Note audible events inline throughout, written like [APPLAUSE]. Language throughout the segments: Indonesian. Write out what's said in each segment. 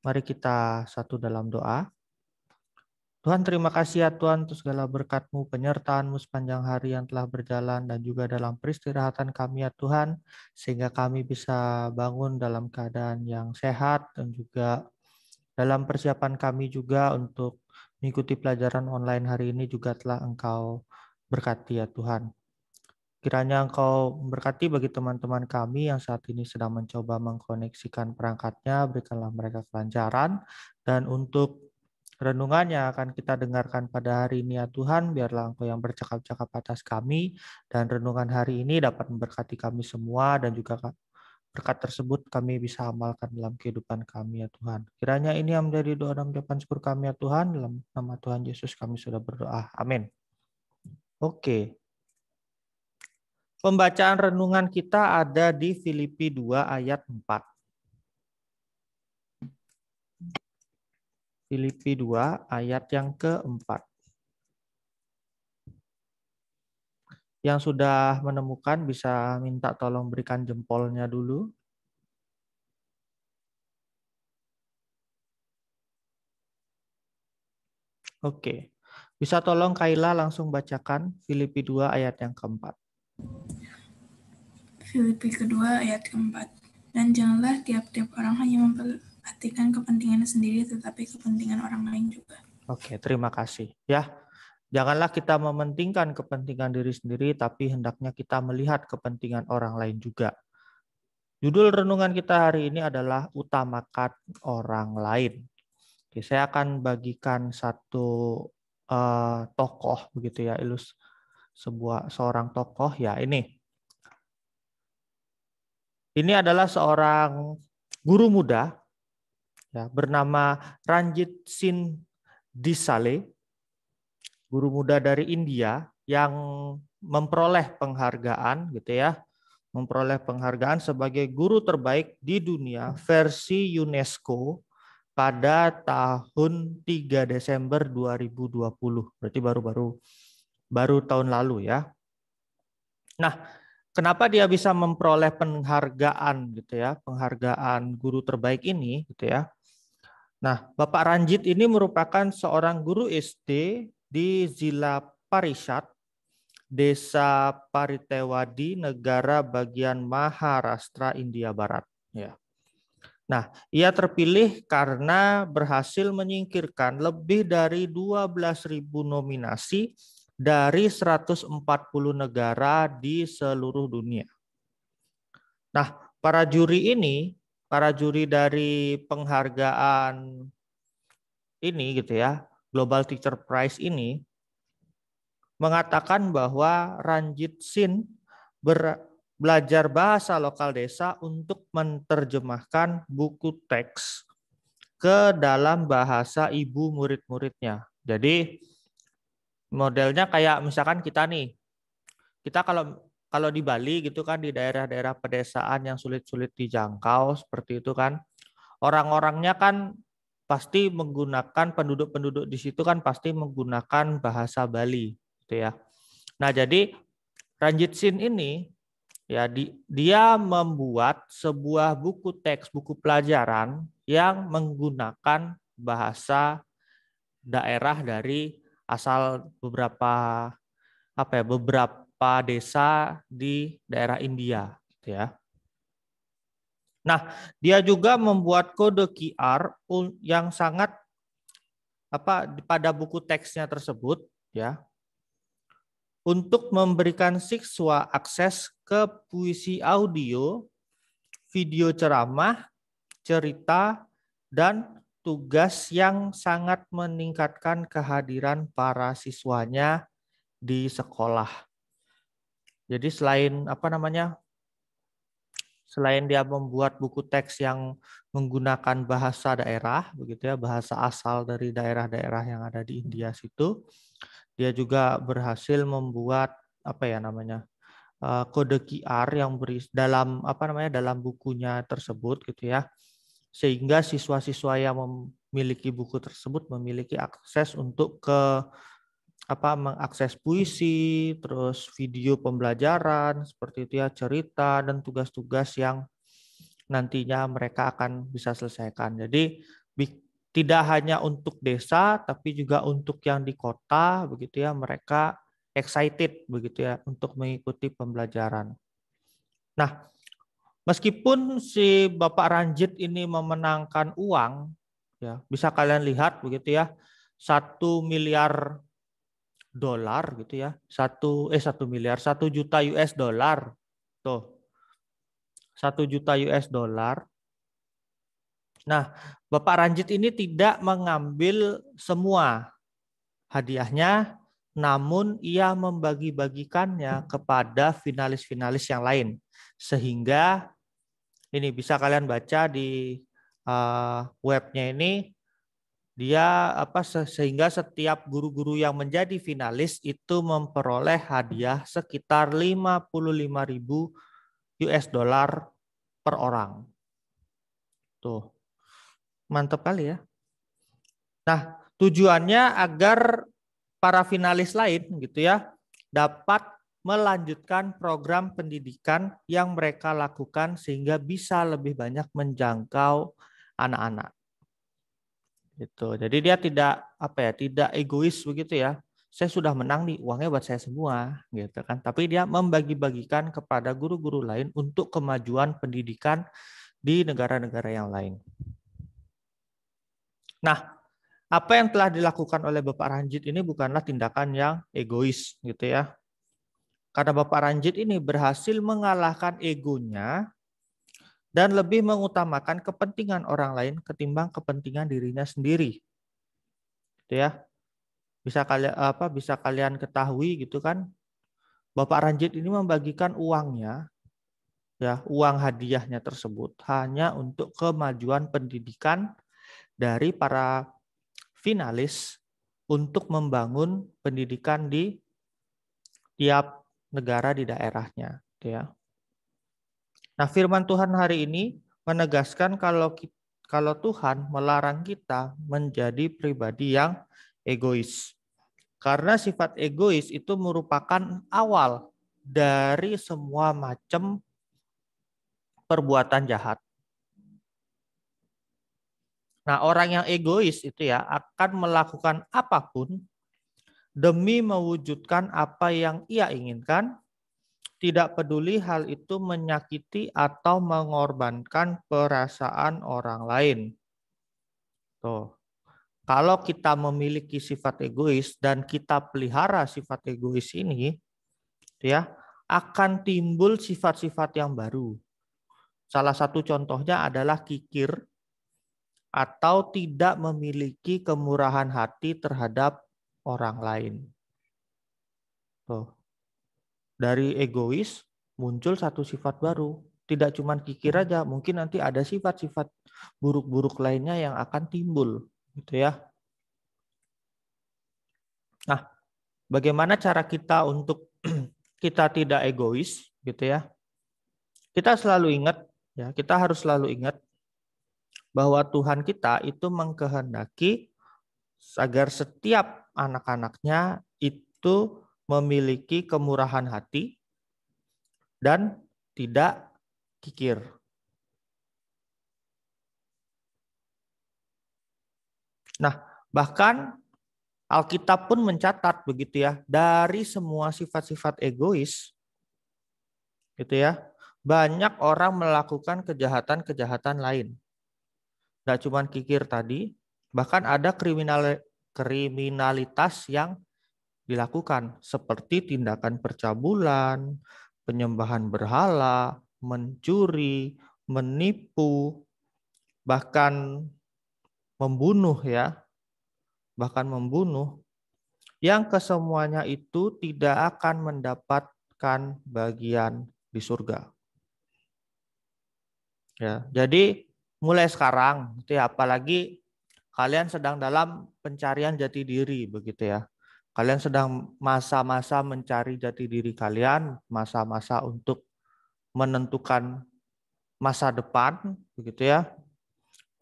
Mari kita satu dalam doa. Tuhan terima kasih ya Tuhan untuk segala berkat-Mu, penyertaan-Mu sepanjang hari yang telah berjalan dan juga dalam peristirahatan kami ya Tuhan, sehingga kami bisa bangun dalam keadaan yang sehat dan juga dalam persiapan kami juga untuk mengikuti pelajaran online hari ini juga telah Engkau berkati ya Tuhan. Kiranya Engkau memberkati bagi teman-teman kami yang saat ini sedang mencoba mengkoneksikan perangkatnya, berikanlah mereka kelancaran. Dan untuk renungan yang akan kita dengarkan pada hari ini ya Tuhan, biarlah Engkau yang bercakap-cakap atas kami, dan renungan hari ini dapat memberkati kami semua, dan juga berkat tersebut kami bisa amalkan dalam kehidupan kami ya Tuhan. Kiranya ini yang menjadi doa dan jawaban syukur kami ya Tuhan, dalam nama Tuhan Yesus kami sudah berdoa. Amin. Oke, Pembacaan renungan kita ada di Filipi 2 ayat 4. Filipi 2 ayat yang keempat. Yang sudah menemukan bisa minta tolong berikan jempolnya dulu. Oke, bisa tolong Kaila langsung bacakan Filipi 2 ayat yang keempat. Filipi kedua ayat keempat. Dan janganlah tiap-tiap orang hanya memperhatikan kepentingannya sendiri, tetapi kepentingan orang lain juga. Oke, terima kasih. Ya, janganlah kita mementingkan kepentingan diri sendiri, tapi hendaknya kita melihat kepentingan orang lain juga. Judul renungan kita hari ini adalah utamakan orang lain. Oke, saya akan bagikan satu uh, tokoh begitu ya, ilus sebuah seorang tokoh ya ini. Ini adalah seorang guru muda ya, bernama Ranjit Sin Disale, guru muda dari India yang memperoleh penghargaan gitu ya, memperoleh penghargaan sebagai guru terbaik di dunia versi UNESCO pada tahun 3 Desember 2020. Berarti baru-baru baru tahun lalu ya. Nah, kenapa dia bisa memperoleh penghargaan gitu ya, penghargaan guru terbaik ini gitu ya. Nah, Bapak Ranjit ini merupakan seorang guru SD di Zila Parishat Desa Paritewadi, negara bagian Maharashtra, India Barat. Ya. Nah, ia terpilih karena berhasil menyingkirkan lebih dari 12.000 nominasi dari 140 negara di seluruh dunia. Nah, para juri ini, para juri dari penghargaan ini gitu ya, Global Teacher Prize ini mengatakan bahwa Ranjit Sin belajar bahasa lokal desa untuk menerjemahkan buku teks ke dalam bahasa ibu murid-muridnya. Jadi Modelnya kayak misalkan kita nih, kita kalau kalau di Bali gitu kan di daerah-daerah pedesaan yang sulit-sulit dijangkau seperti itu kan orang-orangnya kan pasti menggunakan penduduk-penduduk di situ kan pasti menggunakan bahasa Bali gitu ya. Nah, jadi Ranjit Sin ini ya di, dia membuat sebuah buku teks, buku pelajaran yang menggunakan bahasa daerah dari asal beberapa apa ya beberapa desa di daerah India gitu ya. Nah, dia juga membuat kode QR yang sangat apa pada buku teksnya tersebut ya. Untuk memberikan siswa akses ke puisi audio, video ceramah, cerita dan tugas yang sangat meningkatkan kehadiran para siswanya di sekolah. Jadi selain apa namanya? Selain dia membuat buku teks yang menggunakan bahasa daerah, begitu ya, bahasa asal dari daerah-daerah yang ada di India situ, dia juga berhasil membuat apa ya namanya? Eh, kode QR yang beri dalam apa namanya dalam bukunya tersebut gitu ya sehingga siswa-siswa yang memiliki buku tersebut memiliki akses untuk ke apa mengakses puisi, terus video pembelajaran seperti itu ya cerita dan tugas-tugas yang nantinya mereka akan bisa selesaikan. Jadi tidak hanya untuk desa tapi juga untuk yang di kota begitu ya mereka excited begitu ya untuk mengikuti pembelajaran. Nah, Meskipun si Bapak Ranjit ini memenangkan uang, ya bisa kalian lihat begitu ya, satu miliar dolar gitu ya, satu eh satu miliar, satu juta US dolar, tuh, satu juta US dolar. Nah, Bapak Ranjit ini tidak mengambil semua hadiahnya, namun ia membagi-bagikannya kepada finalis-finalis yang lain sehingga ini bisa kalian baca di uh, webnya ini dia apa sehingga setiap guru-guru yang menjadi finalis itu memperoleh hadiah sekitar 55.000 US dollar per orang. Tuh. Mantap kali ya. Nah, tujuannya agar para finalis lain gitu ya dapat melanjutkan program pendidikan yang mereka lakukan sehingga bisa lebih banyak menjangkau anak-anak. Gitu. Jadi dia tidak apa ya, tidak egois begitu ya. Saya sudah menang nih, uangnya buat saya semua gitu kan. Tapi dia membagi-bagikan kepada guru-guru lain untuk kemajuan pendidikan di negara-negara yang lain. Nah, apa yang telah dilakukan oleh Bapak Ranjit ini bukanlah tindakan yang egois gitu ya karena Bapak Ranjit ini berhasil mengalahkan egonya dan lebih mengutamakan kepentingan orang lain ketimbang kepentingan dirinya sendiri. Gitu ya. Bisa kalian apa bisa kalian ketahui gitu kan. Bapak Ranjit ini membagikan uangnya ya, uang hadiahnya tersebut hanya untuk kemajuan pendidikan dari para finalis untuk membangun pendidikan di tiap negara di daerahnya, gitu ya. Nah, firman Tuhan hari ini menegaskan kalau kalau Tuhan melarang kita menjadi pribadi yang egois. Karena sifat egois itu merupakan awal dari semua macam perbuatan jahat. Nah, orang yang egois itu ya akan melakukan apapun demi mewujudkan apa yang ia inginkan, tidak peduli hal itu menyakiti atau mengorbankan perasaan orang lain. Tuh. Kalau kita memiliki sifat egois dan kita pelihara sifat egois ini, ya, akan timbul sifat-sifat yang baru. Salah satu contohnya adalah kikir atau tidak memiliki kemurahan hati terhadap orang lain. Tuh. Dari egois muncul satu sifat baru. Tidak cuma kikir aja, mungkin nanti ada sifat-sifat buruk-buruk lainnya yang akan timbul, gitu ya. Nah, bagaimana cara kita untuk [CLEARS THROAT] kita tidak egois, gitu ya? Kita selalu ingat ya, kita harus selalu ingat bahwa Tuhan kita itu mengkehendaki agar setiap anak-anaknya itu memiliki kemurahan hati dan tidak kikir. Nah, bahkan Alkitab pun mencatat begitu ya, dari semua sifat-sifat egois gitu ya, banyak orang melakukan kejahatan-kejahatan lain. Enggak cuma kikir tadi, bahkan ada kriminal kriminalitas yang dilakukan seperti tindakan percabulan, penyembahan berhala, mencuri, menipu, bahkan membunuh ya. Bahkan membunuh yang kesemuanya itu tidak akan mendapatkan bagian di surga. Ya, jadi mulai sekarang, itu ya, apalagi kalian sedang dalam pencarian jati diri begitu ya. Kalian sedang masa-masa mencari jati diri kalian, masa-masa untuk menentukan masa depan begitu ya.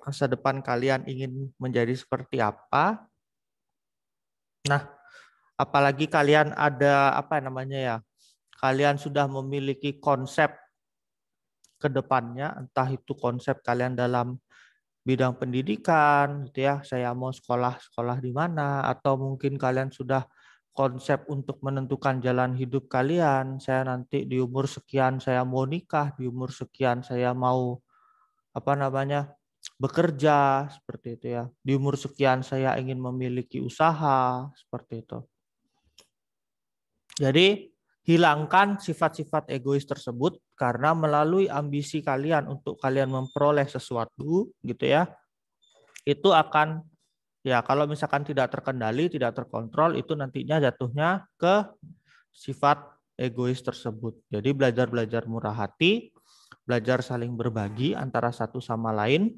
Masa depan kalian ingin menjadi seperti apa? Nah, apalagi kalian ada apa namanya ya? Kalian sudah memiliki konsep ke depannya, entah itu konsep kalian dalam bidang pendidikan gitu ya saya mau sekolah sekolah di mana atau mungkin kalian sudah konsep untuk menentukan jalan hidup kalian saya nanti di umur sekian saya mau nikah di umur sekian saya mau apa namanya bekerja seperti itu ya di umur sekian saya ingin memiliki usaha seperti itu jadi hilangkan sifat-sifat egois tersebut karena melalui ambisi kalian untuk kalian memperoleh sesuatu gitu ya itu akan ya kalau misalkan tidak terkendali tidak terkontrol itu nantinya jatuhnya ke sifat egois tersebut jadi belajar belajar murah hati belajar saling berbagi antara satu sama lain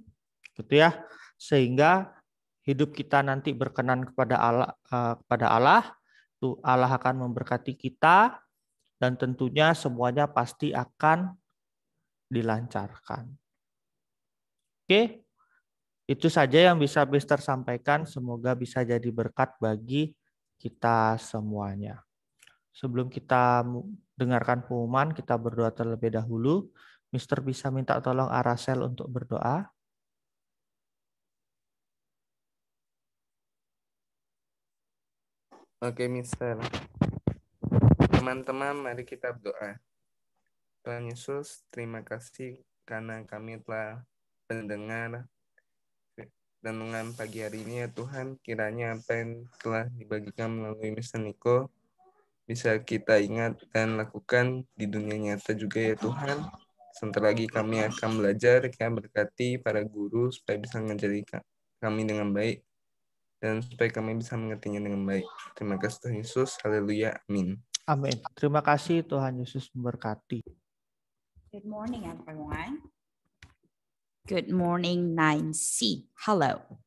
gitu ya sehingga hidup kita nanti berkenan kepada Allah eh, kepada Allah tuh Allah akan memberkati kita dan tentunya semuanya pasti akan dilancarkan. Oke, itu saja yang bisa Mister sampaikan. Semoga bisa jadi berkat bagi kita semuanya. Sebelum kita dengarkan pengumuman, kita berdoa terlebih dahulu. Mister bisa minta tolong Arasel untuk berdoa. Oke, Mister. Teman-teman, mari kita berdoa. Tuhan Yesus, terima kasih karena kami telah mendengar renungan pagi hari ini ya Tuhan. Kiranya apa yang telah dibagikan melalui Mr. Niko bisa kita ingat dan lakukan di dunia nyata juga ya Tuhan. Sebentar lagi kami akan belajar, kami berkati para guru supaya bisa menjadi kami dengan baik dan supaya kami bisa mengertinya dengan baik. Terima kasih Tuhan Yesus. Haleluya. Amin. Amin. Terima kasih Tuhan Yesus memberkati. Good morning everyone. Good morning 9C. Hello.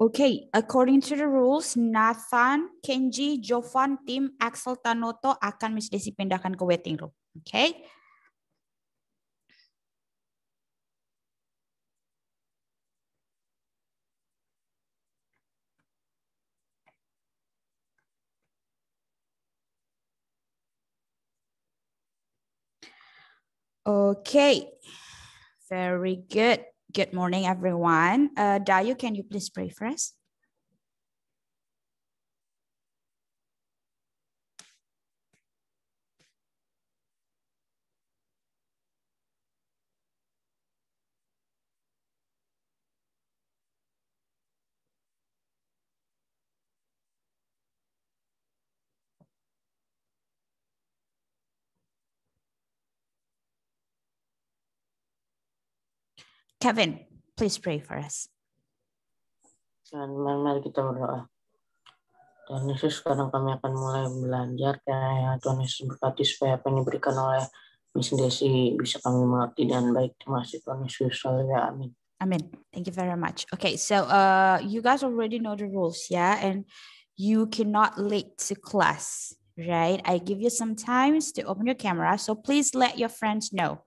Okay, according to the rules, Nathan, Kenji, Jovan, Tim, Axel, Tanoto akan Miss Desi pindahkan ke waiting room. Okay. Okay, very good. Good morning, everyone. Uh, Dayu, can you please pray for us? Kevin, please pray for us. Dan mari kita berdoa. Dan Yesus, sekarang kami akan mulai belajar kayak Tuhan Yesus berkati supaya apa yang diberikan oleh Miss Desi bisa kami mengerti dan baik. Terima kasih Tuhan Yesus. Haleluya. Amin. Amin. Thank you very much. Okay, so uh, you guys already know the rules, yeah? And you cannot late to class, right? I give you some times to open your camera. So please let your friends know.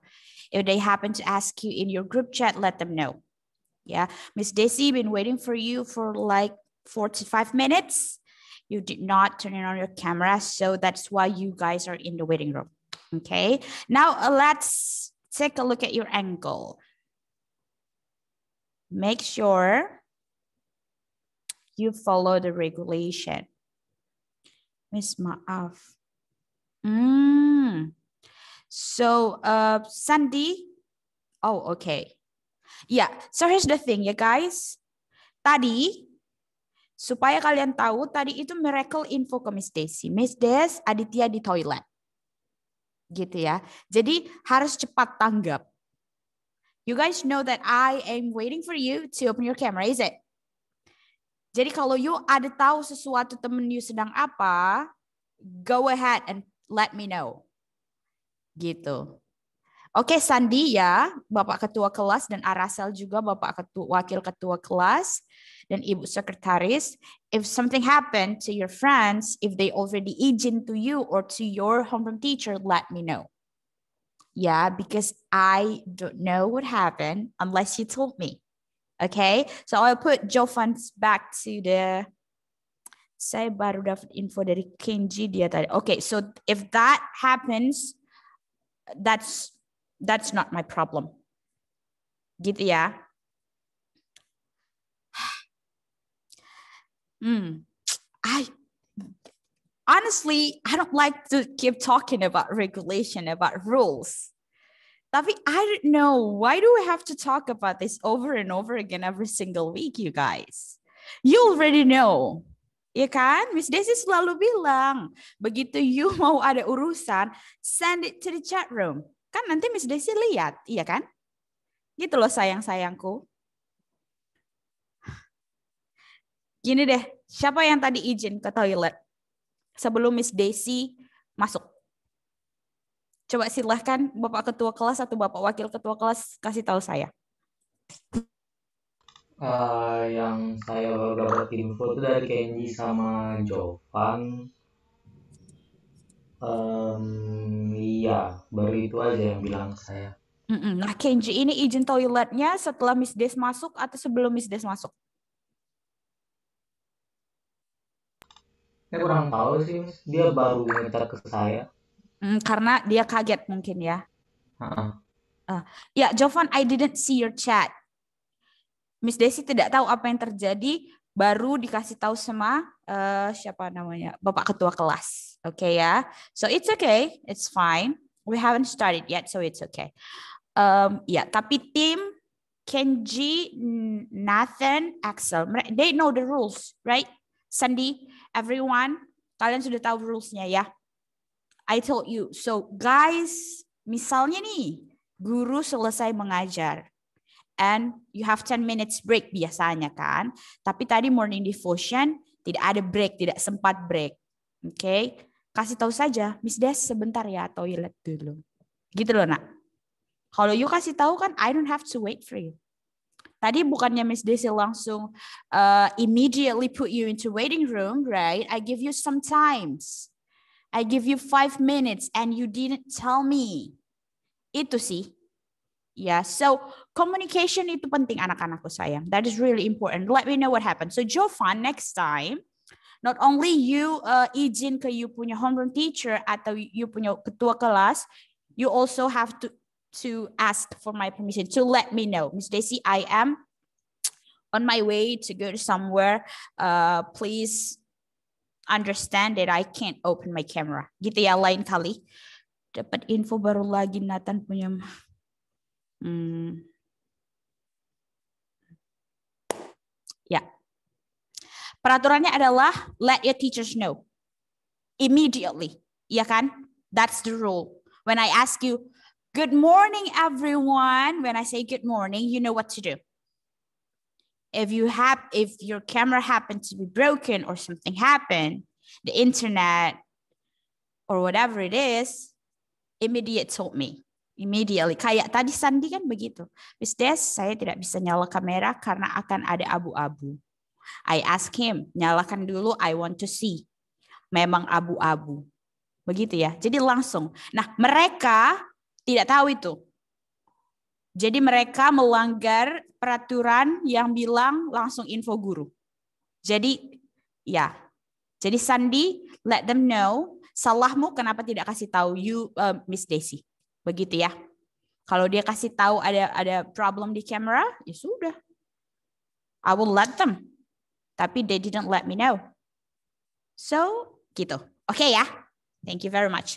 If they happen to ask you in your group chat, let them know. Yeah, Miss Daisy, been waiting for you for like 45 minutes. You did not turn on your camera, so that's why you guys are in the waiting room. Okay, now uh, let's take a look at your ankle. Make sure you follow the regulation. Miss Maaf. Uh, mm. So uh, Sandy, oh okay. Ya, yeah. so here's the thing ya guys. Tadi supaya kalian tahu tadi itu miracle info ke Miss Desi. Miss Des, Aditya di toilet. Gitu ya. Jadi harus cepat tanggap. You guys know that I am waiting for you to open your camera, is it? Jadi kalau you ada tahu sesuatu temen you sedang apa, go ahead and let me know. Gitu. Oke, Sandi ya, Bapak Ketua Kelas dan Arasel juga Bapak Ketua, Wakil Ketua Kelas dan Ibu Sekretaris. If something happened to your friends, if they already agent to you or to your homeroom teacher, let me know. Yeah, because I don't know what happened unless you told me. Okay, so I'll put Jovan's back to the saya baru dapat info dari Kenji dia tadi. Okay, so if that happens, that's that's not my problem gitu ya [SIGHS] hmm. I honestly I don't like to keep talking about regulation about rules Davi, I don't know why do we have to talk about this over and over again every single week, you guys? You already know Ya kan? Miss Desi selalu bilang, begitu you [LAUGHS] mau ada urusan, send it to the chat room. Kan nanti Miss Desi lihat, iya kan? Gitu loh sayang-sayangku. Gini deh, siapa yang tadi izin ke toilet sebelum Miss Desi masuk? Coba silahkan Bapak Ketua Kelas atau Bapak Wakil Ketua Kelas kasih tahu saya uh, yang saya dapat info itu dari Kenji sama Jovan um, iya baru itu aja yang bilang ke saya Nah, Kenji ini izin toiletnya setelah Miss Des masuk atau sebelum Miss Des masuk? Saya kurang tahu sih, Miss. Dia baru minta ke saya. Mm, karena dia kaget mungkin ya. Uh-uh. Uh, ya, Jovan, I didn't see your chat. Miss Desi tidak tahu apa yang terjadi, baru dikasih tahu sama uh, siapa namanya Bapak Ketua kelas. Oke okay, ya, so it's okay, it's fine. We haven't started yet, so it's okay. Um, ya, yeah, tapi tim Kenji, Nathan, Axel, they know the rules, right? Sandy, everyone, kalian sudah tahu rulesnya ya. I told you. So guys, misalnya nih, guru selesai mengajar and you have 10 minutes break biasanya kan. Tapi tadi morning devotion tidak ada break, tidak sempat break. Oke, okay? kasih tahu saja, Miss Des sebentar ya toilet dulu. Gitu loh nak. Kalau you kasih tahu kan I don't have to wait for you. Tadi bukannya Miss Desi langsung uh, immediately put you into waiting room, right? I give you some times. I give you five minutes and you didn't tell me. Itu sih Yeah. So communication itu penting anak-anakku sayang. That is really important. Let me know what happened. So Jovan, next time, not only you uh, izin ke you punya homeroom teacher atau you punya ketua kelas, you also have to to ask for my permission to let me know. Miss Daisy, I am on my way to go to somewhere. Uh, please understand that I can't open my camera. Gitu ya lain kali. Dapat info baru lagi Nathan punya Mm. Ya. Yeah. Peraturannya adalah let your teachers know immediately. Iya kan? That's the rule. When I ask you, good morning everyone, when I say good morning, you know what to do. If you have if your camera happened to be broken or something happened, the internet or whatever it is, immediate told me. immediately. Kayak tadi Sandi kan begitu. Miss Des, saya tidak bisa nyala kamera karena akan ada abu-abu. I ask him, nyalakan dulu I want to see. Memang abu-abu. Begitu ya. Jadi langsung. Nah, mereka tidak tahu itu. Jadi mereka melanggar peraturan yang bilang langsung info guru. Jadi ya. Jadi Sandi let them know salahmu kenapa tidak kasih tahu you uh, Miss Daisy. Begitu ya. Kalau dia kasih tahu ada ada problem di kamera, ya sudah. I will let them. Tapi they didn't let me know. So, gitu. Oke okay, ya. Thank you very much.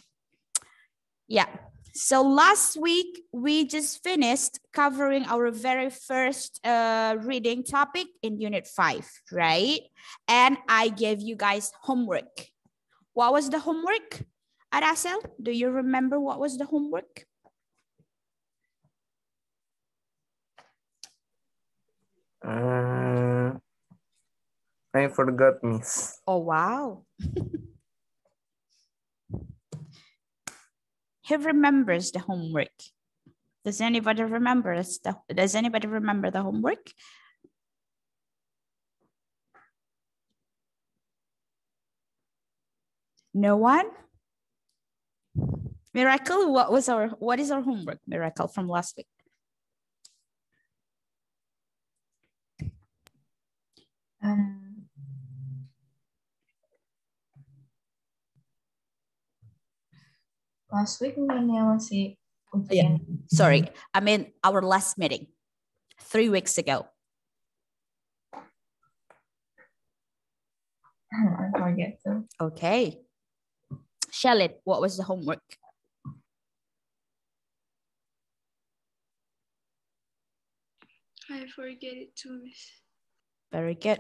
Yeah. So last week we just finished covering our very first uh, reading topic in Unit 5, right? And I gave you guys homework. What was the homework? Aracel, do you remember what was the homework? Uh, I forgot, miss. Oh, wow. Who remembers the homework? Does anybody remember? The, does anybody remember the homework? No one? Miracle, what was our what is our homework, Miracle, from last week? Um, last week oh, when was yeah. Sorry, I mean our last meeting, three weeks ago. [LAUGHS] I forget. Okay. Shelley, what was the homework? I forget it too, Miss. Very good.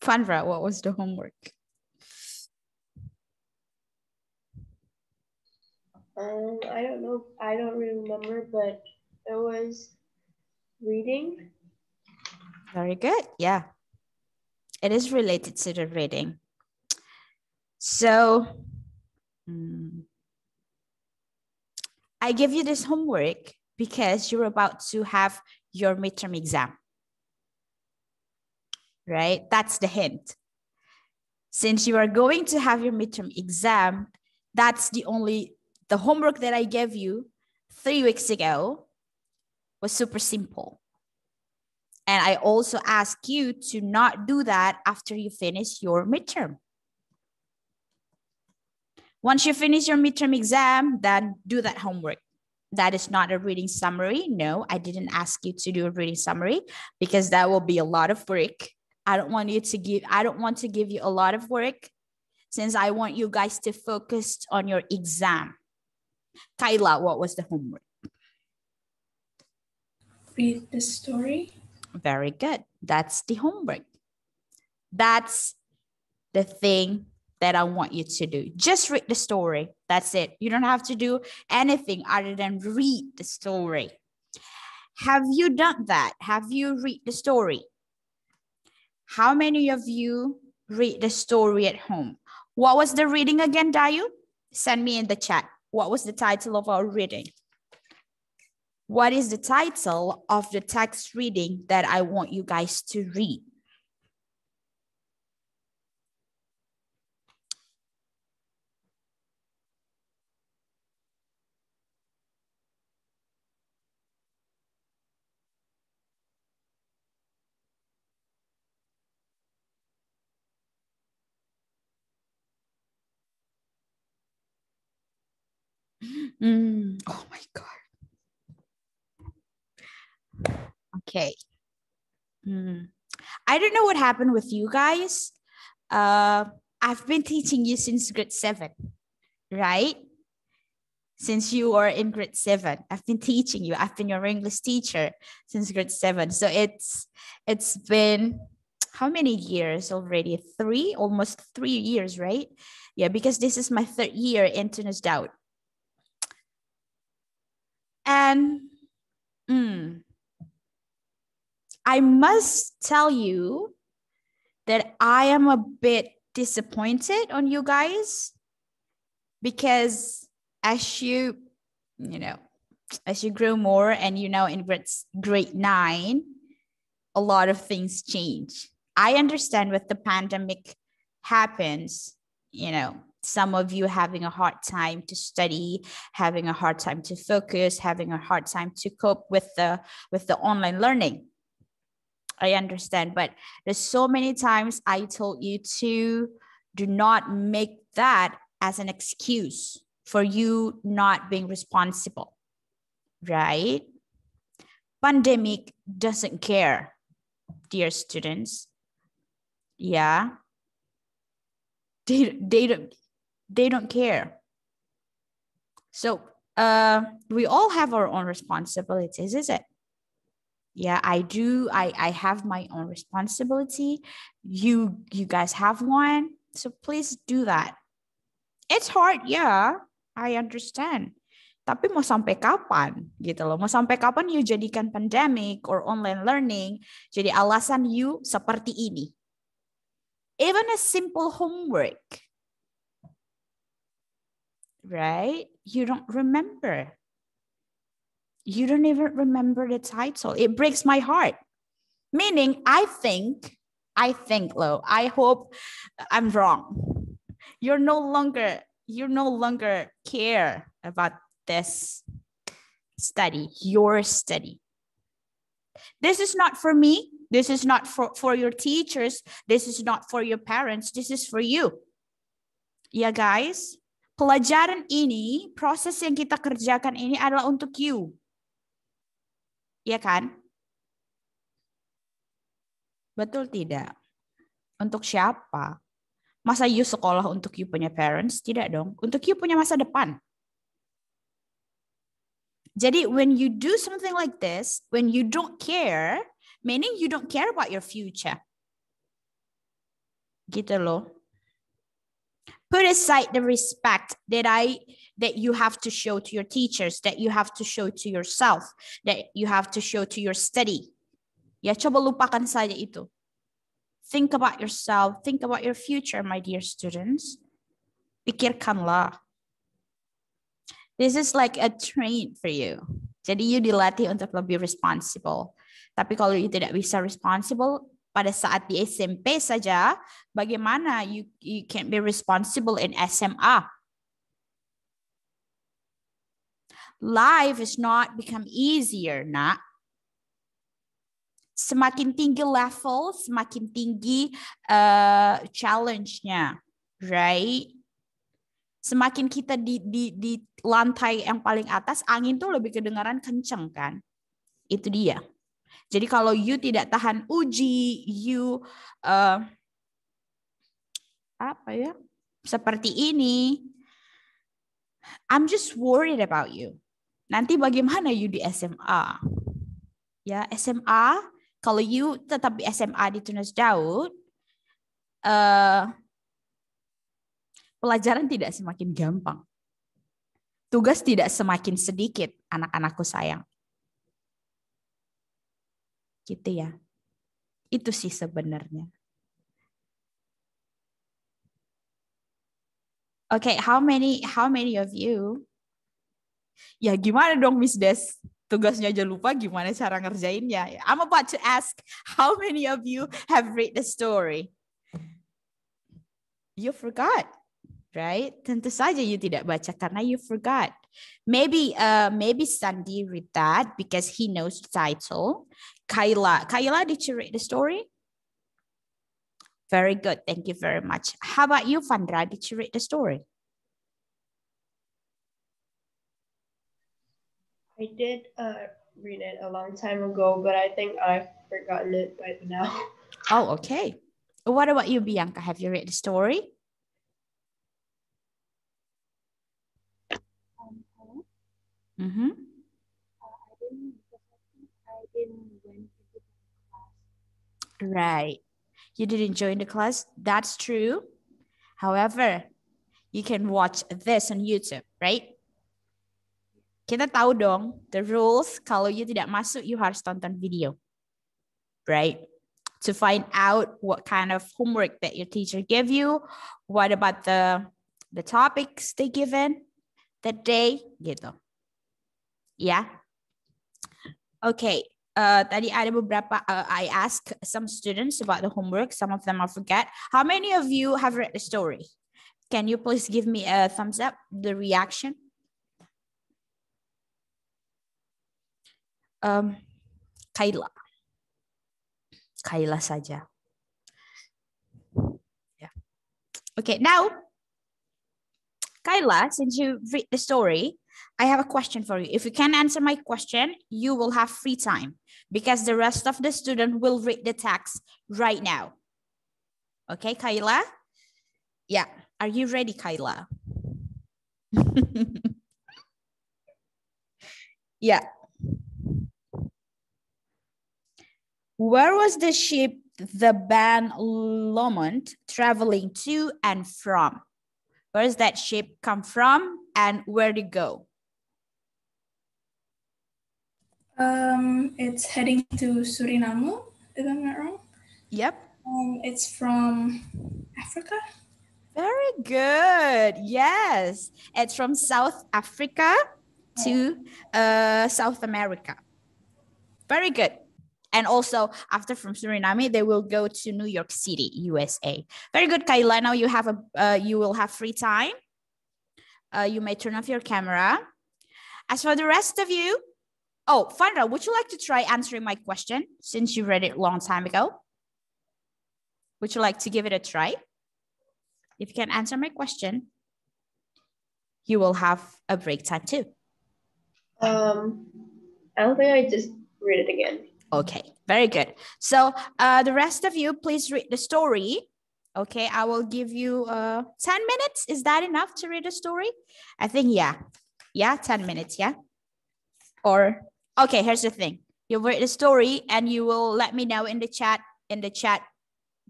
Fanra, what was the homework? Um, I don't know. I don't really remember, but it was reading. Very good. Yeah. It is related to the reading. So mm, I give you this homework because you're about to have your midterm exam. Right? That's the hint. Since you are going to have your midterm exam, that's the only the homework that I gave you three weeks ago was super simple. And I also ask you to not do that after you finish your midterm. Once you finish your midterm exam, then do that homework. That is not a reading summary. No, I didn't ask you to do a reading summary because that will be a lot of work. I don't want you to give I don't want to give you a lot of work since I want you guys to focus on your exam. Kyla, what was the homework? Read the story. Very good. That's the homework. That's the thing that I want you to do. Just read the story. That's it. You don't have to do anything other than read the story. Have you done that? Have you read the story? How many of you read the story at home? What was the reading again, Dayu? Send me in the chat. What was the title of our reading? What is the title of the text reading that I want you guys to read? Mm. Oh my God. Okay. Mm. I don't know what happened with you guys. Uh, I've been teaching you since grade seven, right? Since you are in grade seven, I've been teaching you. I've been your English teacher since grade seven. So it's it's been how many years already? Three, almost three years, right? Yeah, because this is my third year in Tunis Doubt. And mm, I must tell you that I am a bit disappointed on you guys because as you, you know, as you grow more and you know in in grade nine, a lot of things change. I understand with the pandemic happens, you know, some of you having a hard time to study having a hard time to focus having a hard time to cope with the with the online learning i understand but there's so many times i told you to do not make that as an excuse for you not being responsible right pandemic doesn't care dear students yeah they, they they don't care. So uh, we all have our own responsibilities, is it? Yeah, I do. I, I have my own responsibility. You you guys have one. So please do that. It's hard, yeah. I understand. Tapi mau sampai kapan gitu loh? Mau sampai kapan you jadikan pandemic or online learning jadi alasan you seperti ini? Even a simple homework right? You don't remember. You don't even remember the title. It breaks my heart. Meaning, I think, I think, Lo, I hope I'm wrong. You're no longer, you no longer care about this study, your study. This is not for me. This is not for, for your teachers. This is not for your parents. This is for you. Yeah, guys, Pelajaran ini, proses yang kita kerjakan ini adalah untuk you. Iya kan? Betul tidak? Untuk siapa? Masa you sekolah untuk you punya parents? Tidak dong. Untuk you punya masa depan. Jadi when you do something like this, when you don't care, meaning you don't care about your future. Gitu loh. put aside the respect that I that you have to show to your teachers, that you have to show to yourself, that you have to show to your study. Ya coba lupakan saja itu. Think about yourself, think about your future, my dear students. Pikirkanlah. This is like a train for you. Jadi you dilatih untuk lebih responsible. Tapi kalau you tidak bisa responsible, pada saat di SMP saja, bagaimana you, you can be responsible in SMA. Life is not become easier, nak. Semakin tinggi level, semakin tinggi uh, challenge-nya, right? Semakin kita di, di, di lantai yang paling atas, angin tuh lebih kedengaran kenceng kan? Itu dia. Jadi kalau you tidak tahan uji, you uh, apa ya? Seperti ini. I'm just worried about you. Nanti bagaimana you di SMA? Ya, SMA kalau you tetap di SMA di Tunas Daud, uh, pelajaran tidak semakin gampang. Tugas tidak semakin sedikit, anak-anakku sayang Gitu ya. Itu sih sebenarnya. Oke, okay, how many how many of you? Ya gimana dong Miss Des? Tugasnya aja lupa gimana cara ngerjainnya. I'm about to ask how many of you have read the story? You forgot, right? Tentu saja you tidak baca karena you forgot. Maybe uh, maybe Sandy read that because he knows the title. Kayla. Kayla, did you read the story? Very good. Thank you very much. How about you, Fandra? Did you read the story? I did uh, read it a long time ago, but I think I've forgotten it by now. [LAUGHS] Oh, okay. What about you, Bianca? Have you read the story? Um, mm-hmm. Right. You didn't join the class. That's true. However, you can watch this on YouTube, right? Kita tahu dong the rules kalau you tidak masuk you harus tonton video. Right? To find out what kind of homework that your teacher gave you, what about the the topics they given that day gitu. Ya. Yeah. Oke, okay uh, tadi ada beberapa uh, I ask some students about the homework. Some of them I forget. How many of you have read the story? Can you please give me a thumbs up? The reaction. Um, Kayla. Kayla saja. Yeah. Okay, now Kayla, since you read the story, I have a question for you. If you can answer my question, you will have free time because the rest of the student will read the text right now. Okay, Kayla? Yeah. Are you ready, Kayla? [LAUGHS] yeah. Where was the ship the Ban Lomond traveling to and from? Where does that ship come from? and where to go? Um, it's heading to Suriname, if I'm not wrong. Yep. Um, it's from Africa. Very good. Yes. It's from South Africa to uh, South America. Very good. And also, after from Suriname, they will go to New York City, USA. Very good, Kayla. Now you have a uh, you will have free time uh, you may turn off your camera. As for the rest of you, oh, Fandra, would you like to try answering my question since you read it a long time ago? Would you like to give it a try? If you can answer my question, you will have a break time too. Um, I don't think I just read it again. Okay, very good. So uh, the rest of you, please read the story Okay, I will give you uh, 10 minutes. Is that enough to read a story? I think, yeah. Yeah, 10 minutes, yeah? Or, okay, here's the thing. you read a story and you will let me know in the chat, in the chat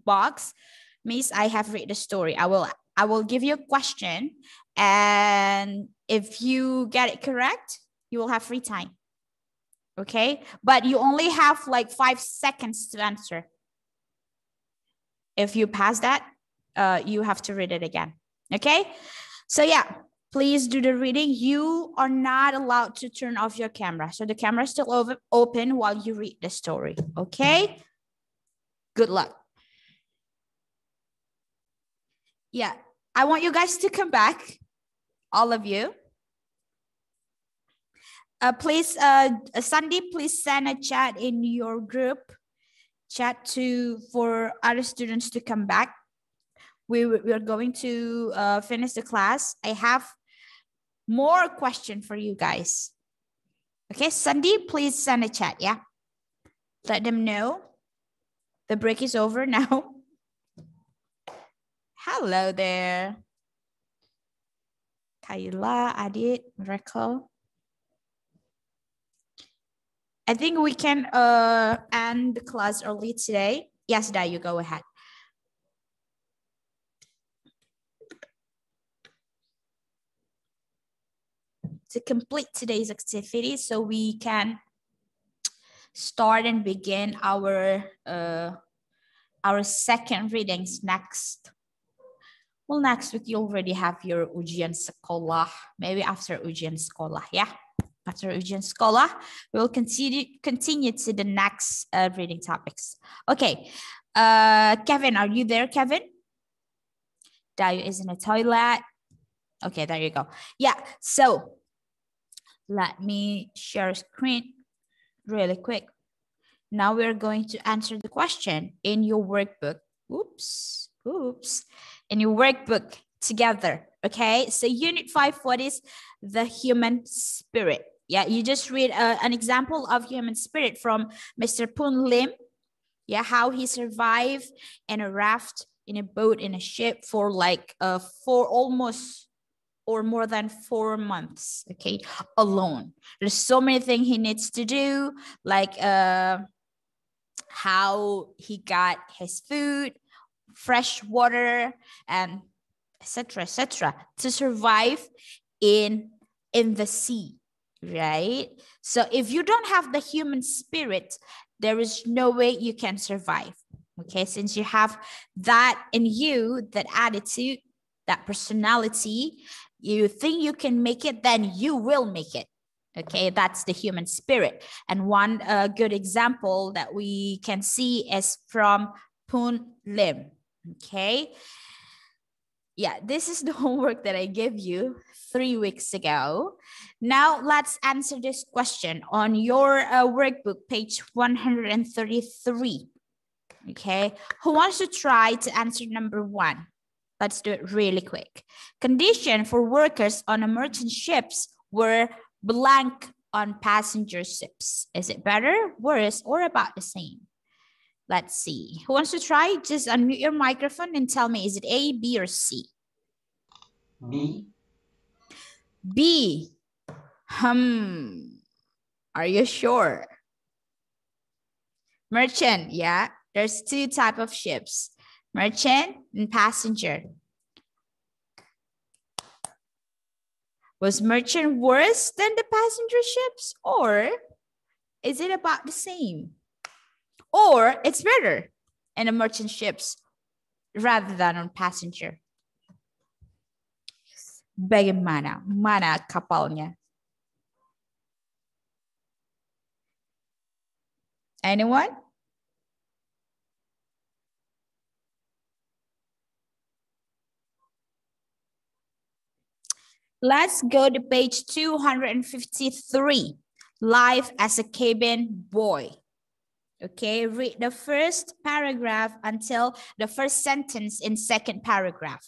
box. Miss, I have read the story. I will, I will give you a question. And if you get it correct, you will have free time. Okay, but you only have like five seconds to answer if you pass that, uh, you have to read it again. Okay. So yeah, please do the reading. You are not allowed to turn off your camera. So the camera is still over, open while you read the story. Okay. Good luck. Yeah. I want you guys to come back, all of you. Uh, please, uh, Sandy, please send a chat in your group chat to for other students to come back. We, we are going to uh, finish the class. I have more question for you guys. Okay, Sandy, please send a chat, yeah? Let them know the break is over now. [LAUGHS] Hello there. Kayla, Adit, Miracle. I think we can uh, end the class early today. Yes, Dai, you go ahead. To complete today's activity, so we can start and begin our uh, our second readings next. Well, next week you already have your ujian sekolah. Maybe after ujian sekolah, yeah. Eugene scholar. We will continue, continue to the next uh, reading topics. Okay, uh, Kevin, are you there, Kevin? Dayu is in a toilet. Okay, there you go. Yeah, so let me share screen really quick. Now we're going to answer the question in your workbook. Oops, oops. In your workbook together, okay? So unit five, what is the human spirit? Yeah, you just read uh, an example of human spirit from Mr. Poon Lim. Yeah, how he survived in a raft, in a boat, in a ship for like uh, for almost or more than four months. Okay, alone. There's so many things he needs to do, like uh, how he got his food, fresh water, and etc. etc. to survive in in the sea right? So if you don't have the human spirit, there is no way you can survive. Okay, since you have that in you, that attitude, that personality, you think you can make it, then you will make it. Okay, that's the human spirit. And one uh, good example that we can see is from Poon Lim. Okay, yeah, this is [LAUGHS] the homework that I gave you three weeks ago. Now let's answer this question on your uh, workbook, page 133. Okay, who wants to try to answer number one? Let's do it really quick. Condition for workers on merchant ships were blank on passenger ships. Is it better, worse, or about the same? Let's see. Who wants to try? Just unmute your microphone and tell me, is it A, B, or C? B. B. Hmm. Are you sure? Merchant, yeah. There's two type of ships. Merchant and passenger. Was merchant worse than the passenger ships or is it about the same? or it's better in a merchant ships rather than on passenger. Bagaimana? Mana kapalnya? Anyone? Let's go to page 253, Life as a Cabin Boy. Okay, read the first paragraph until the first sentence in second paragraph.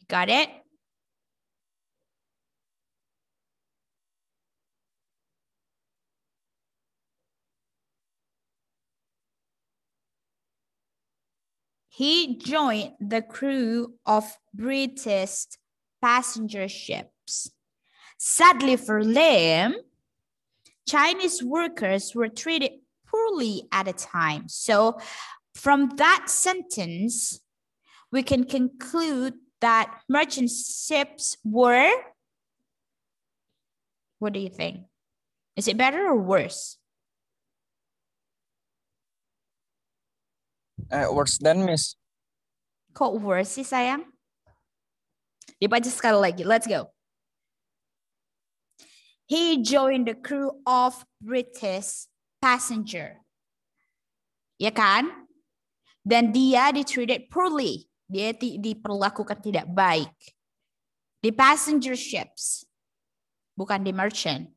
You got it? He joined the crew of British passenger ships. Sadly for Liam, Chinese workers were treated poorly at a time. So, from that sentence, we can conclude that merchant ships were. What do you think? Is it better or worse? Uh, worse than miss. Kok worse sih sayang? Dibaca sekali lagi. Let's go. he joined the crew of British passenger. Ya kan? Dan dia ditreated poorly. Dia di, diperlakukan tidak baik. Di passenger ships. Bukan di merchant.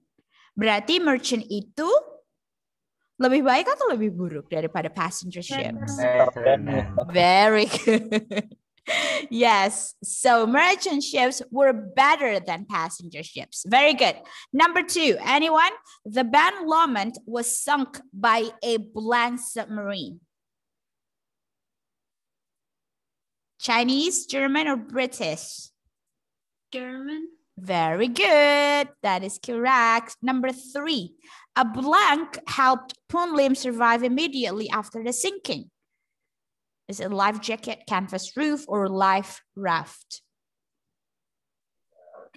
Berarti merchant itu lebih baik atau lebih buruk daripada passenger ships? Very good. yes. So merchant ships were better than passenger ships. Very good. Number two, anyone? The Ben Lomond was sunk by a blank submarine. Chinese, German, or British? German. Very good. That is correct. Number three, a blank helped Lim survive immediately after the sinking. Is it life jacket, canvas roof, or life raft?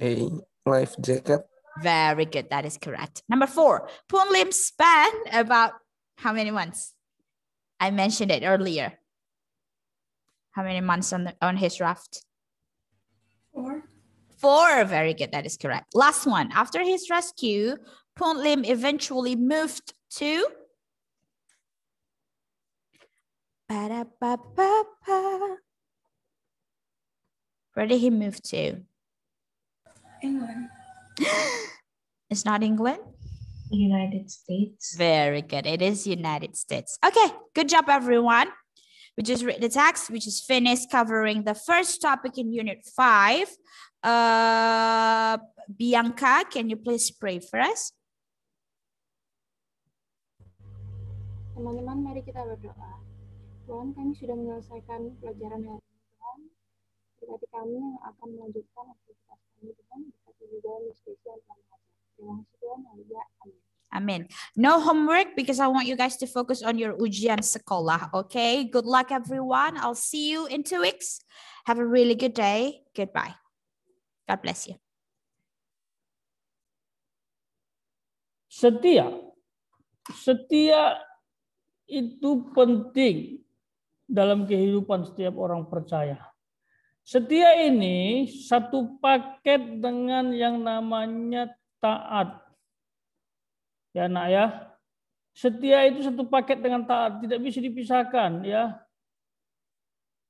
A life jacket. Very good. That is correct. Number four, Poon Lim span about how many months? I mentioned it earlier. How many months on, the, on his raft? Four. Four. Very good. That is correct. Last one. After his rescue, Poon Lim eventually moved to Ba-da-ba-ba-ba. Where did he move to? England. [GASPS] it's not England? United States. Very good. It is United States. Okay, good job, everyone. We just read the text. We just finished covering the first topic in Unit 5. Uh, Bianca, can you please pray for us? Teman-teman, mari kita berdoa. Tuhan, kami sudah menyelesaikan pelajaran hari ini, Tuhan. Berarti kami yang akan melanjutkan aktivitas kami, Tuhan. Berkati juga yang spesial Tuhan. Terima kasih, Tuhan. Haleluya. Amin. Amin. No homework because I want you guys to focus on your ujian sekolah. Okay. Good luck, everyone. I'll see you in two weeks. Have a really good day. Goodbye. God bless you. Setia, setia itu penting dalam kehidupan setiap orang percaya. Setia ini satu paket dengan yang namanya taat. Ya nak ya. Setia itu satu paket dengan taat, tidak bisa dipisahkan ya.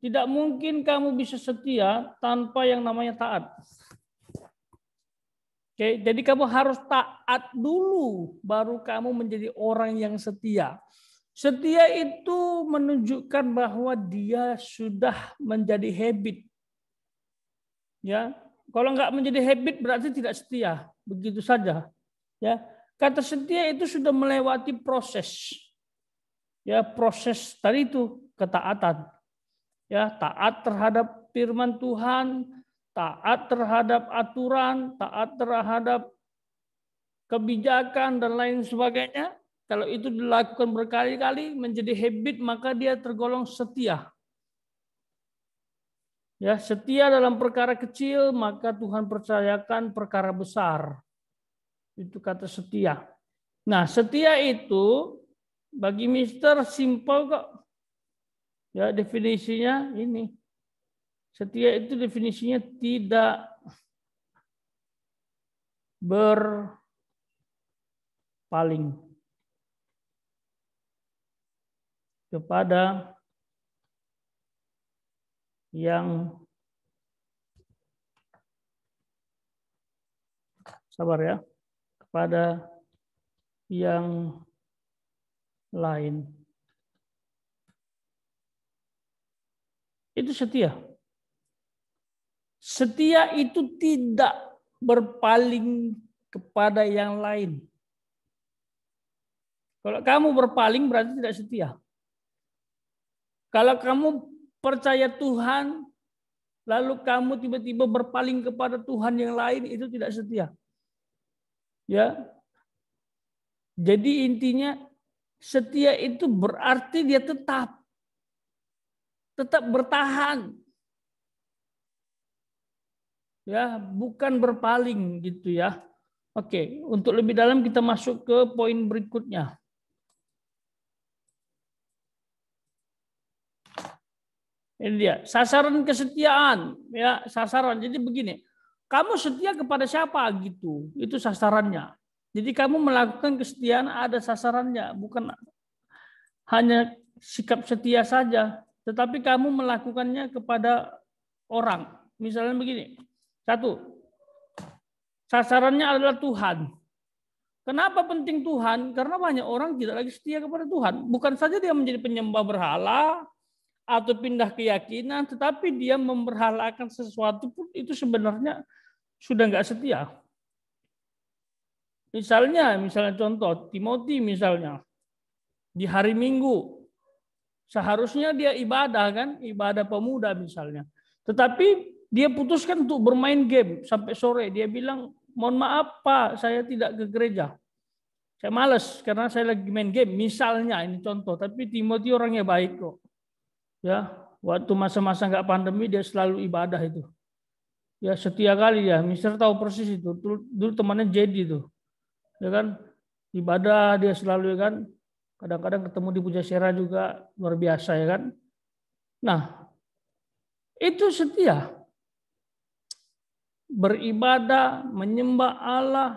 Tidak mungkin kamu bisa setia tanpa yang namanya taat. Oke, jadi kamu harus taat dulu baru kamu menjadi orang yang setia. Setia itu menunjukkan bahwa dia sudah menjadi habit. Ya, kalau nggak menjadi habit berarti tidak setia, begitu saja. Ya, kata setia itu sudah melewati proses. Ya, proses tadi itu ketaatan. Ya, taat terhadap firman Tuhan, taat terhadap aturan, taat terhadap kebijakan dan lain sebagainya kalau itu dilakukan berkali-kali menjadi habit, maka dia tergolong setia. Ya, setia dalam perkara kecil, maka Tuhan percayakan perkara besar. Itu kata setia. Nah, setia itu bagi Mister simple kok. Ya, definisinya ini. Setia itu definisinya tidak berpaling kepada yang sabar ya kepada yang lain. Itu setia. Setia itu tidak berpaling kepada yang lain. Kalau kamu berpaling berarti tidak setia. Kalau kamu percaya Tuhan, lalu kamu tiba-tiba berpaling kepada Tuhan yang lain, itu tidak setia. Ya. Jadi intinya setia itu berarti dia tetap tetap bertahan. Ya, bukan berpaling gitu ya. Oke, untuk lebih dalam kita masuk ke poin berikutnya. Ini dia, sasaran kesetiaan, ya, sasaran. Jadi begini, kamu setia kepada siapa gitu. Itu sasarannya. Jadi kamu melakukan kesetiaan ada sasarannya, bukan hanya sikap setia saja, tetapi kamu melakukannya kepada orang. Misalnya begini. Satu, sasarannya adalah Tuhan. Kenapa penting Tuhan? Karena banyak orang tidak lagi setia kepada Tuhan. Bukan saja dia menjadi penyembah berhala, atau pindah keyakinan, tetapi dia memperhalakan sesuatu pun itu sebenarnya sudah nggak setia. Misalnya, misalnya contoh Timothy misalnya di hari Minggu seharusnya dia ibadah kan, ibadah pemuda misalnya. Tetapi dia putuskan untuk bermain game sampai sore. Dia bilang, mohon maaf Pak, saya tidak ke gereja. Saya males karena saya lagi main game. Misalnya ini contoh, tapi Timothy orangnya baik kok. Ya, waktu masa-masa nggak pandemi dia selalu ibadah itu. Ya setia kali ya, Mister tahu persis itu. Dulu, dulu temannya jadi itu, ya kan ibadah dia selalu ya kan. Kadang-kadang ketemu di Sera juga luar biasa ya kan. Nah itu setia beribadah, menyembah Allah.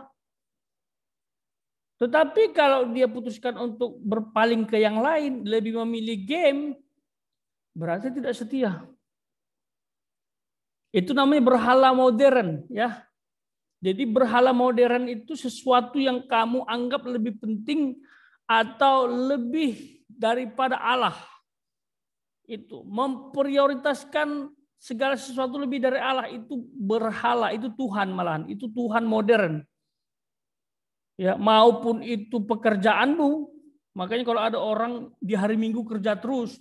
Tetapi kalau dia putuskan untuk berpaling ke yang lain, lebih memilih game, Berarti tidak setia. Itu namanya berhala modern, ya. Jadi berhala modern itu sesuatu yang kamu anggap lebih penting atau lebih daripada Allah. Itu memprioritaskan segala sesuatu lebih dari Allah itu berhala, itu Tuhan malahan, itu Tuhan modern. Ya, maupun itu pekerjaanmu. Makanya kalau ada orang di hari Minggu kerja terus,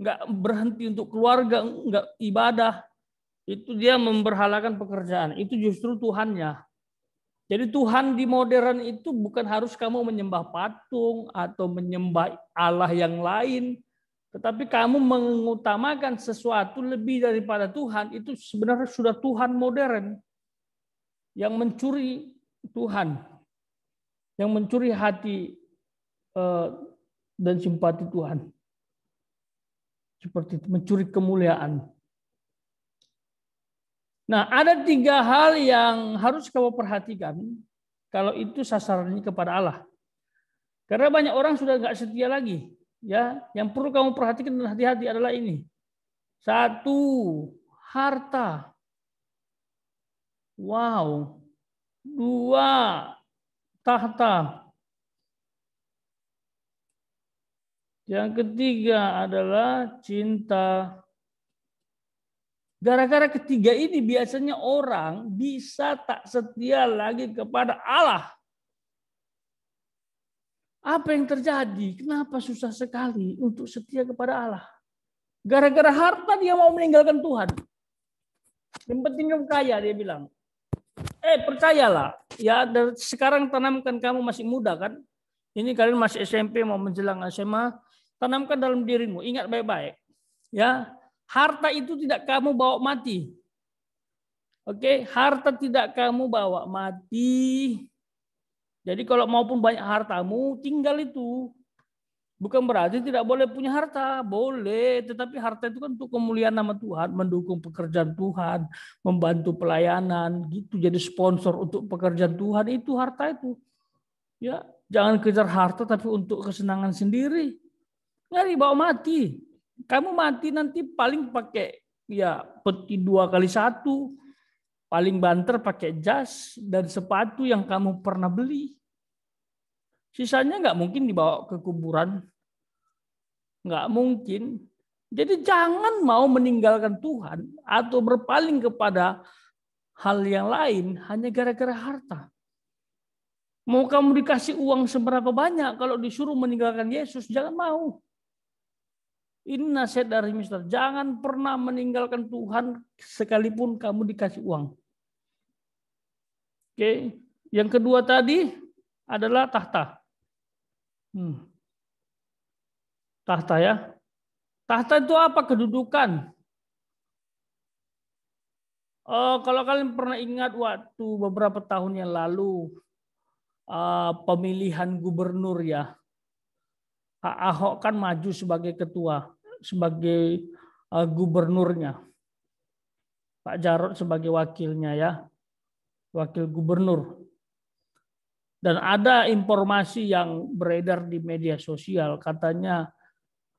nggak berhenti untuk keluarga, nggak ibadah, itu dia memberhalakan pekerjaan. Itu justru Tuhannya. Jadi Tuhan di modern itu bukan harus kamu menyembah patung atau menyembah Allah yang lain, tetapi kamu mengutamakan sesuatu lebih daripada Tuhan itu sebenarnya sudah Tuhan modern yang mencuri Tuhan, yang mencuri hati eh, dan simpati Tuhan seperti mencuri kemuliaan. Nah, ada tiga hal yang harus kamu perhatikan kalau itu sasarannya kepada Allah. Karena banyak orang sudah nggak setia lagi. Ya, yang perlu kamu perhatikan dan hati-hati adalah ini. Satu, harta. Wow. Dua, tahta. Yang ketiga adalah cinta. Gara-gara ketiga ini biasanya orang bisa tak setia lagi kepada Allah. Apa yang terjadi? Kenapa susah sekali untuk setia kepada Allah? Gara-gara harta dia mau meninggalkan Tuhan. Yang penting kamu kaya, dia bilang. Eh percayalah, ya sekarang tanamkan kamu masih muda kan. Ini kalian masih SMP mau menjelang SMA, Tanamkan dalam dirimu, ingat baik-baik. Ya, harta itu tidak kamu bawa mati. Oke, harta tidak kamu bawa mati. Jadi kalau maupun banyak hartamu, tinggal itu. Bukan berarti tidak boleh punya harta, boleh. Tetapi harta itu kan untuk kemuliaan nama Tuhan, mendukung pekerjaan Tuhan, membantu pelayanan, gitu. Jadi sponsor untuk pekerjaan Tuhan itu harta itu. Ya, jangan kejar harta tapi untuk kesenangan sendiri. Nggak dibawa mati. Kamu mati nanti paling pakai ya peti dua kali satu, paling banter pakai jas dan sepatu yang kamu pernah beli. Sisanya nggak mungkin dibawa ke kuburan. Nggak mungkin. Jadi jangan mau meninggalkan Tuhan atau berpaling kepada hal yang lain hanya gara-gara harta. Mau kamu dikasih uang seberapa banyak kalau disuruh meninggalkan Yesus, jangan mau. Ini nasihat dari mister. Jangan pernah meninggalkan Tuhan sekalipun kamu dikasih uang. Oke. Yang kedua tadi adalah tahta. Hmm. Tahta ya. Tahta itu apa? Kedudukan. Oh, kalau kalian pernah ingat waktu beberapa tahun yang lalu uh, pemilihan gubernur ya, Pak Ahok kan maju sebagai ketua sebagai uh, gubernurnya. Pak Jarod sebagai wakilnya ya, wakil gubernur. Dan ada informasi yang beredar di media sosial katanya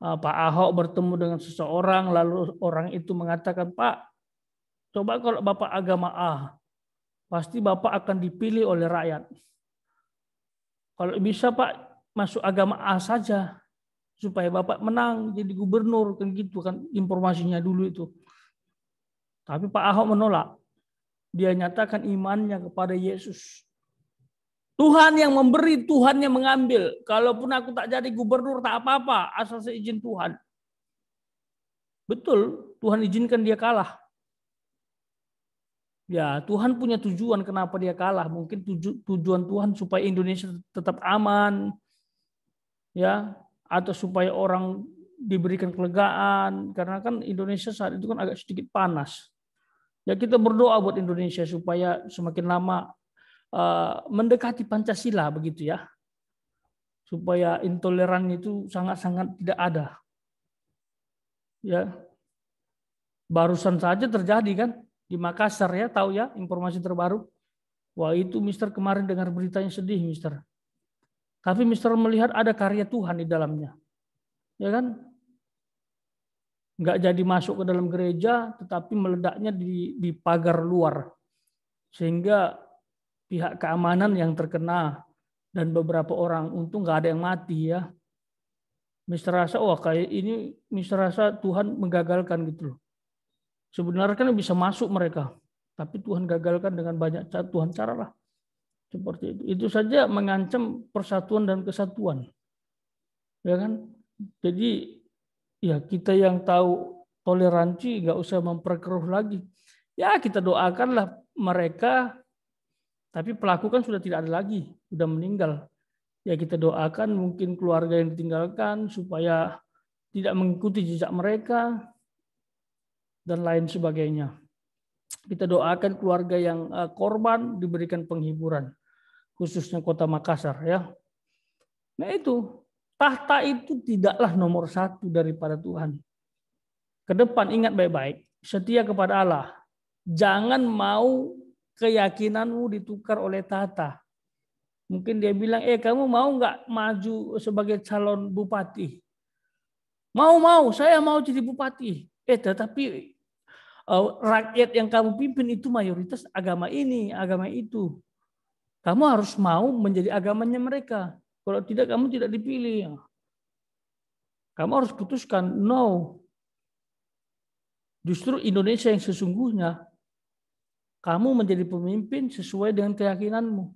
uh, Pak Ahok bertemu dengan seseorang lalu orang itu mengatakan, "Pak, coba kalau Bapak agama A, pasti Bapak akan dipilih oleh rakyat." Kalau bisa Pak masuk agama A saja supaya Bapak menang jadi gubernur kan gitu kan informasinya dulu itu. Tapi Pak Ahok menolak. Dia nyatakan imannya kepada Yesus. Tuhan yang memberi, Tuhan yang mengambil. Kalaupun aku tak jadi gubernur tak apa-apa, asal seizin Tuhan. Betul, Tuhan izinkan dia kalah. Ya, Tuhan punya tujuan kenapa dia kalah. Mungkin tuju, tujuan Tuhan supaya Indonesia tetap aman. Ya, atau supaya orang diberikan kelegaan karena kan Indonesia saat itu kan agak sedikit panas. Ya kita berdoa buat Indonesia supaya semakin lama eh, mendekati Pancasila begitu ya. Supaya intoleran itu sangat-sangat tidak ada. Ya. Barusan saja terjadi kan di Makassar ya, tahu ya informasi terbaru. Wah, itu Mister kemarin dengar beritanya sedih, Mister. Tapi Mister melihat ada karya Tuhan di dalamnya. Ya kan? Nggak jadi masuk ke dalam gereja, tetapi meledaknya di, di pagar luar. Sehingga pihak keamanan yang terkena dan beberapa orang untung nggak ada yang mati ya. Mister rasa wah kayak ini Mister rasa Tuhan menggagalkan gitu loh. Sebenarnya kan bisa masuk mereka, tapi Tuhan gagalkan dengan banyak Tuhan caralah seperti itu. Itu saja mengancam persatuan dan kesatuan. Ya kan? Jadi ya kita yang tahu toleransi nggak usah memperkeruh lagi. Ya kita doakanlah mereka tapi pelaku kan sudah tidak ada lagi, sudah meninggal. Ya kita doakan mungkin keluarga yang ditinggalkan supaya tidak mengikuti jejak mereka dan lain sebagainya. Kita doakan keluarga yang eh, korban diberikan penghiburan khususnya kota Makassar ya. Nah itu tahta itu tidaklah nomor satu daripada Tuhan. Kedepan ingat baik-baik, setia kepada Allah. Jangan mau keyakinanmu ditukar oleh tahta. Mungkin dia bilang, eh kamu mau nggak maju sebagai calon bupati? Mau mau, saya mau jadi bupati. Eh tetapi eh, rakyat yang kamu pimpin itu mayoritas agama ini, agama itu. Kamu harus mau menjadi agamanya mereka. Kalau tidak, kamu tidak dipilih. Kamu harus putuskan, no. Justru Indonesia yang sesungguhnya, kamu menjadi pemimpin sesuai dengan keyakinanmu.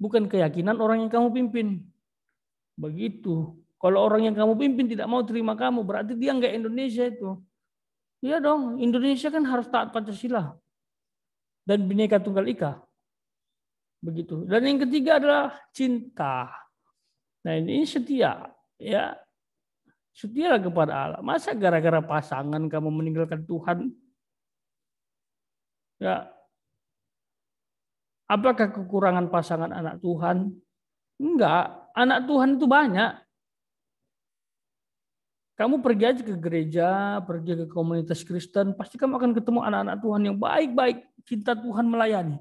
Bukan keyakinan orang yang kamu pimpin. Begitu. Kalau orang yang kamu pimpin tidak mau terima kamu, berarti dia enggak Indonesia itu. Iya dong, Indonesia kan harus taat Pancasila dan Bhinneka Tunggal Ika begitu. Dan yang ketiga adalah cinta. Nah ini setia, ya setia kepada Allah. Masa gara-gara pasangan kamu meninggalkan Tuhan? Ya, apakah kekurangan pasangan anak Tuhan? Enggak, anak Tuhan itu banyak. Kamu pergi aja ke gereja, pergi ke komunitas Kristen, pasti kamu akan ketemu anak-anak Tuhan yang baik-baik, cinta Tuhan melayani.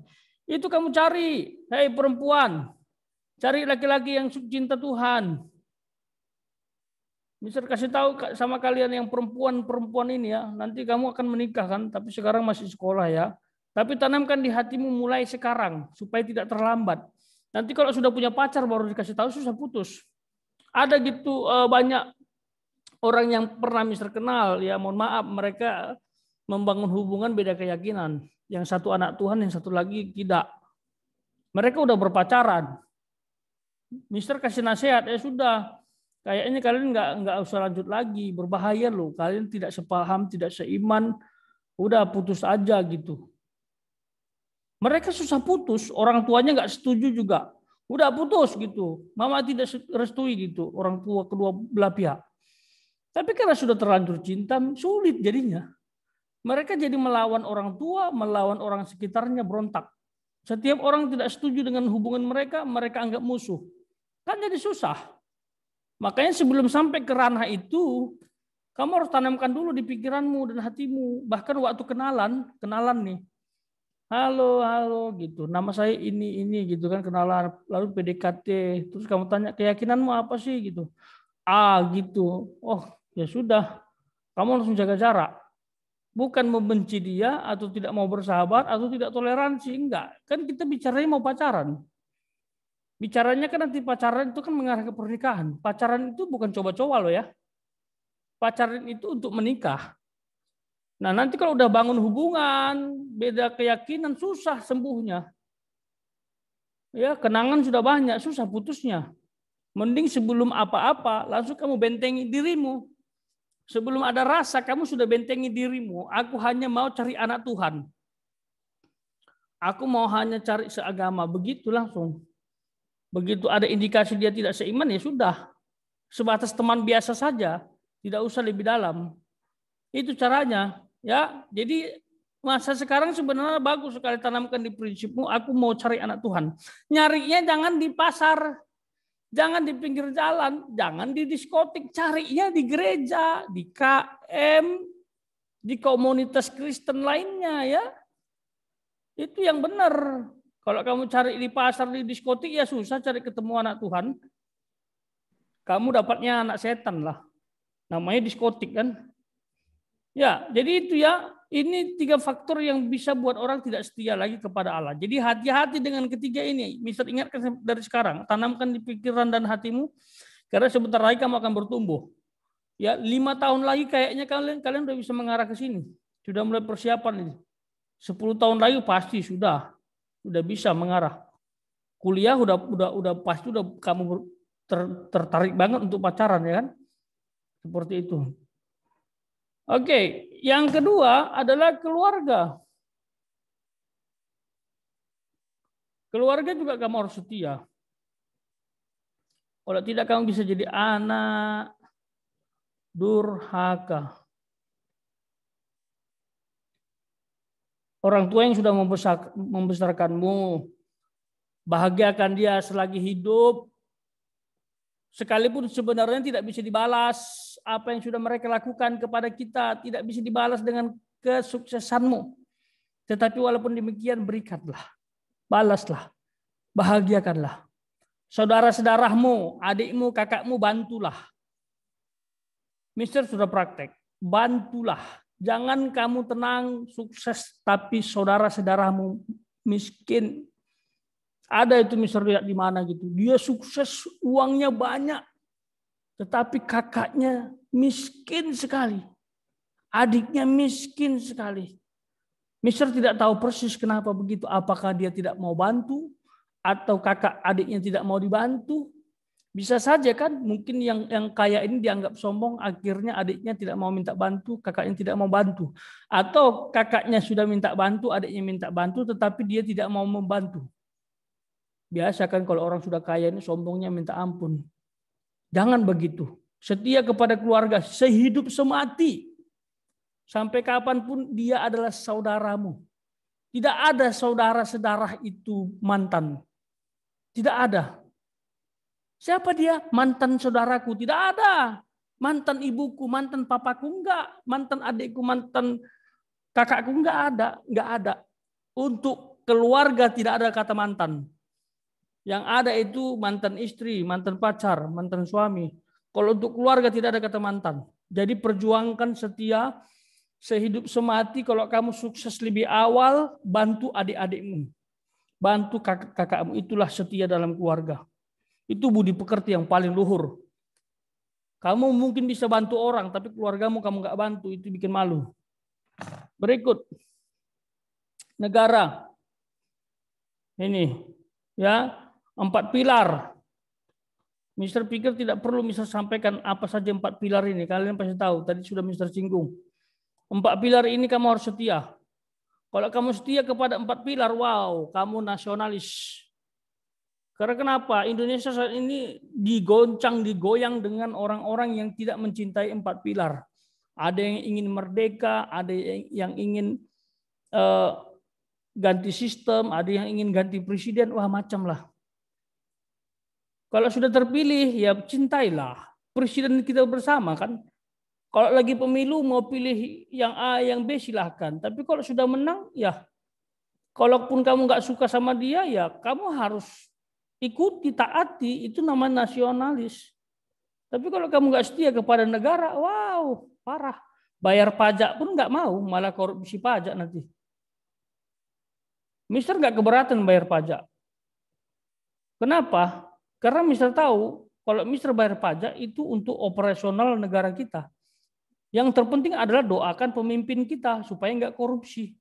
Itu kamu cari, hei perempuan. Cari laki-laki yang cinta Tuhan. Mister kasih tahu sama kalian yang perempuan-perempuan ini ya, nanti kamu akan menikah kan, tapi sekarang masih sekolah ya. Tapi tanamkan di hatimu mulai sekarang supaya tidak terlambat. Nanti kalau sudah punya pacar baru dikasih tahu susah putus. Ada gitu eh, banyak orang yang pernah Mister kenal ya, mohon maaf mereka membangun hubungan beda keyakinan. Yang satu anak Tuhan, yang satu lagi tidak. Mereka udah berpacaran. Mister kasih nasihat, ya sudah. Kayaknya kalian nggak nggak usah lanjut lagi, berbahaya loh. Kalian tidak sepaham, tidak seiman, udah putus aja gitu. Mereka susah putus, orang tuanya nggak setuju juga. Udah putus gitu, mama tidak restui gitu, orang tua kedua belah pihak. Tapi karena sudah terlanjur cinta, sulit jadinya. Mereka jadi melawan orang tua, melawan orang sekitarnya, berontak. Setiap orang tidak setuju dengan hubungan mereka, mereka anggap musuh. Kan jadi susah. Makanya sebelum sampai ke ranah itu, kamu harus tanamkan dulu di pikiranmu dan hatimu. Bahkan waktu kenalan, kenalan nih. Halo, halo gitu. Nama saya ini ini gitu kan kenalan. Lalu PDKT, terus kamu tanya keyakinanmu apa sih gitu. Ah gitu. Oh, ya sudah. Kamu langsung jaga jarak bukan membenci dia atau tidak mau bersahabat atau tidak toleransi enggak kan kita bicaranya mau pacaran bicaranya kan nanti pacaran itu kan mengarah ke pernikahan pacaran itu bukan coba-coba loh ya pacaran itu untuk menikah nah nanti kalau udah bangun hubungan beda keyakinan susah sembuhnya ya kenangan sudah banyak susah putusnya mending sebelum apa-apa langsung kamu bentengi dirimu Sebelum ada rasa, kamu sudah bentengi dirimu. Aku hanya mau cari anak Tuhan. Aku mau hanya cari seagama. Begitu langsung. Begitu ada indikasi dia tidak seiman, ya sudah. Sebatas teman biasa saja. Tidak usah lebih dalam. Itu caranya. ya. Jadi masa sekarang sebenarnya bagus sekali tanamkan di prinsipmu. Aku mau cari anak Tuhan. Nyarinya jangan di pasar Jangan di pinggir jalan, jangan di diskotik, carinya di gereja, di KM, di komunitas Kristen lainnya ya. Itu yang benar. Kalau kamu cari di pasar, di diskotik ya susah cari ketemu anak Tuhan. Kamu dapatnya anak setan lah. Namanya diskotik kan. Ya, jadi itu ya ini tiga faktor yang bisa buat orang tidak setia lagi kepada Allah. Jadi hati-hati dengan ketiga ini. Mister ingatkan dari sekarang, tanamkan di pikiran dan hatimu, karena sebentar lagi kamu akan bertumbuh. Ya lima tahun lagi kayaknya kalian kalian sudah bisa mengarah ke sini. Sudah mulai persiapan ini. Sepuluh tahun lagi pasti sudah sudah bisa mengarah. Kuliah sudah sudah sudah pasti sudah kamu ter, tertarik banget untuk pacaran ya kan? Seperti itu. Oke, yang kedua adalah keluarga. Keluarga juga kamu harus setia. Kalau tidak kamu bisa jadi anak durhaka. Orang tua yang sudah membesarkanmu, bahagiakan dia selagi hidup, Sekalipun sebenarnya tidak bisa dibalas apa yang sudah mereka lakukan kepada kita, tidak bisa dibalas dengan kesuksesanmu. Tetapi walaupun demikian berikanlah, balaslah, bahagiakanlah. Saudara-saudaramu, adikmu, kakakmu bantulah. Mister sudah praktek, bantulah. Jangan kamu tenang, sukses, tapi saudara-saudaramu miskin, ada itu misalnya di mana gitu. Dia sukses, uangnya banyak. Tetapi kakaknya miskin sekali. Adiknya miskin sekali. Mister tidak tahu persis kenapa begitu. Apakah dia tidak mau bantu atau kakak adiknya tidak mau dibantu? Bisa saja kan mungkin yang yang kaya ini dianggap sombong akhirnya adiknya tidak mau minta bantu, kakaknya tidak mau bantu. Atau kakaknya sudah minta bantu, adiknya minta bantu tetapi dia tidak mau membantu. Biasa kan kalau orang sudah kaya ini sombongnya minta ampun. Jangan begitu. Setia kepada keluarga sehidup semati. Sampai kapanpun dia adalah saudaramu. Tidak ada saudara sedarah itu mantan. Tidak ada. Siapa dia? Mantan saudaraku. Tidak ada. Mantan ibuku, mantan papaku enggak. Mantan adikku, mantan kakakku enggak ada. Enggak ada. Untuk keluarga tidak ada kata mantan. Yang ada itu mantan istri, mantan pacar, mantan suami. Kalau untuk keluarga tidak ada kata mantan. Jadi perjuangkan setia sehidup semati kalau kamu sukses lebih awal bantu adik-adikmu. Bantu kakak-kakakmu itulah setia dalam keluarga. Itu budi pekerti yang paling luhur. Kamu mungkin bisa bantu orang, tapi keluargamu kamu nggak bantu, itu bikin malu. Berikut, negara. Ini, ya Empat pilar. Mister pikir tidak perlu Mister sampaikan apa saja empat pilar ini. Kalian pasti tahu, tadi sudah Mister singgung. Empat pilar ini kamu harus setia. Kalau kamu setia kepada empat pilar, wow, kamu nasionalis. Karena kenapa? Indonesia saat ini digoncang, digoyang dengan orang-orang yang tidak mencintai empat pilar. Ada yang ingin merdeka, ada yang ingin uh, ganti sistem, ada yang ingin ganti presiden, wah macam lah. Kalau sudah terpilih, ya cintailah. Presiden kita bersama kan. Kalau lagi pemilu mau pilih yang A, yang B silahkan. Tapi kalau sudah menang, ya kalaupun kamu nggak suka sama dia, ya kamu harus ikuti, taati. Itu nama nasionalis. Tapi kalau kamu nggak setia kepada negara, wow, parah. Bayar pajak pun nggak mau, malah korupsi pajak nanti. Mister nggak keberatan bayar pajak. Kenapa? Karena Mister tahu kalau Mister bayar pajak itu untuk operasional negara kita. Yang terpenting adalah doakan pemimpin kita supaya nggak korupsi.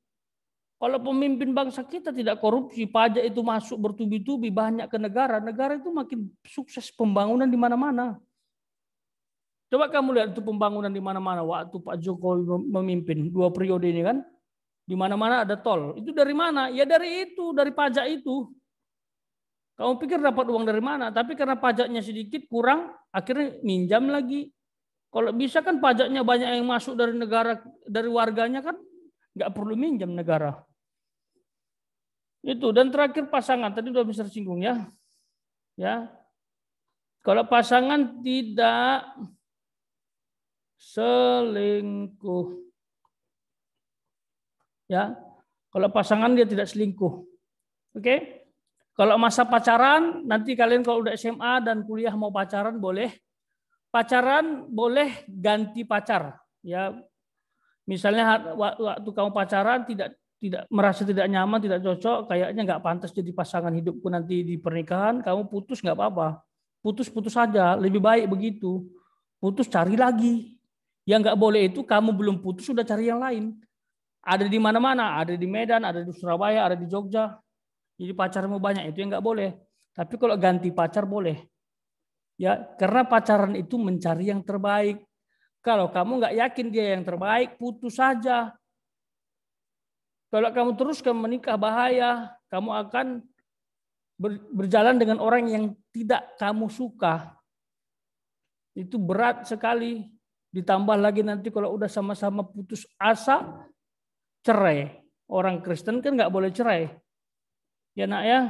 Kalau pemimpin bangsa kita tidak korupsi, pajak itu masuk bertubi-tubi banyak ke negara, negara itu makin sukses pembangunan di mana-mana. Coba kamu lihat itu pembangunan di mana-mana waktu Pak Jokowi memimpin dua periode ini kan, di mana-mana ada tol. Itu dari mana? Ya dari itu, dari pajak itu. Kamu pikir dapat uang dari mana? Tapi karena pajaknya sedikit kurang, akhirnya minjam lagi. Kalau bisa kan pajaknya banyak yang masuk dari negara dari warganya kan nggak perlu minjam negara. Itu dan terakhir pasangan tadi sudah bisa singgung ya. Ya. Kalau pasangan tidak selingkuh. Ya. Kalau pasangan dia tidak selingkuh. Oke? Okay? Kalau masa pacaran, nanti kalian kalau udah SMA dan kuliah mau pacaran boleh. Pacaran boleh ganti pacar. Ya, misalnya waktu kamu pacaran tidak tidak merasa tidak nyaman, tidak cocok, kayaknya nggak pantas jadi pasangan hidupku nanti di pernikahan, kamu putus nggak apa-apa. Putus putus saja, lebih baik begitu. Putus cari lagi. Yang nggak boleh itu kamu belum putus sudah cari yang lain. Ada di mana-mana, ada di Medan, ada di Surabaya, ada di Jogja jadi pacarmu banyak itu yang nggak boleh. Tapi kalau ganti pacar boleh. Ya, karena pacaran itu mencari yang terbaik. Kalau kamu nggak yakin dia yang terbaik, putus saja. Kalau kamu teruskan menikah bahaya, kamu akan berjalan dengan orang yang tidak kamu suka. Itu berat sekali. Ditambah lagi nanti kalau udah sama-sama putus asa, cerai. Orang Kristen kan nggak boleh cerai. Ya nak ya.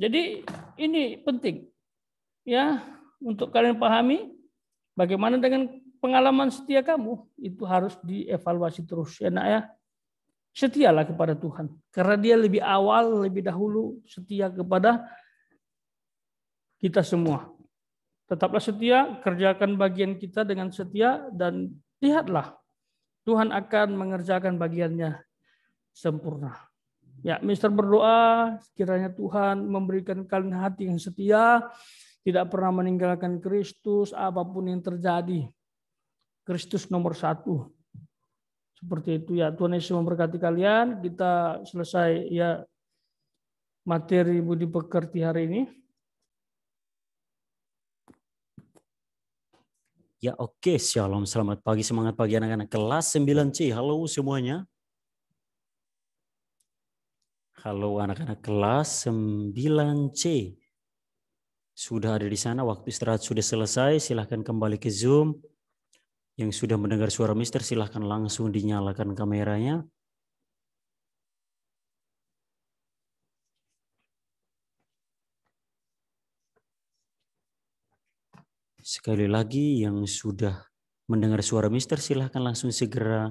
Jadi ini penting ya untuk kalian pahami bagaimana dengan pengalaman setia kamu itu harus dievaluasi terus ya nak ya. Setialah kepada Tuhan karena dia lebih awal lebih dahulu setia kepada kita semua. Tetaplah setia, kerjakan bagian kita dengan setia dan lihatlah Tuhan akan mengerjakan bagiannya sempurna. Ya, Mister berdoa kiranya Tuhan memberikan kalian hati yang setia, tidak pernah meninggalkan Kristus apapun yang terjadi. Kristus nomor satu. Seperti itu ya Tuhan Yesus memberkati kalian. Kita selesai ya materi budi pekerti hari ini. Ya oke, okay. shalom. Selamat pagi, semangat pagi anak-anak kelas 9C. Halo semuanya. Kalau anak-anak kelas 9C sudah ada di sana, waktu istirahat sudah selesai, silahkan kembali ke Zoom. Yang sudah mendengar suara mister, silahkan langsung dinyalakan kameranya. Sekali lagi yang sudah mendengar suara mister silahkan langsung segera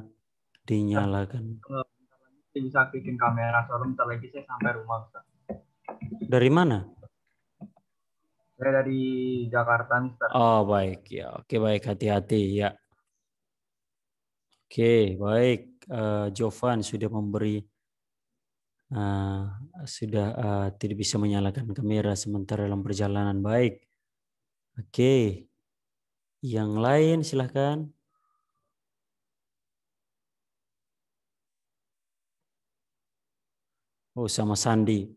dinyalakan. Eh, bisa bikin kamera soalnya bentar lagi saya sampai rumah Ustaz. Dari mana? Saya dari Jakarta, Mister. Oh, baik. Ya, oke, baik. Hati-hati, ya. Oke, baik. Uh, Jovan sudah memberi uh, sudah uh, tidak bisa menyalakan kamera sementara dalam perjalanan baik. Oke. Yang lain silahkan. Oh sama Sandi.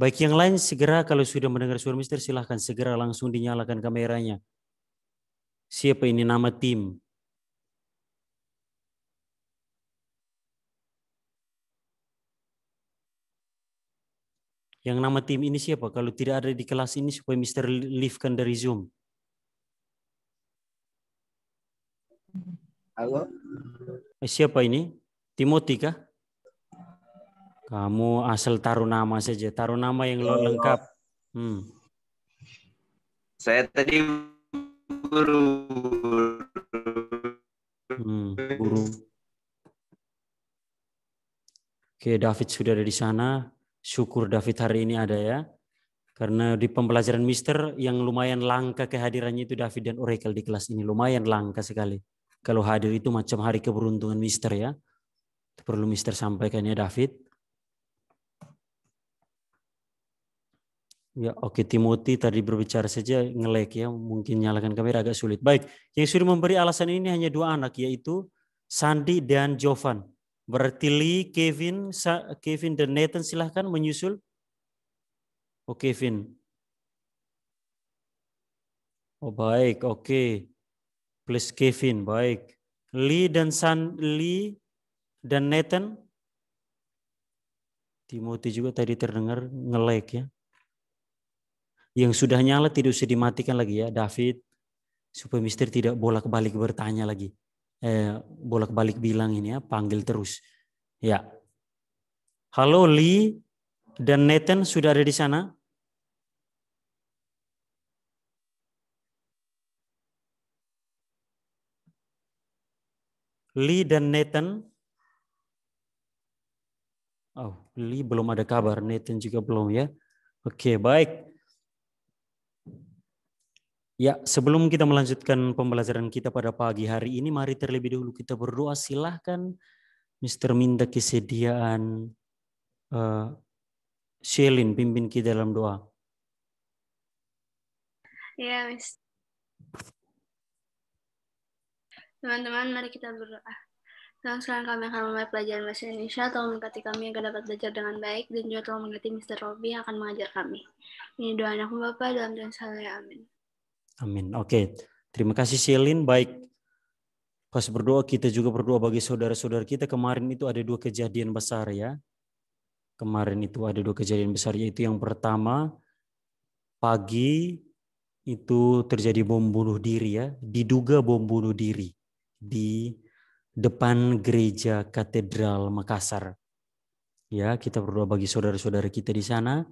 Baik yang lain segera kalau sudah mendengar suara mister silahkan segera langsung dinyalakan kameranya. Siapa ini nama tim? Yang nama tim ini siapa? Kalau tidak ada di kelas ini supaya mister liftkan dari Zoom. Halo. Eh, siapa ini? Timothy kah? Kamu asal taruh nama saja, taruh nama yang lo oh. lengkap. Hmm. Saya tadi buru. Hmm, buru. Oke, David sudah ada di sana. Syukur David hari ini ada ya. Karena di pembelajaran Mister yang lumayan langka kehadirannya itu David dan Oracle di kelas ini. Lumayan langka sekali. Kalau hadir itu macam hari keberuntungan Mister ya. Itu perlu Mister sampaikan ya David. Ya, oke okay. Timothy tadi berbicara saja ngelek ya, mungkin nyalakan kamera agak sulit. Baik, yang sudah memberi alasan ini hanya dua anak yaitu Sandi dan Jovan. Berarti Lee, Kevin, Sa Kevin dan Nathan silahkan menyusul. Oh Kevin. Oh baik, oke. Okay. Please Kevin, baik. Lee dan San Lee dan Nathan. Timothy juga tadi terdengar ngelek ya yang sudah nyala tidak usah dimatikan lagi ya David supaya mister tidak bolak-balik bertanya lagi eh, bolak-balik bilang ini ya panggil terus ya halo Lee dan Nathan sudah ada di sana Lee dan Nathan oh Lee belum ada kabar Nathan juga belum ya oke baik Ya, sebelum kita melanjutkan pembelajaran kita pada pagi hari ini, mari terlebih dahulu kita berdoa. Silahkan Mister minta kesediaan uh, Shelin pimpin kita dalam doa. Ya, Miss. Teman-teman, mari kita berdoa. Dan sekarang kami akan memulai pelajaran Bahasa Indonesia. Tolong mengerti kami agar dapat belajar dengan baik dan juga tolong mengerti Mr. Robby yang akan mengajar kami. Ini doa anakku Bapak dalam Tuhan Saleh. Amin. Amin. Oke, terima kasih Selin. Baik, pas berdoa kita juga berdoa bagi saudara-saudara kita. Kemarin itu ada dua kejadian besar ya. Kemarin itu ada dua kejadian besar yaitu yang pertama pagi itu terjadi bom bunuh diri ya, diduga bom bunuh diri di depan gereja katedral Makassar. Ya, kita berdoa bagi saudara-saudara kita di sana.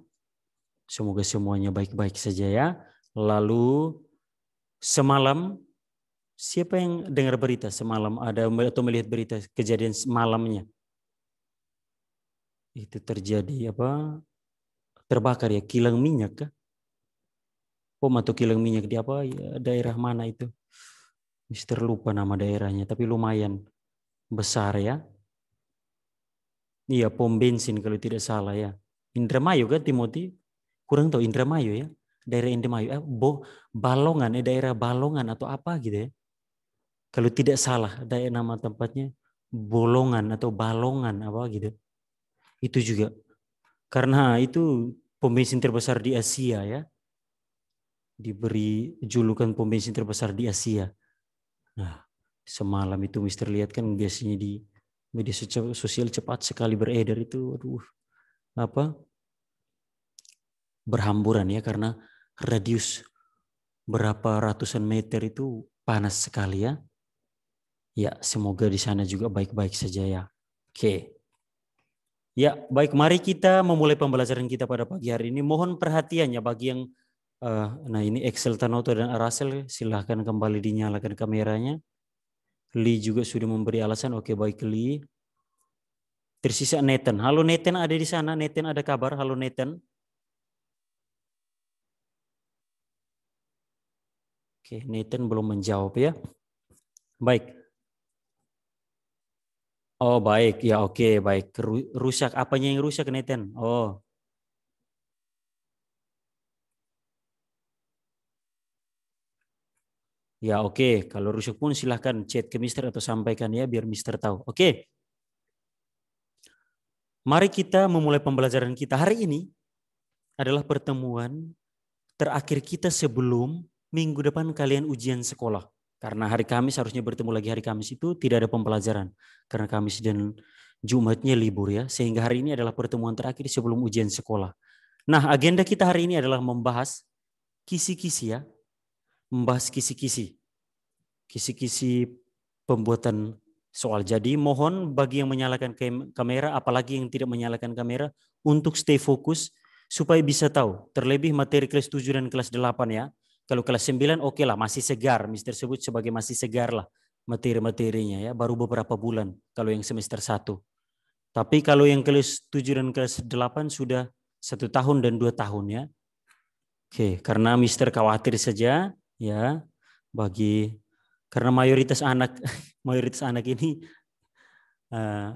Semoga semuanya baik-baik saja ya. Lalu semalam siapa yang dengar berita semalam ada atau melihat berita kejadian semalamnya? Itu terjadi apa? Terbakar ya kilang minyak kah? Pom atau kilang minyak di apa ya, daerah mana itu? Mister lupa nama daerahnya, tapi lumayan besar ya. Iya, pom bensin kalau tidak salah ya. Indramayu kan Timothy? Kurang tahu Indramayu ya daerah Indramayu, eh, Bo, Balongan, eh, daerah Balongan atau apa gitu ya. Kalau tidak salah, daerah nama tempatnya Bolongan atau Balongan apa gitu. Itu juga. Karena itu pom bensin terbesar di Asia ya. Diberi julukan pom bensin terbesar di Asia. Nah, semalam itu Mister lihat kan biasanya di media sosial cepat sekali beredar itu aduh apa berhamburan ya karena radius berapa ratusan meter itu panas sekali ya. Ya, semoga di sana juga baik-baik saja ya. Oke. Ya, baik mari kita memulai pembelajaran kita pada pagi hari ini. Mohon perhatiannya bagi yang uh, nah ini Excel Tanoto dan Arasel silahkan kembali dinyalakan kameranya. Li juga sudah memberi alasan. Oke, baik Li. Tersisa Nathan. Halo Nathan ada di sana. Nathan ada kabar? Halo Nathan. Oke, Nathan belum menjawab ya. Baik. Oh, baik. Ya, oke, baik. Rusak apanya yang rusak, Nathan? Oh. Ya, oke. Kalau rusak pun silahkan chat ke Mister atau sampaikan ya biar Mister tahu. Oke. Mari kita memulai pembelajaran kita hari ini adalah pertemuan terakhir kita sebelum minggu depan kalian ujian sekolah. Karena hari Kamis harusnya bertemu lagi hari Kamis itu tidak ada pembelajaran. Karena Kamis dan Jumatnya libur ya. Sehingga hari ini adalah pertemuan terakhir sebelum ujian sekolah. Nah agenda kita hari ini adalah membahas kisi-kisi ya. Membahas kisi-kisi. Kisi-kisi pembuatan soal. Jadi mohon bagi yang menyalakan kamera, apalagi yang tidak menyalakan kamera, untuk stay fokus supaya bisa tahu. Terlebih materi kelas 7 dan kelas 8 ya kalau kelas 9 oke okay lah, masih segar. Mister sebut sebagai masih segar lah materi-materinya ya, baru beberapa bulan kalau yang semester 1. Tapi kalau yang kelas 7 dan kelas 8 sudah satu tahun dan dua tahun ya. Oke, karena Mister khawatir saja ya bagi karena mayoritas anak [LAUGHS] mayoritas anak ini eh,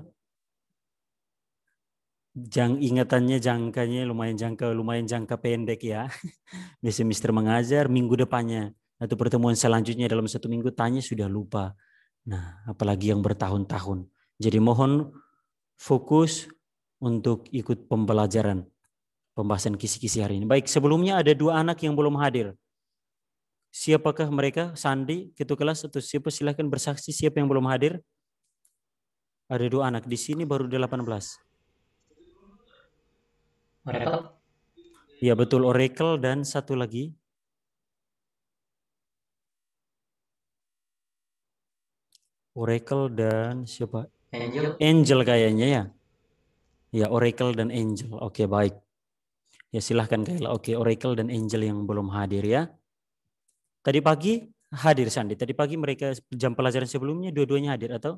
jang ingatannya jangkanya lumayan jangka lumayan jangka pendek ya. Di [LAUGHS] Mister mengajar minggu depannya atau nah, pertemuan selanjutnya dalam satu minggu tanya sudah lupa. Nah, apalagi yang bertahun-tahun. Jadi mohon fokus untuk ikut pembelajaran pembahasan kisi-kisi hari ini. Baik, sebelumnya ada dua anak yang belum hadir. Siapakah mereka? Sandi, ketua kelas atau siapa? Silahkan bersaksi siapa yang belum hadir. Ada dua anak di sini baru 18. Oracle. Ya betul Oracle dan satu lagi Oracle dan siapa? Angel. Angel kayaknya ya. Ya Oracle dan Angel. Oke baik. Ya silahkan Kayla. Oke Oracle dan Angel yang belum hadir ya. Tadi pagi hadir Sandi. Tadi pagi mereka jam pelajaran sebelumnya dua-duanya hadir atau?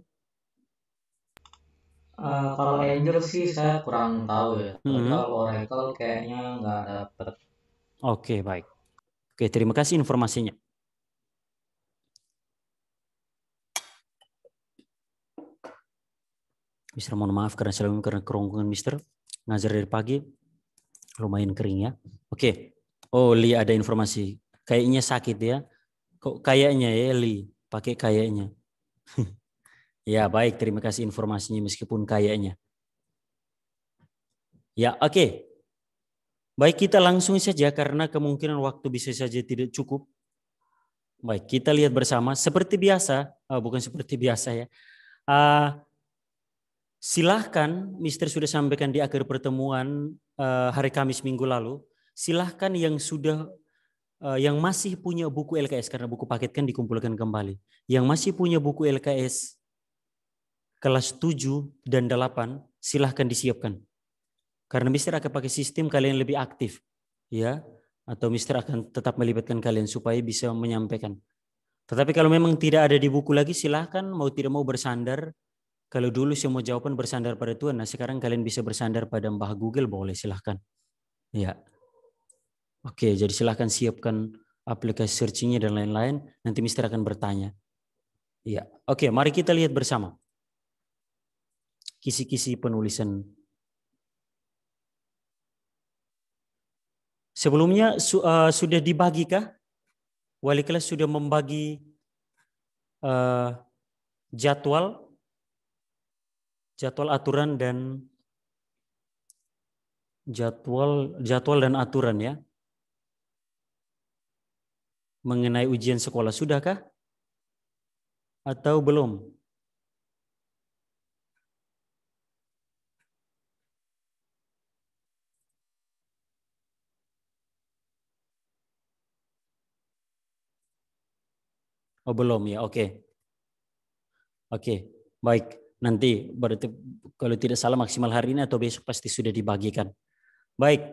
Eh, kalau Angel sih saya kurang tahu ya. -hmm. Kalau Oracle kayaknya nggak dapet. Oke okay, baik. Oke okay, terima kasih informasinya. Mister mohon maaf karena selalu karena kerongkongan Mister ngajar dari pagi lumayan kering ya. Oke. Okay. Oh Li ada informasi. Kayaknya sakit ya. Kok kayaknya ya Li pakai kayaknya. [LAUGHS] Ya, baik. Terima kasih informasinya meskipun kayaknya. Ya, oke. Okay. Baik, kita langsung saja karena kemungkinan waktu bisa saja tidak cukup. Baik, kita lihat bersama. Seperti biasa, oh, bukan seperti biasa ya. Uh, silahkan, Mister sudah sampaikan di akhir pertemuan uh, hari Kamis minggu lalu. Silahkan yang sudah yang masih punya buku LKS karena buku paket kan dikumpulkan kembali. Yang masih punya buku LKS kelas 7 dan 8 silahkan disiapkan. Karena Mister akan pakai sistem kalian lebih aktif, ya, atau Mister akan tetap melibatkan kalian supaya bisa menyampaikan. Tetapi kalau memang tidak ada di buku lagi, silahkan mau tidak mau bersandar. Kalau dulu mau jawaban bersandar pada Tuhan, nah sekarang kalian bisa bersandar pada Mbah Google, boleh silahkan. Ya. Oke, jadi silahkan siapkan aplikasi searchingnya dan lain-lain. Nanti Mister akan bertanya. Ya, oke, mari kita lihat bersama kisi-kisi penulisan. Sebelumnya su, uh, sudah dibagikah? Wali kelas sudah membagi uh, jadwal jadwal aturan dan jadwal jadwal dan aturan ya mengenai ujian sekolah sudahkah atau belum Oh belum ya, oke. Okay. Oke, okay, baik. Nanti berarti kalau tidak salah maksimal hari ini atau besok pasti sudah dibagikan. Baik.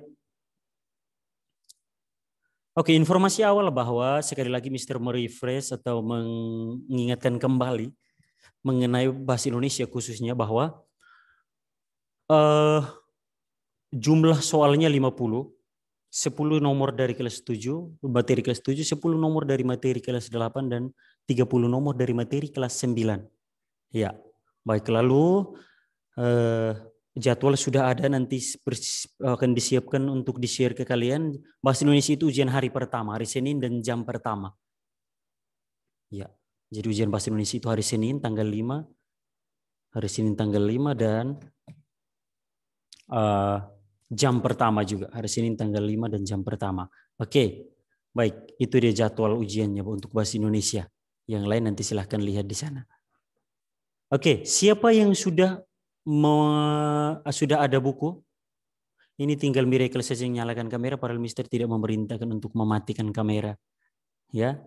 Oke, okay, informasi awal bahwa sekali lagi Mr. merefresh atau mengingatkan kembali mengenai bahasa Indonesia khususnya bahwa uh, jumlah soalnya 50 10 nomor dari kelas 7, materi kelas 7, 10 nomor dari materi kelas 8, dan 30 nomor dari materi kelas 9. Ya, baik. Lalu eh, jadwal sudah ada nanti akan disiapkan untuk di-share ke kalian. Bahasa Indonesia itu ujian hari pertama, hari Senin dan jam pertama. Ya, jadi ujian bahasa Indonesia itu hari Senin tanggal 5, hari Senin tanggal 5 dan uh, jam pertama juga hari Senin tanggal 5 dan jam pertama. Oke, baik itu dia jadwal ujiannya untuk bahasa Indonesia. Yang lain nanti silahkan lihat di sana. Oke, siapa yang sudah me, sudah ada buku? Ini tinggal miracle saja yang nyalakan kamera. Para Mister tidak memerintahkan untuk mematikan kamera. Ya,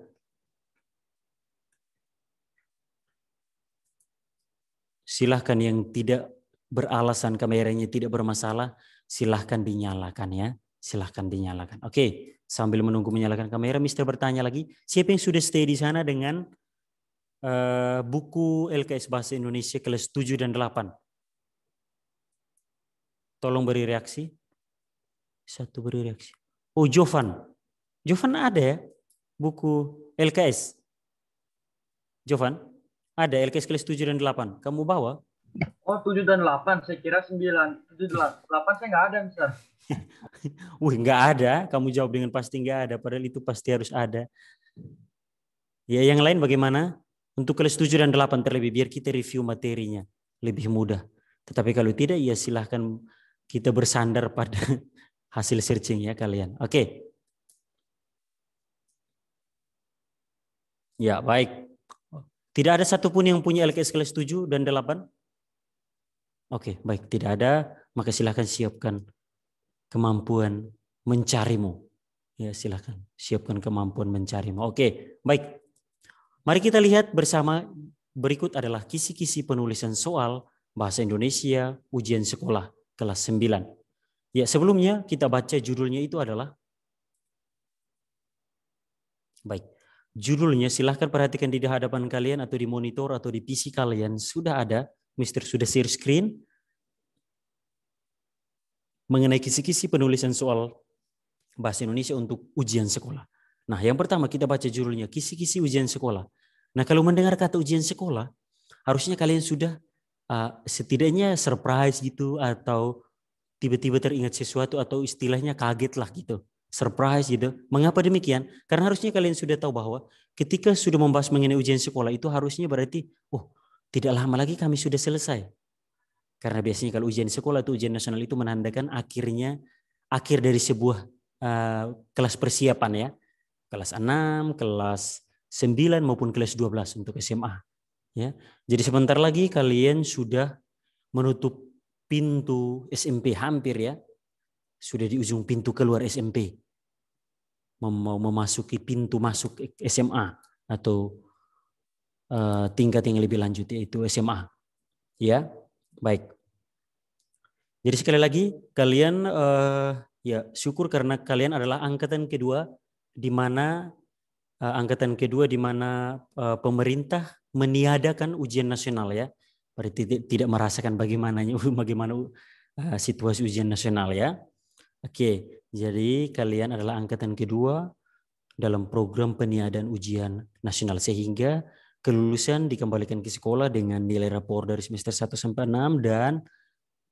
silahkan yang tidak beralasan kameranya tidak bermasalah, silahkan dinyalakan ya. Silahkan dinyalakan. Oke, sambil menunggu menyalakan kamera, Mister bertanya lagi, siapa yang sudah stay di sana dengan uh, buku LKS Bahasa Indonesia kelas 7 dan 8? Tolong beri reaksi. Satu beri reaksi. Oh, Jovan. Jovan ada ya buku LKS? Jovan, ada LKS kelas 7 dan 8. Kamu bawa? [LAUGHS] Oh, 7 dan 8. Saya kira 9. 7 dan 8 saya nggak ada, Mister. [LAUGHS] Wih, nggak ada. Kamu jawab dengan pasti nggak ada. Padahal itu pasti harus ada. Ya, yang lain bagaimana? Untuk kelas 7 dan 8 terlebih, biar kita review materinya lebih mudah. Tetapi kalau tidak, ya silahkan kita bersandar pada [LAUGHS] hasil searching ya kalian. Oke. Okay. Ya, baik. Tidak ada satupun yang punya LKS kelas 7 dan 8? Oke, baik. Tidak ada, maka silahkan siapkan kemampuan mencarimu. Ya, silahkan siapkan kemampuan mencarimu. Oke, baik. Mari kita lihat bersama. Berikut adalah kisi-kisi penulisan soal Bahasa Indonesia Ujian Sekolah kelas 9. Ya, sebelumnya kita baca judulnya itu adalah Baik. Judulnya silahkan perhatikan di hadapan kalian atau di monitor atau di PC kalian sudah ada Mister sudah share screen mengenai kisi-kisi penulisan soal bahasa Indonesia untuk ujian sekolah. Nah, yang pertama kita baca judulnya kisi-kisi ujian sekolah. Nah, kalau mendengar kata ujian sekolah, harusnya kalian sudah uh, setidaknya surprise gitu atau tiba-tiba teringat sesuatu atau istilahnya kaget lah gitu surprise gitu. Mengapa demikian? Karena harusnya kalian sudah tahu bahwa ketika sudah membahas mengenai ujian sekolah itu harusnya berarti, oh tidak lama lagi kami sudah selesai. Karena biasanya kalau ujian sekolah atau ujian nasional itu menandakan akhirnya akhir dari sebuah uh, kelas persiapan ya. Kelas 6, kelas 9 maupun kelas 12 untuk SMA. Ya. Jadi sebentar lagi kalian sudah menutup pintu SMP hampir ya. Sudah di ujung pintu keluar SMP. Mau memasuki pintu masuk SMA atau Eh, tingkat yang lebih lanjut yaitu SMA. Ya, baik. Jadi sekali lagi kalian uh, ya syukur karena kalian adalah angkatan kedua di mana uh, angkatan kedua di mana uh, pemerintah meniadakan ujian nasional ya. Berarti tidak merasakan bagaimananya [LAUGHS] bagaimana uh, situasi ujian nasional ya. Oke, jadi kalian adalah angkatan kedua dalam program peniadaan ujian nasional sehingga kelulusan dikembalikan ke sekolah dengan nilai rapor dari semester 1 sampai 6 dan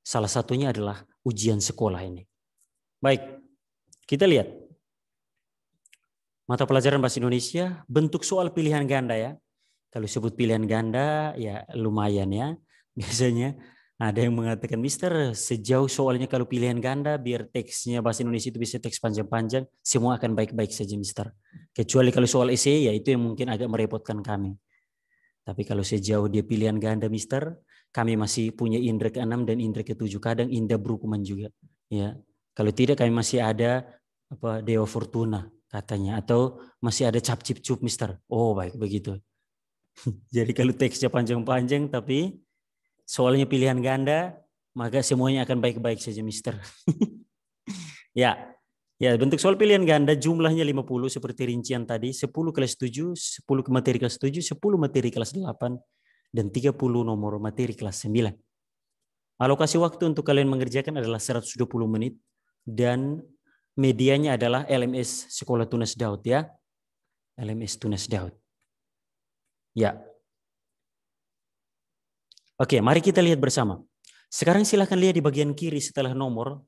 salah satunya adalah ujian sekolah ini. Baik, kita lihat. Mata pelajaran bahasa Indonesia, bentuk soal pilihan ganda ya. Kalau sebut pilihan ganda ya lumayan ya. [LAUGHS] Biasanya ada yang mengatakan, Mister, sejauh soalnya kalau pilihan ganda, biar teksnya bahasa Indonesia itu bisa teks panjang-panjang, semua akan baik-baik saja, Mister. Kecuali kalau soal isi ya itu yang mungkin agak merepotkan kami. Tapi kalau sejauh dia pilihan ganda mister, kami masih punya ke enam dan ke 7 Kadang indera berhukuman juga. Ya, kalau tidak kami masih ada apa dewa fortuna katanya atau masih ada cap cip cup mister. Oh baik begitu. [LAUGHS] Jadi kalau teksnya panjang-panjang tapi soalnya pilihan ganda maka semuanya akan baik-baik saja mister. [LAUGHS] ya, Ya, bentuk soal pilihan ganda jumlahnya 50 seperti rincian tadi, 10 kelas 7, 10 materi kelas 7, 10 materi kelas 8, dan 30 nomor materi kelas 9. Alokasi waktu untuk kalian mengerjakan adalah 120 menit dan medianya adalah LMS Sekolah Tunas Daud ya. LMS Tunas Daud. Ya. Oke, mari kita lihat bersama. Sekarang silahkan lihat di bagian kiri setelah nomor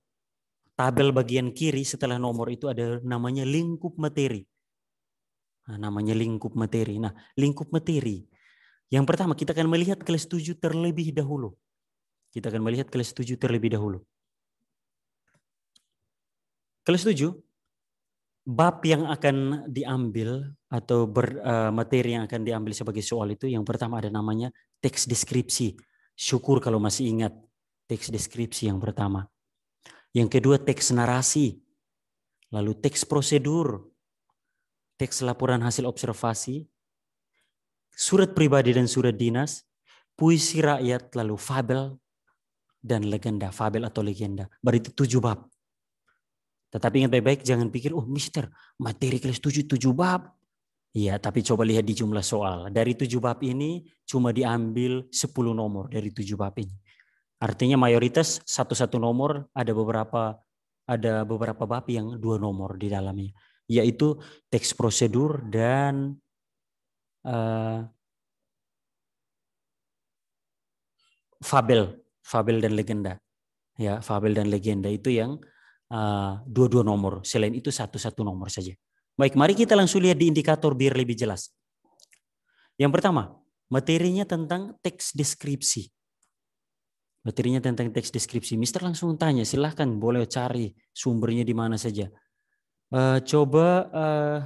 tabel bagian kiri setelah nomor itu ada namanya lingkup materi. Nah, namanya lingkup materi. Nah, lingkup materi. Yang pertama kita akan melihat kelas 7 terlebih dahulu. Kita akan melihat kelas 7 terlebih dahulu. Kelas 7 bab yang akan diambil atau ber, uh, materi yang akan diambil sebagai soal itu yang pertama ada namanya teks deskripsi. Syukur kalau masih ingat teks deskripsi yang pertama. Yang kedua teks narasi, lalu teks prosedur, teks laporan hasil observasi, surat pribadi dan surat dinas, puisi rakyat, lalu fabel, dan legenda, fabel atau legenda. Berarti tujuh bab. Tetapi ingat baik-baik, jangan pikir, oh mister, materi kelas tujuh, tujuh bab. Iya, tapi coba lihat di jumlah soal. Dari tujuh bab ini, cuma diambil sepuluh nomor dari tujuh bab ini. Artinya mayoritas satu-satu nomor ada beberapa ada beberapa bab yang dua nomor di dalamnya, yaitu teks prosedur dan uh, fabel, fabel dan legenda. Ya, fabel dan legenda itu yang uh, dua-dua nomor. Selain itu satu-satu nomor saja. Baik, mari kita langsung lihat di indikator biar lebih jelas. Yang pertama, materinya tentang teks deskripsi materinya tentang teks deskripsi. Mister langsung tanya, silahkan boleh cari sumbernya di mana saja. Uh, coba uh,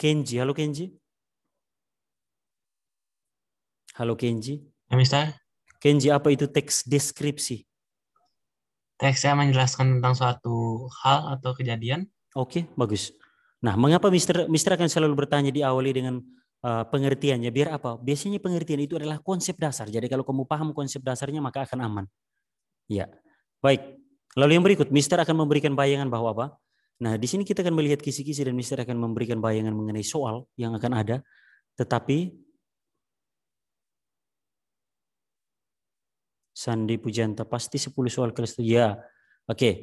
Kenji, halo Kenji. Halo Kenji. Ya, Mister. Kenji, apa itu teks deskripsi? Teks yang menjelaskan tentang suatu hal atau kejadian. Oke, okay, bagus. Nah, mengapa Mister Mister akan selalu bertanya diawali dengan uh, pengertiannya? Biar apa? Biasanya pengertian itu adalah konsep dasar. Jadi kalau kamu paham konsep dasarnya maka akan aman. Ya. Baik. Lalu yang berikut, Mister akan memberikan bayangan bahwa apa? Nah, di sini kita akan melihat kisi-kisi dan Mister akan memberikan bayangan mengenai soal yang akan ada. Tetapi Sandi Pujanta pasti 10 soal kelas itu. Ya. Oke. Okay.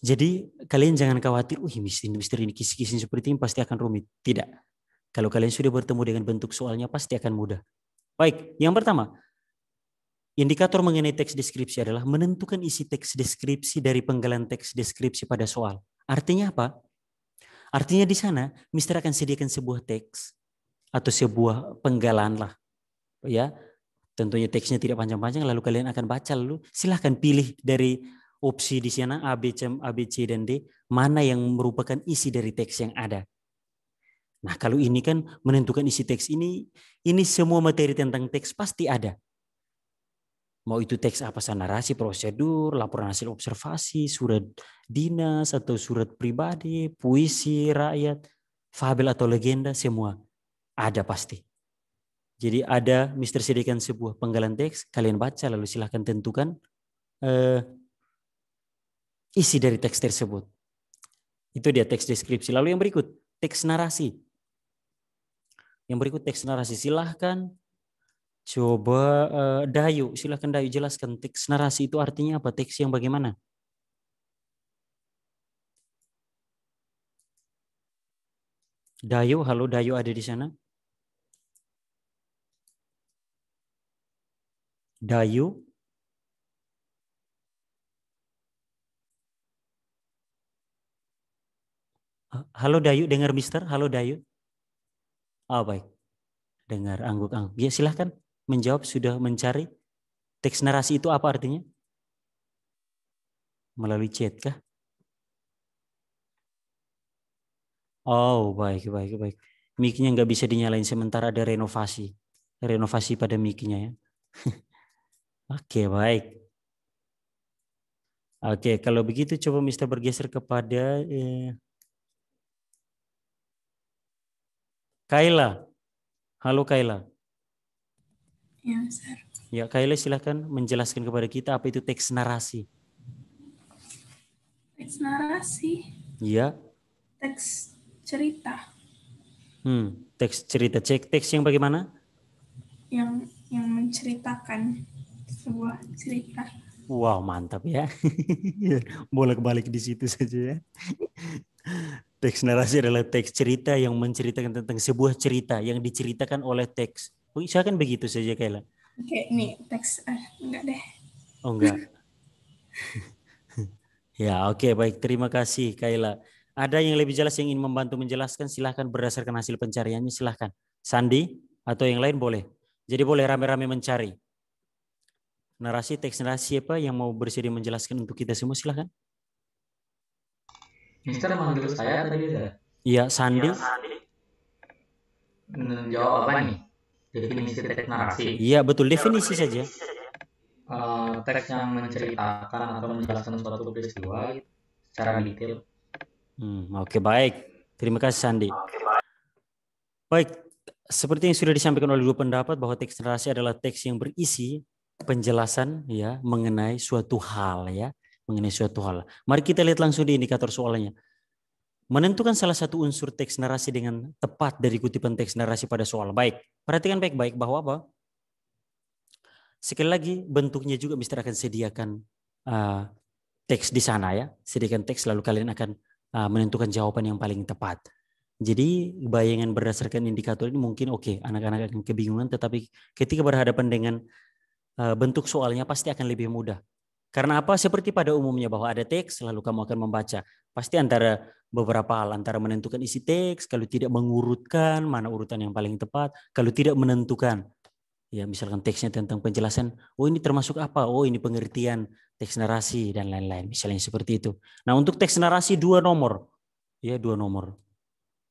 Jadi kalian jangan khawatir, uh misteri-misteri ini kisi-kisi seperti ini pasti akan rumit. Tidak. Kalau kalian sudah bertemu dengan bentuk soalnya pasti akan mudah. Baik, yang pertama, indikator mengenai teks deskripsi adalah menentukan isi teks deskripsi dari penggalan teks deskripsi pada soal. Artinya apa? Artinya di sana Mister akan sediakan sebuah teks atau sebuah penggalan lah, ya. Tentunya teksnya tidak panjang-panjang, lalu kalian akan baca, lalu silahkan pilih dari opsi di sana A, B, C, A, B, C, dan D, mana yang merupakan isi dari teks yang ada. Nah kalau ini kan menentukan isi teks ini, ini semua materi tentang teks pasti ada. Mau itu teks apa sana, narasi, prosedur, laporan hasil observasi, surat dinas atau surat pribadi, puisi, rakyat, fabel atau legenda, semua ada pasti. Jadi ada Mister sediakan sebuah penggalan teks, kalian baca lalu silahkan tentukan eh, isi dari teks tersebut. Itu dia teks deskripsi. Lalu yang berikut, teks narasi. Yang berikut teks narasi. Silahkan coba uh, Dayu, silahkan Dayu jelaskan teks narasi itu artinya apa, teks yang bagaimana. Dayu, halo Dayu ada di sana? Dayu, Halo Dayu, dengar Mister? Halo Dayu. Oh baik, dengar angguk-angguk. Ya silahkan menjawab sudah mencari teks narasi itu apa artinya? Melalui chat kah? Oh baik, baik, baik. Mic-nya nggak bisa dinyalain sementara ada renovasi. Renovasi pada mic ya. [LAUGHS] Oke baik. Oke kalau begitu coba Mister bergeser kepada... Eh, Kaila. Halo Kaila. Ya, Sir. Ya, Kaila silahkan menjelaskan kepada kita apa itu teks narasi. Teks narasi? Iya. Teks cerita. Hmm, teks cerita. Cek teks yang bagaimana? Yang yang menceritakan sebuah cerita. Wow, mantap ya. [LAUGHS] Boleh balik di situ saja ya. Teks narasi adalah teks cerita yang menceritakan tentang sebuah cerita yang diceritakan oleh teks. Saya kan begitu saja Kayla. Oke, okay, nih teks ah, enggak deh. Oh enggak. [LAUGHS] ya, oke okay, baik. Terima kasih Kayla. Ada yang lebih jelas yang ingin membantu menjelaskan silahkan berdasarkan hasil pencariannya silahkan. Sandi atau yang lain boleh. Jadi boleh rame-rame mencari. Narasi teks narasi apa yang mau bersedia menjelaskan untuk kita semua silahkan. Hmm. Mister manggil saya tadi ya? Iya, Sandi. Ya, Sandi. jawab apa nih? Definisi teks narasi. Iya, betul. Definisi saja. Uh, teks yang menceritakan atau menjelaskan suatu peristiwa secara detail. Hmm, oke okay, baik. Terima kasih Sandi. Okay, baik. baik, seperti yang sudah disampaikan oleh dua pendapat bahwa teks narasi adalah teks yang berisi penjelasan ya mengenai suatu hal ya mengenai suatu hal. Mari kita lihat langsung di indikator soalnya. Menentukan salah satu unsur teks narasi dengan tepat dari kutipan teks narasi pada soal. Baik, perhatikan baik-baik bahwa apa? Sekali lagi bentuknya juga Mister akan sediakan uh, teks di sana ya. Sediakan teks lalu kalian akan uh, menentukan jawaban yang paling tepat. Jadi bayangan berdasarkan indikator ini mungkin oke okay, anak-anak akan kebingungan tetapi ketika berhadapan dengan eh, bentuk soalnya pasti akan lebih mudah. Karena apa? Seperti pada umumnya bahwa ada teks, lalu kamu akan membaca. Pasti antara beberapa hal, antara menentukan isi teks, kalau tidak mengurutkan, mana urutan yang paling tepat, kalau tidak menentukan. Ya, misalkan teksnya tentang penjelasan, oh ini termasuk apa? Oh ini pengertian teks narasi dan lain-lain, misalnya seperti itu. Nah, untuk teks narasi dua nomor. Ya, dua nomor.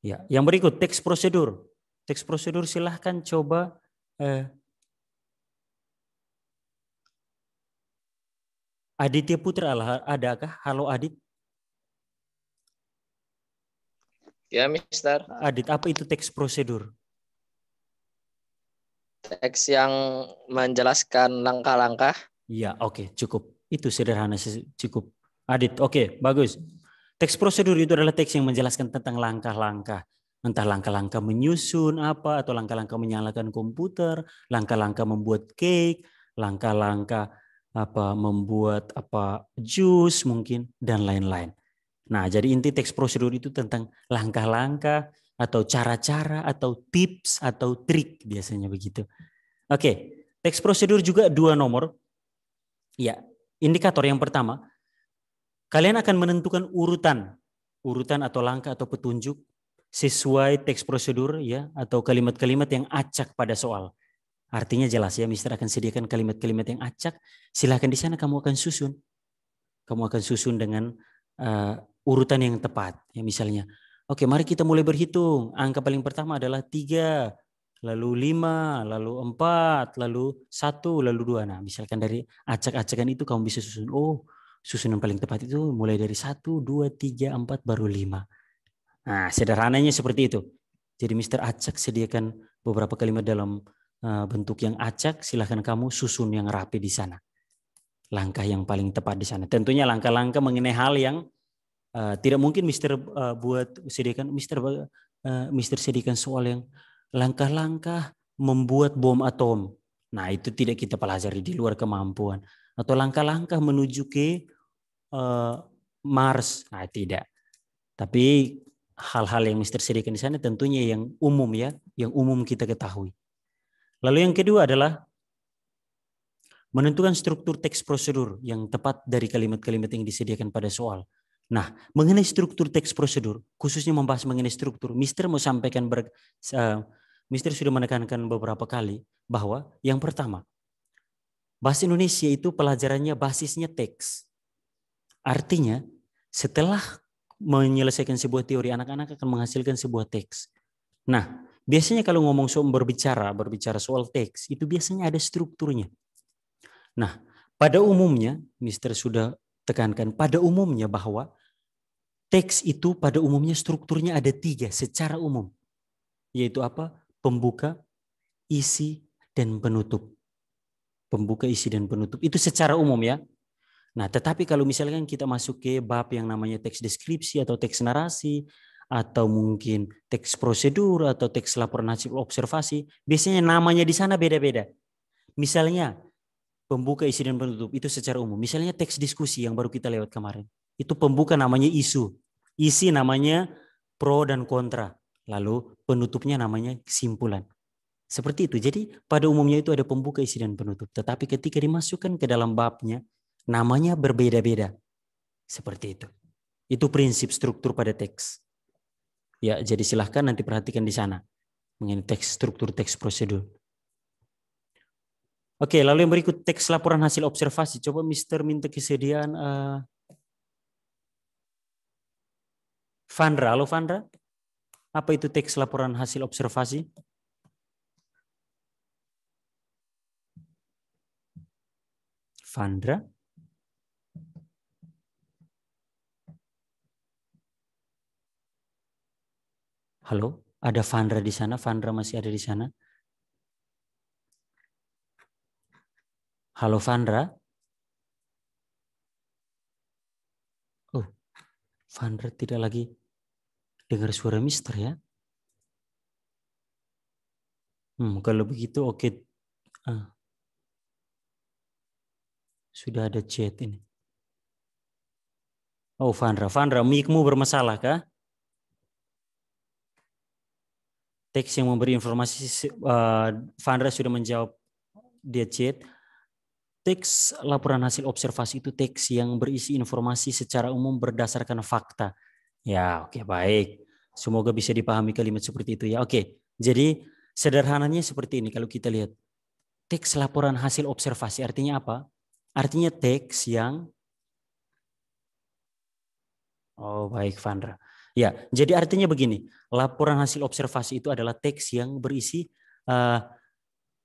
Ya, yang berikut teks prosedur. Teks prosedur silahkan coba eh, Aditya Putra adakah? Halo Adit. Ya, Mister. Adit, apa itu teks prosedur? Teks yang menjelaskan langkah-langkah. Ya, oke, okay, cukup. Itu sederhana, cukup. Adit, oke, okay, bagus. Teks prosedur itu adalah teks yang menjelaskan tentang langkah-langkah entah langkah-langkah menyusun apa atau langkah-langkah menyalakan komputer, langkah-langkah membuat cake, langkah-langkah apa membuat apa jus mungkin dan lain-lain. Nah, jadi inti teks prosedur itu tentang langkah-langkah atau cara-cara atau tips atau trik biasanya begitu. Oke, teks prosedur juga dua nomor. Ya, indikator yang pertama, kalian akan menentukan urutan, urutan atau langkah atau petunjuk sesuai teks prosedur ya atau kalimat-kalimat yang acak pada soal. Artinya jelas ya, Mister akan sediakan kalimat-kalimat yang acak. Silahkan di sana kamu akan susun. Kamu akan susun dengan uh, urutan yang tepat. Ya misalnya, oke mari kita mulai berhitung. Angka paling pertama adalah tiga, lalu lima, lalu empat, lalu satu, lalu dua. Nah misalkan dari acak-acakan itu kamu bisa susun. Oh susunan paling tepat itu mulai dari satu, dua, tiga, empat, baru lima. Nah sederhananya seperti itu. Jadi Mister acak sediakan beberapa kalimat dalam Eh, bentuk yang acak, silahkan kamu susun yang rapi di sana. Langkah yang paling tepat di sana. Tentunya langkah-langkah mengenai hal yang uh, tidak mungkin Mister uh, buat sediakan Mister uh, Mister sediakan soal yang langkah-langkah membuat bom atom. Nah itu tidak kita pelajari di luar kemampuan. Atau langkah-langkah menuju ke uh, Mars. Nah tidak. Tapi hal-hal yang Mister sediakan di sana tentunya yang umum ya, yang umum kita ketahui Lalu yang kedua adalah menentukan struktur teks prosedur yang tepat dari kalimat-kalimat yang disediakan pada soal. Nah, mengenai struktur teks prosedur, khususnya membahas mengenai struktur, Mister mau sampaikan ber, uh, Mister sudah menekankan beberapa kali bahwa yang pertama, bahasa Indonesia itu pelajarannya basisnya teks. Artinya, setelah menyelesaikan sebuah teori, anak-anak akan menghasilkan sebuah teks. Nah, Biasanya kalau ngomong soal berbicara, berbicara soal teks, itu biasanya ada strukturnya. Nah, pada umumnya, Mister sudah tekankan, pada umumnya bahwa teks itu pada umumnya strukturnya ada tiga secara umum. Yaitu apa? Pembuka, isi, dan penutup. Pembuka, isi, dan penutup. Itu secara umum ya. Nah tetapi kalau misalkan kita masuk ke bab yang namanya teks deskripsi atau teks narasi atau mungkin teks prosedur atau teks laporan hasil observasi, biasanya namanya di sana beda-beda. Misalnya pembuka isi dan penutup itu secara umum. Misalnya teks diskusi yang baru kita lewat kemarin. Itu pembuka namanya isu. Isi namanya pro dan kontra. Lalu penutupnya namanya kesimpulan. Seperti itu. Jadi pada umumnya itu ada pembuka isi dan penutup. Tetapi ketika dimasukkan ke dalam babnya, namanya berbeda-beda. Seperti itu. Itu prinsip struktur pada teks. Ya, jadi silahkan nanti perhatikan di sana mengenai teks struktur teks prosedur. Oke, lalu yang berikut teks laporan hasil observasi. Coba Mister minta kesediaan uh, Vandra. Halo Vandra, apa itu teks laporan hasil observasi? Vandra? Halo, ada Vandra di sana? Vandra masih ada di sana? Halo Vandra? Oh, Vandra tidak lagi dengar suara mister ya? Hmm, kalau begitu oke. Okay. Ah. Sudah ada chat ini. Oh, Vandra. Vandra, mikmu mu bermasalah kah? teks yang memberi informasi uh, Vandra sudah menjawab dia chat. Teks laporan hasil observasi itu teks yang berisi informasi secara umum berdasarkan fakta. Ya, oke okay, baik. Semoga bisa dipahami kalimat seperti itu ya. Oke. Okay. Jadi sederhananya seperti ini kalau kita lihat. Teks laporan hasil observasi artinya apa? Artinya teks yang Oh, baik Vandra. Ya, jadi artinya begini, laporan hasil observasi itu adalah teks yang berisi uh,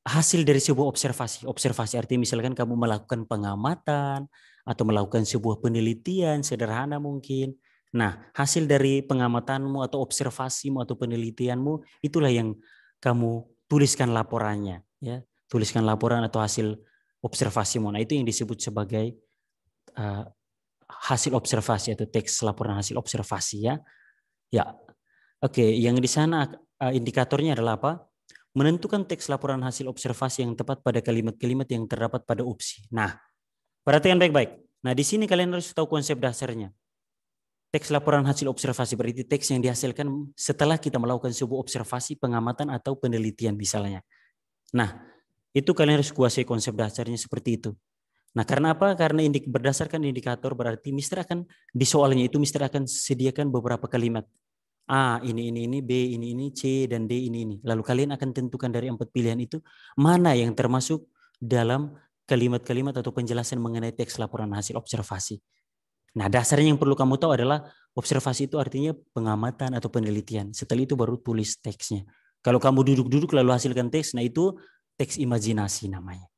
hasil dari sebuah observasi. Observasi artinya misalkan kamu melakukan pengamatan atau melakukan sebuah penelitian sederhana mungkin. Nah, hasil dari pengamatanmu atau observasimu atau penelitianmu itulah yang kamu tuliskan laporannya, ya. Tuliskan laporan atau hasil observasimu. Nah, itu yang disebut sebagai uh, hasil observasi atau teks laporan hasil observasi ya. Ya, oke. Yang di sana eh, indikatornya adalah apa? Menentukan teks laporan hasil observasi yang tepat pada kalimat-kalimat yang terdapat pada opsi. Nah, perhatikan baik-baik. Nah, di sini kalian harus tahu konsep dasarnya. Teks laporan hasil observasi berarti teks yang dihasilkan setelah kita melakukan sebuah observasi, pengamatan, atau penelitian misalnya. Nah, itu kalian harus kuasai konsep dasarnya seperti itu. Nah, karena apa? Karena berdasarkan indikator berarti Mister akan di soalnya itu Mister akan sediakan beberapa kalimat. A ini ini ini B ini ini C dan D ini ini lalu kalian akan tentukan dari empat pilihan itu mana yang termasuk dalam kalimat-kalimat atau penjelasan mengenai teks laporan hasil observasi nah dasarnya yang perlu kamu tahu adalah observasi itu artinya pengamatan atau penelitian setelah itu baru tulis teksnya kalau kamu duduk-duduk lalu hasilkan teks nah itu teks imajinasi namanya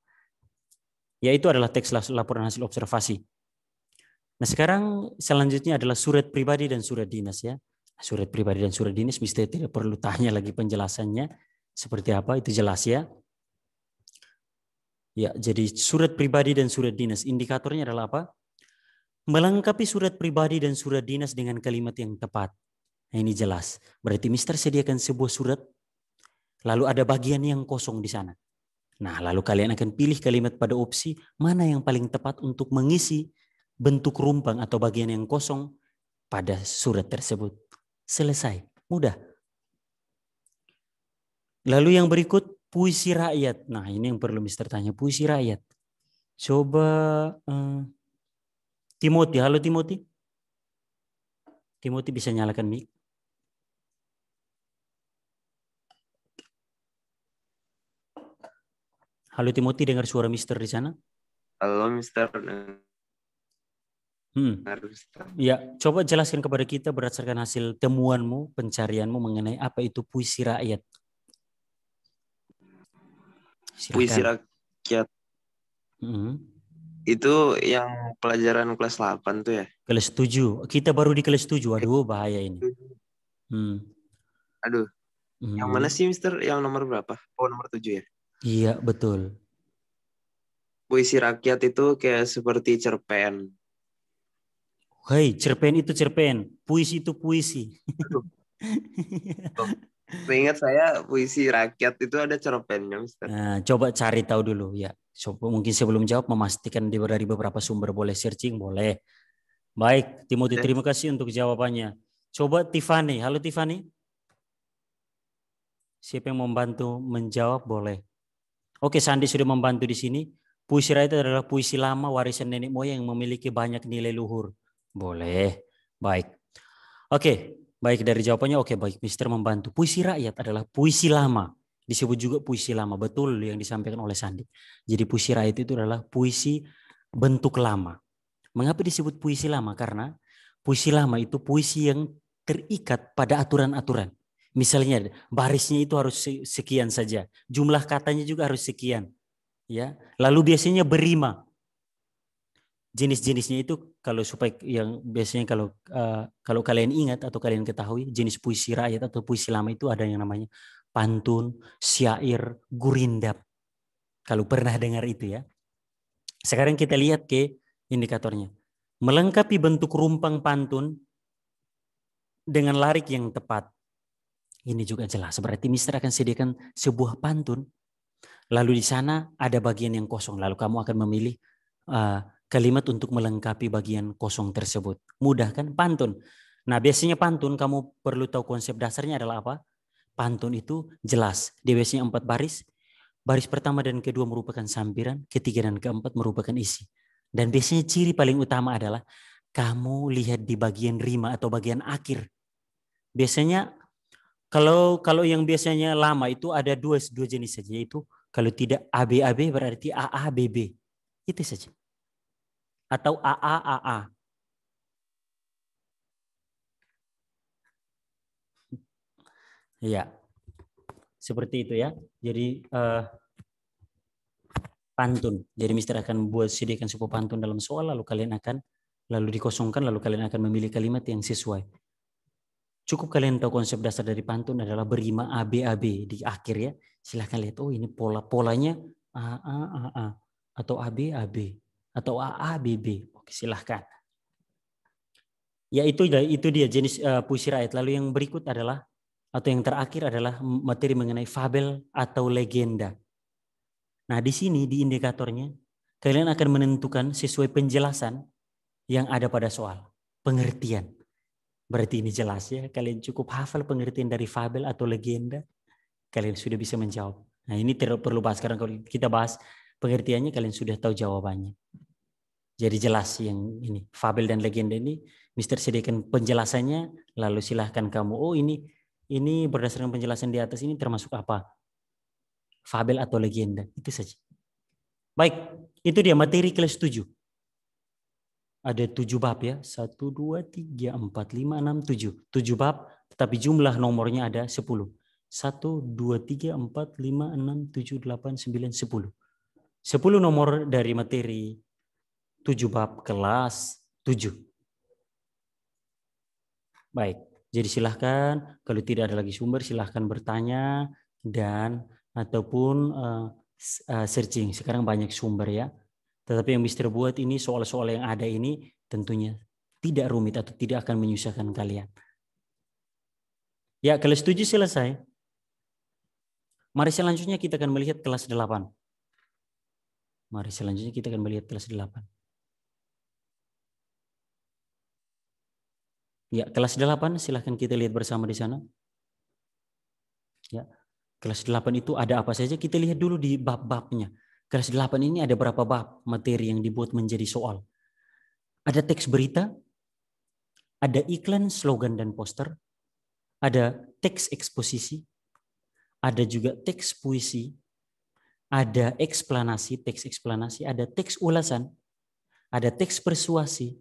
yaitu adalah teks laporan hasil observasi nah sekarang selanjutnya adalah surat pribadi dan surat dinas ya Surat pribadi dan surat dinas Mister tidak perlu tanya lagi penjelasannya seperti apa itu jelas ya. Ya, jadi surat pribadi dan surat dinas indikatornya adalah apa? Melengkapi surat pribadi dan surat dinas dengan kalimat yang tepat. Nah, ini jelas. Berarti Mister sediakan sebuah surat lalu ada bagian yang kosong di sana. Nah, lalu kalian akan pilih kalimat pada opsi mana yang paling tepat untuk mengisi bentuk rumpang atau bagian yang kosong pada surat tersebut. Selesai, mudah. Lalu yang berikut puisi rakyat. Nah, ini yang perlu Mister tanya, puisi rakyat. Coba uh, Timothy, halo Timothy. Timothy bisa nyalakan mic. Halo Timothy, dengar suara Mister di sana? Halo Mister, Hmm. Harus Ya, coba jelaskan kepada kita berdasarkan hasil temuanmu, pencarianmu mengenai apa itu puisi rakyat. Silakan. Puisi rakyat. Hmm. Itu yang pelajaran kelas 8 tuh ya? Kelas 7. Kita baru di kelas 7. Aduh, bahaya ini. Hmm. Aduh. Hmm. Yang mana hmm. sih, Mister? Yang nomor berapa? Oh, nomor 7 ya? Iya, betul. Puisi rakyat itu kayak seperti cerpen Hei, cerpen itu cerpen, puisi itu puisi. [LAUGHS] Ingat saya puisi rakyat itu ada cerpennya, Mister. Nah, coba cari tahu dulu ya. Coba mungkin sebelum jawab memastikan dari beberapa sumber boleh searching, boleh. Baik, Timothy, terima kasih untuk jawabannya. Coba Tiffany, halo Tiffany. Siapa yang membantu menjawab boleh. Oke, Sandi sudah membantu di sini. Puisi rakyat adalah puisi lama warisan nenek moyang yang memiliki banyak nilai luhur boleh. Baik. Oke, baik dari jawabannya oke baik Mister membantu. Puisi rakyat adalah puisi lama. Disebut juga puisi lama, betul yang disampaikan oleh Sandi. Jadi puisi rakyat itu adalah puisi bentuk lama. Mengapa disebut puisi lama? Karena puisi lama itu puisi yang terikat pada aturan-aturan. Misalnya barisnya itu harus sekian saja, jumlah katanya juga harus sekian. Ya, lalu biasanya berima jenis-jenisnya itu kalau supaya yang biasanya kalau uh, kalau kalian ingat atau kalian ketahui jenis puisi rakyat atau puisi lama itu ada yang namanya pantun, syair, gurindap. Kalau pernah dengar itu ya. Sekarang kita lihat ke indikatornya. Melengkapi bentuk rumpang pantun dengan larik yang tepat. Ini juga jelas. Berarti Mister akan sediakan sebuah pantun. Lalu di sana ada bagian yang kosong. Lalu kamu akan memilih uh, kalimat untuk melengkapi bagian kosong tersebut. Mudah kan? Pantun. Nah biasanya pantun kamu perlu tahu konsep dasarnya adalah apa? Pantun itu jelas. Dia biasanya empat baris. Baris pertama dan kedua merupakan sampiran, ketiga dan keempat merupakan isi. Dan biasanya ciri paling utama adalah kamu lihat di bagian rima atau bagian akhir. Biasanya kalau kalau yang biasanya lama itu ada dua dua jenis saja yaitu kalau tidak ABAB berarti AABB. Itu saja atau AAAA. Iya. Seperti itu ya. Jadi eh, pantun. Jadi Mister akan buat sediakan sebuah pantun dalam soal lalu kalian akan lalu dikosongkan lalu kalian akan memilih kalimat yang sesuai. Cukup kalian tahu konsep dasar dari pantun adalah berima ABAB di akhir ya. Silahkan lihat oh ini pola-polanya A A A A atau ABAB atau AABB. Oke, silahkan. Ya itu itu dia jenis uh, puisi rakyat. Lalu yang berikut adalah atau yang terakhir adalah materi mengenai fabel atau legenda. Nah, di sini di indikatornya kalian akan menentukan sesuai penjelasan yang ada pada soal, pengertian. Berarti ini jelas ya, kalian cukup hafal pengertian dari fabel atau legenda, kalian sudah bisa menjawab. Nah, ini tidak perlu bahas sekarang kalau kita bahas pengertiannya kalian sudah tahu jawabannya jadi jelas yang ini fabel dan legenda ini Mister sediakan penjelasannya lalu silahkan kamu oh ini ini berdasarkan penjelasan di atas ini termasuk apa fabel atau legenda itu saja baik itu dia materi kelas 7 ada tujuh bab ya satu dua tiga empat lima enam tujuh tujuh bab tetapi jumlah nomornya ada sepuluh satu dua tiga empat lima enam tujuh delapan sembilan sepuluh sepuluh nomor dari materi 7 bab kelas 7. Baik, jadi silahkan kalau tidak ada lagi sumber silahkan bertanya dan ataupun uh, uh, searching. Sekarang banyak sumber ya. Tetapi yang Mister buat ini soal-soal yang ada ini tentunya tidak rumit atau tidak akan menyusahkan kalian. Ya, kelas 7 selesai. Mari selanjutnya kita akan melihat kelas 8. Mari selanjutnya kita akan melihat kelas 8. Ya, kelas 8 silahkan kita lihat bersama di sana. Ya, kelas 8 itu ada apa saja kita lihat dulu di bab-babnya. Kelas 8 ini ada berapa bab materi yang dibuat menjadi soal. Ada teks berita, ada iklan, slogan, dan poster, ada teks eksposisi, ada juga teks puisi, ada eksplanasi, teks eksplanasi, ada teks ulasan, ada teks persuasi,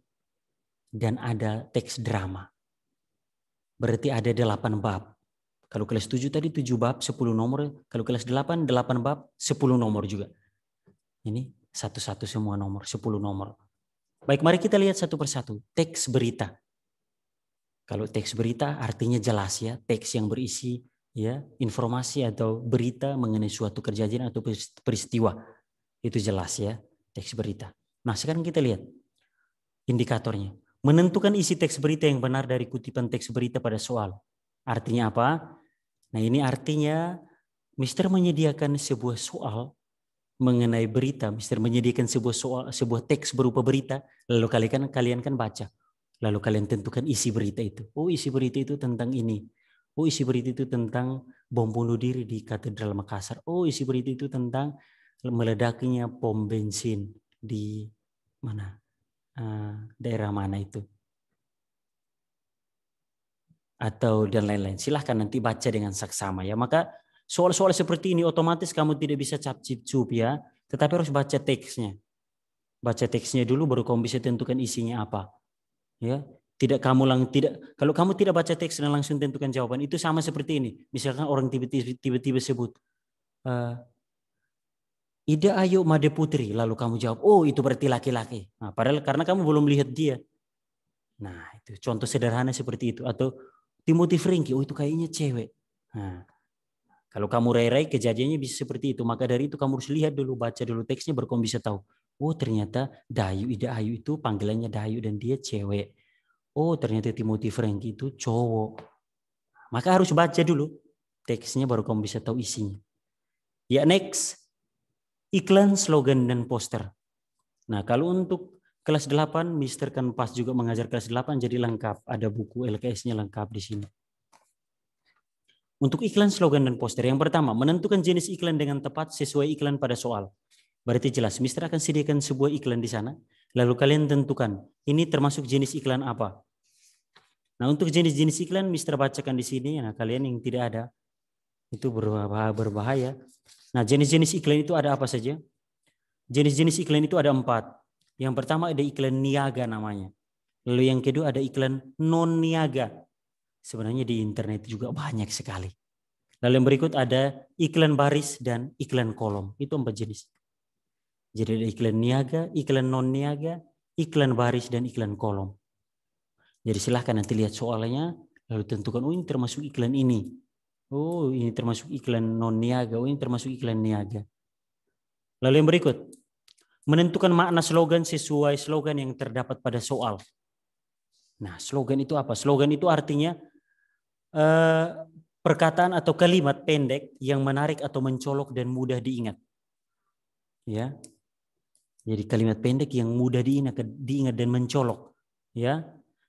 dan ada teks drama. Berarti ada delapan bab. Kalau kelas tujuh tadi tujuh bab sepuluh nomor, kalau kelas delapan delapan bab sepuluh nomor juga. Ini satu-satu semua nomor, sepuluh nomor. Baik, mari kita lihat satu persatu teks berita. Kalau teks berita artinya jelas ya, teks yang berisi ya informasi atau berita mengenai suatu kejadian atau peristiwa. Itu jelas ya, teks berita. Nah, sekarang kita lihat indikatornya menentukan isi teks berita yang benar dari kutipan teks berita pada soal. Artinya apa? Nah, ini artinya Mister menyediakan sebuah soal mengenai berita. Mister menyediakan sebuah soal, sebuah teks berupa berita, lalu kalian kan, kalian kan baca. Lalu kalian tentukan isi berita itu. Oh, isi berita itu tentang ini. Oh, isi berita itu tentang bom bunuh diri di Katedral Makassar. Oh, isi berita itu tentang meledaknya pom bensin di mana? Eh, daerah mana itu atau dan lain-lain. Silahkan nanti baca dengan saksama ya. Maka soal-soal seperti ini otomatis kamu tidak bisa cap cip cup ya, tetapi harus baca teksnya. Baca teksnya dulu baru kamu bisa tentukan isinya apa. Ya, tidak kamu lang tidak kalau kamu tidak baca teks dan langsung tentukan jawaban itu sama seperti ini. Misalkan orang tiba-tiba sebut eh, Ida Ayu Made Putri. Lalu kamu jawab, oh itu berarti laki-laki. Nah, padahal karena kamu belum lihat dia. Nah itu contoh sederhana seperti itu. Atau Timothy Frinky, oh itu kayaknya cewek. Nah, kalau kamu rai-rai kejadiannya bisa seperti itu. Maka dari itu kamu harus lihat dulu, baca dulu teksnya baru kamu bisa tahu. Oh ternyata Dayu, Ida Ayu itu panggilannya Dayu dan dia cewek. Oh ternyata Timothy Frankie itu cowok. Maka harus baca dulu teksnya baru kamu bisa tahu isinya. Ya next iklan, slogan, dan poster. Nah, kalau untuk kelas 8, Mr. Kanpas juga mengajar kelas 8 jadi lengkap. Ada buku LKS-nya lengkap di sini. Untuk iklan, slogan, dan poster. Yang pertama, menentukan jenis iklan dengan tepat sesuai iklan pada soal. Berarti jelas, Mister akan sediakan sebuah iklan di sana. Lalu kalian tentukan, ini termasuk jenis iklan apa. Nah, untuk jenis-jenis iklan, Mister bacakan di sini. Nah, kalian yang tidak ada, itu berbahaya. Nah, jenis-jenis iklan itu ada apa saja? Jenis-jenis iklan itu ada empat. Yang pertama ada iklan niaga namanya. Lalu yang kedua ada iklan non niaga. Sebenarnya di internet juga banyak sekali. Lalu yang berikut ada iklan baris dan iklan kolom. Itu empat jenis. Jadi ada iklan niaga, iklan non niaga, iklan baris dan iklan kolom. Jadi silahkan nanti lihat soalnya, lalu tentukan oh ini termasuk iklan ini. Oh, ini termasuk iklan non niaga. Oh, ini termasuk iklan niaga. Lalu yang berikut, menentukan makna slogan sesuai slogan yang terdapat pada soal. Nah, slogan itu apa? Slogan itu artinya eh, perkataan atau kalimat pendek yang menarik atau mencolok dan mudah diingat. Ya. Jadi kalimat pendek yang mudah diingat, diingat dan mencolok, ya.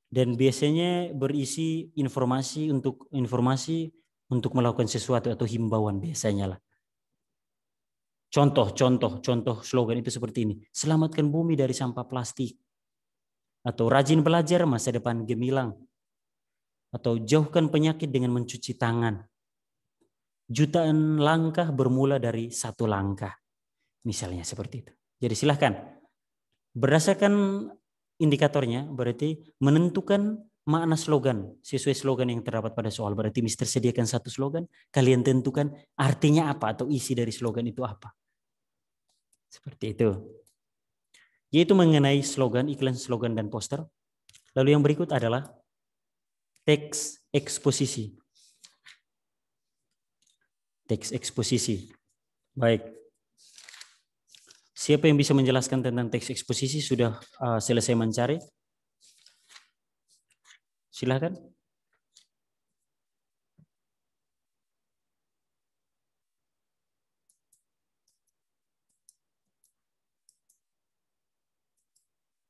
Dan biasanya berisi informasi untuk informasi untuk melakukan sesuatu atau himbauan biasanya lah. Contoh, contoh, contoh slogan itu seperti ini. Selamatkan bumi dari sampah plastik. Atau rajin belajar masa depan gemilang. Atau jauhkan penyakit dengan mencuci tangan. Jutaan langkah bermula dari satu langkah. Misalnya seperti itu. Jadi silahkan. Berdasarkan indikatornya berarti menentukan makna slogan sesuai slogan yang terdapat pada soal. Berarti Mister sediakan satu slogan, kalian tentukan artinya apa atau isi dari slogan itu apa. Seperti itu. Yaitu mengenai slogan, iklan slogan dan poster. Lalu yang berikut adalah teks eksposisi. Teks eksposisi. Baik. Siapa yang bisa menjelaskan tentang teks eksposisi sudah uh, selesai mencari? Silahkan.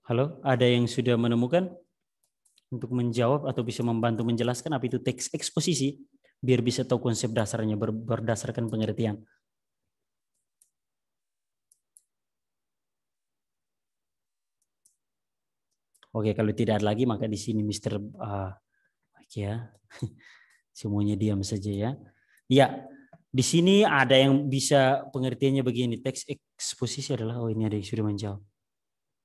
Halo, ada yang sudah menemukan untuk menjawab atau bisa membantu menjelaskan apa itu teks eksposisi biar bisa tahu konsep dasarnya berdasarkan pengertian. Oke, kalau tidak ada lagi maka di sini Mister Uh, ya. [LAUGHS] Semuanya diam saja ya. Ya, di sini ada yang bisa pengertiannya begini. Teks eksposisi adalah oh ini ada yang sudah menjawab.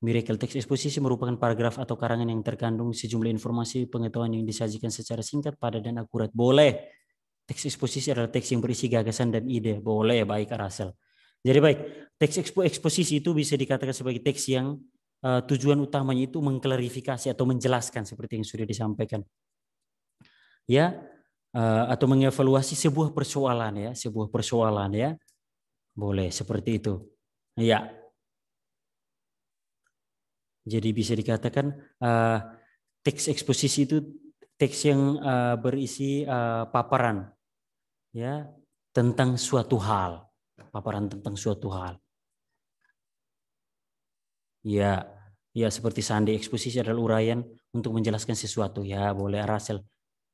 Miracle teks eksposisi merupakan paragraf atau karangan yang terkandung sejumlah informasi pengetahuan yang disajikan secara singkat, padat dan akurat. Boleh. Teks eksposisi adalah teks yang berisi gagasan dan ide. Boleh baik Arasel. Jadi baik, teks eksposisi itu bisa dikatakan sebagai teks yang Eh, tujuan utamanya itu mengklarifikasi atau menjelaskan seperti yang sudah disampaikan. Ya, eh, atau mengevaluasi sebuah persoalan ya, sebuah persoalan ya. Boleh seperti itu. Ya. Jadi bisa dikatakan uh, teks eksposisi itu teks yang uh, berisi uh, paparan ya tentang suatu hal, paparan tentang suatu hal. Ya, ya seperti sandi eksposisi adalah uraian untuk menjelaskan sesuatu. Ya, boleh rasel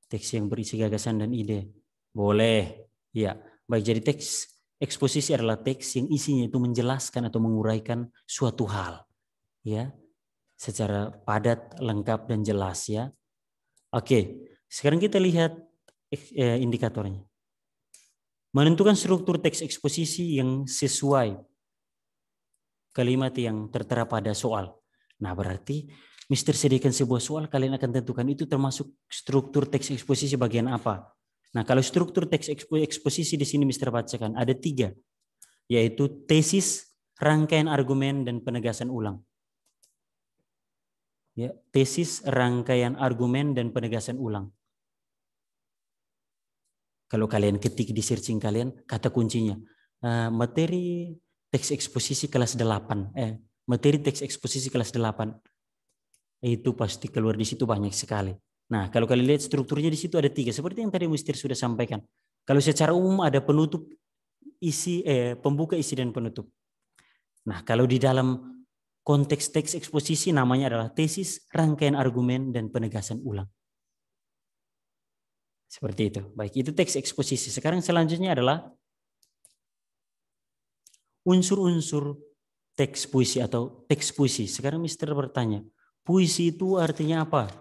Teks yang berisi gagasan dan ide. Boleh. Ya, baik jadi teks eksposisi adalah teks yang isinya itu menjelaskan atau menguraikan suatu hal. Ya, secara padat, lengkap dan jelas ya. Oke, sekarang kita lihat eh, indikatornya. Menentukan struktur teks eksposisi yang sesuai kalimat yang tertera pada soal. Nah, berarti Mister sediakan sebuah soal, kalian akan tentukan itu termasuk struktur teks eksposisi bagian apa. Nah, kalau struktur teks eksposisi di sini Mister bacakan ada tiga, yaitu tesis, rangkaian argumen, dan penegasan ulang. Ya, tesis, rangkaian argumen, dan penegasan ulang. Kalau kalian ketik di searching kalian, kata kuncinya. Eh, materi teks eksposisi kelas 8 eh materi teks eksposisi kelas 8 itu pasti keluar di situ banyak sekali. Nah, kalau kalian lihat strukturnya di situ ada tiga seperti yang tadi Mustir sudah sampaikan. Kalau secara umum ada penutup isi eh pembuka isi dan penutup. Nah, kalau di dalam konteks teks eksposisi namanya adalah tesis, rangkaian argumen dan penegasan ulang. Seperti itu. Baik, itu teks eksposisi. Sekarang selanjutnya adalah unsur-unsur teks puisi atau teks puisi. Sekarang Mister bertanya, puisi itu artinya apa?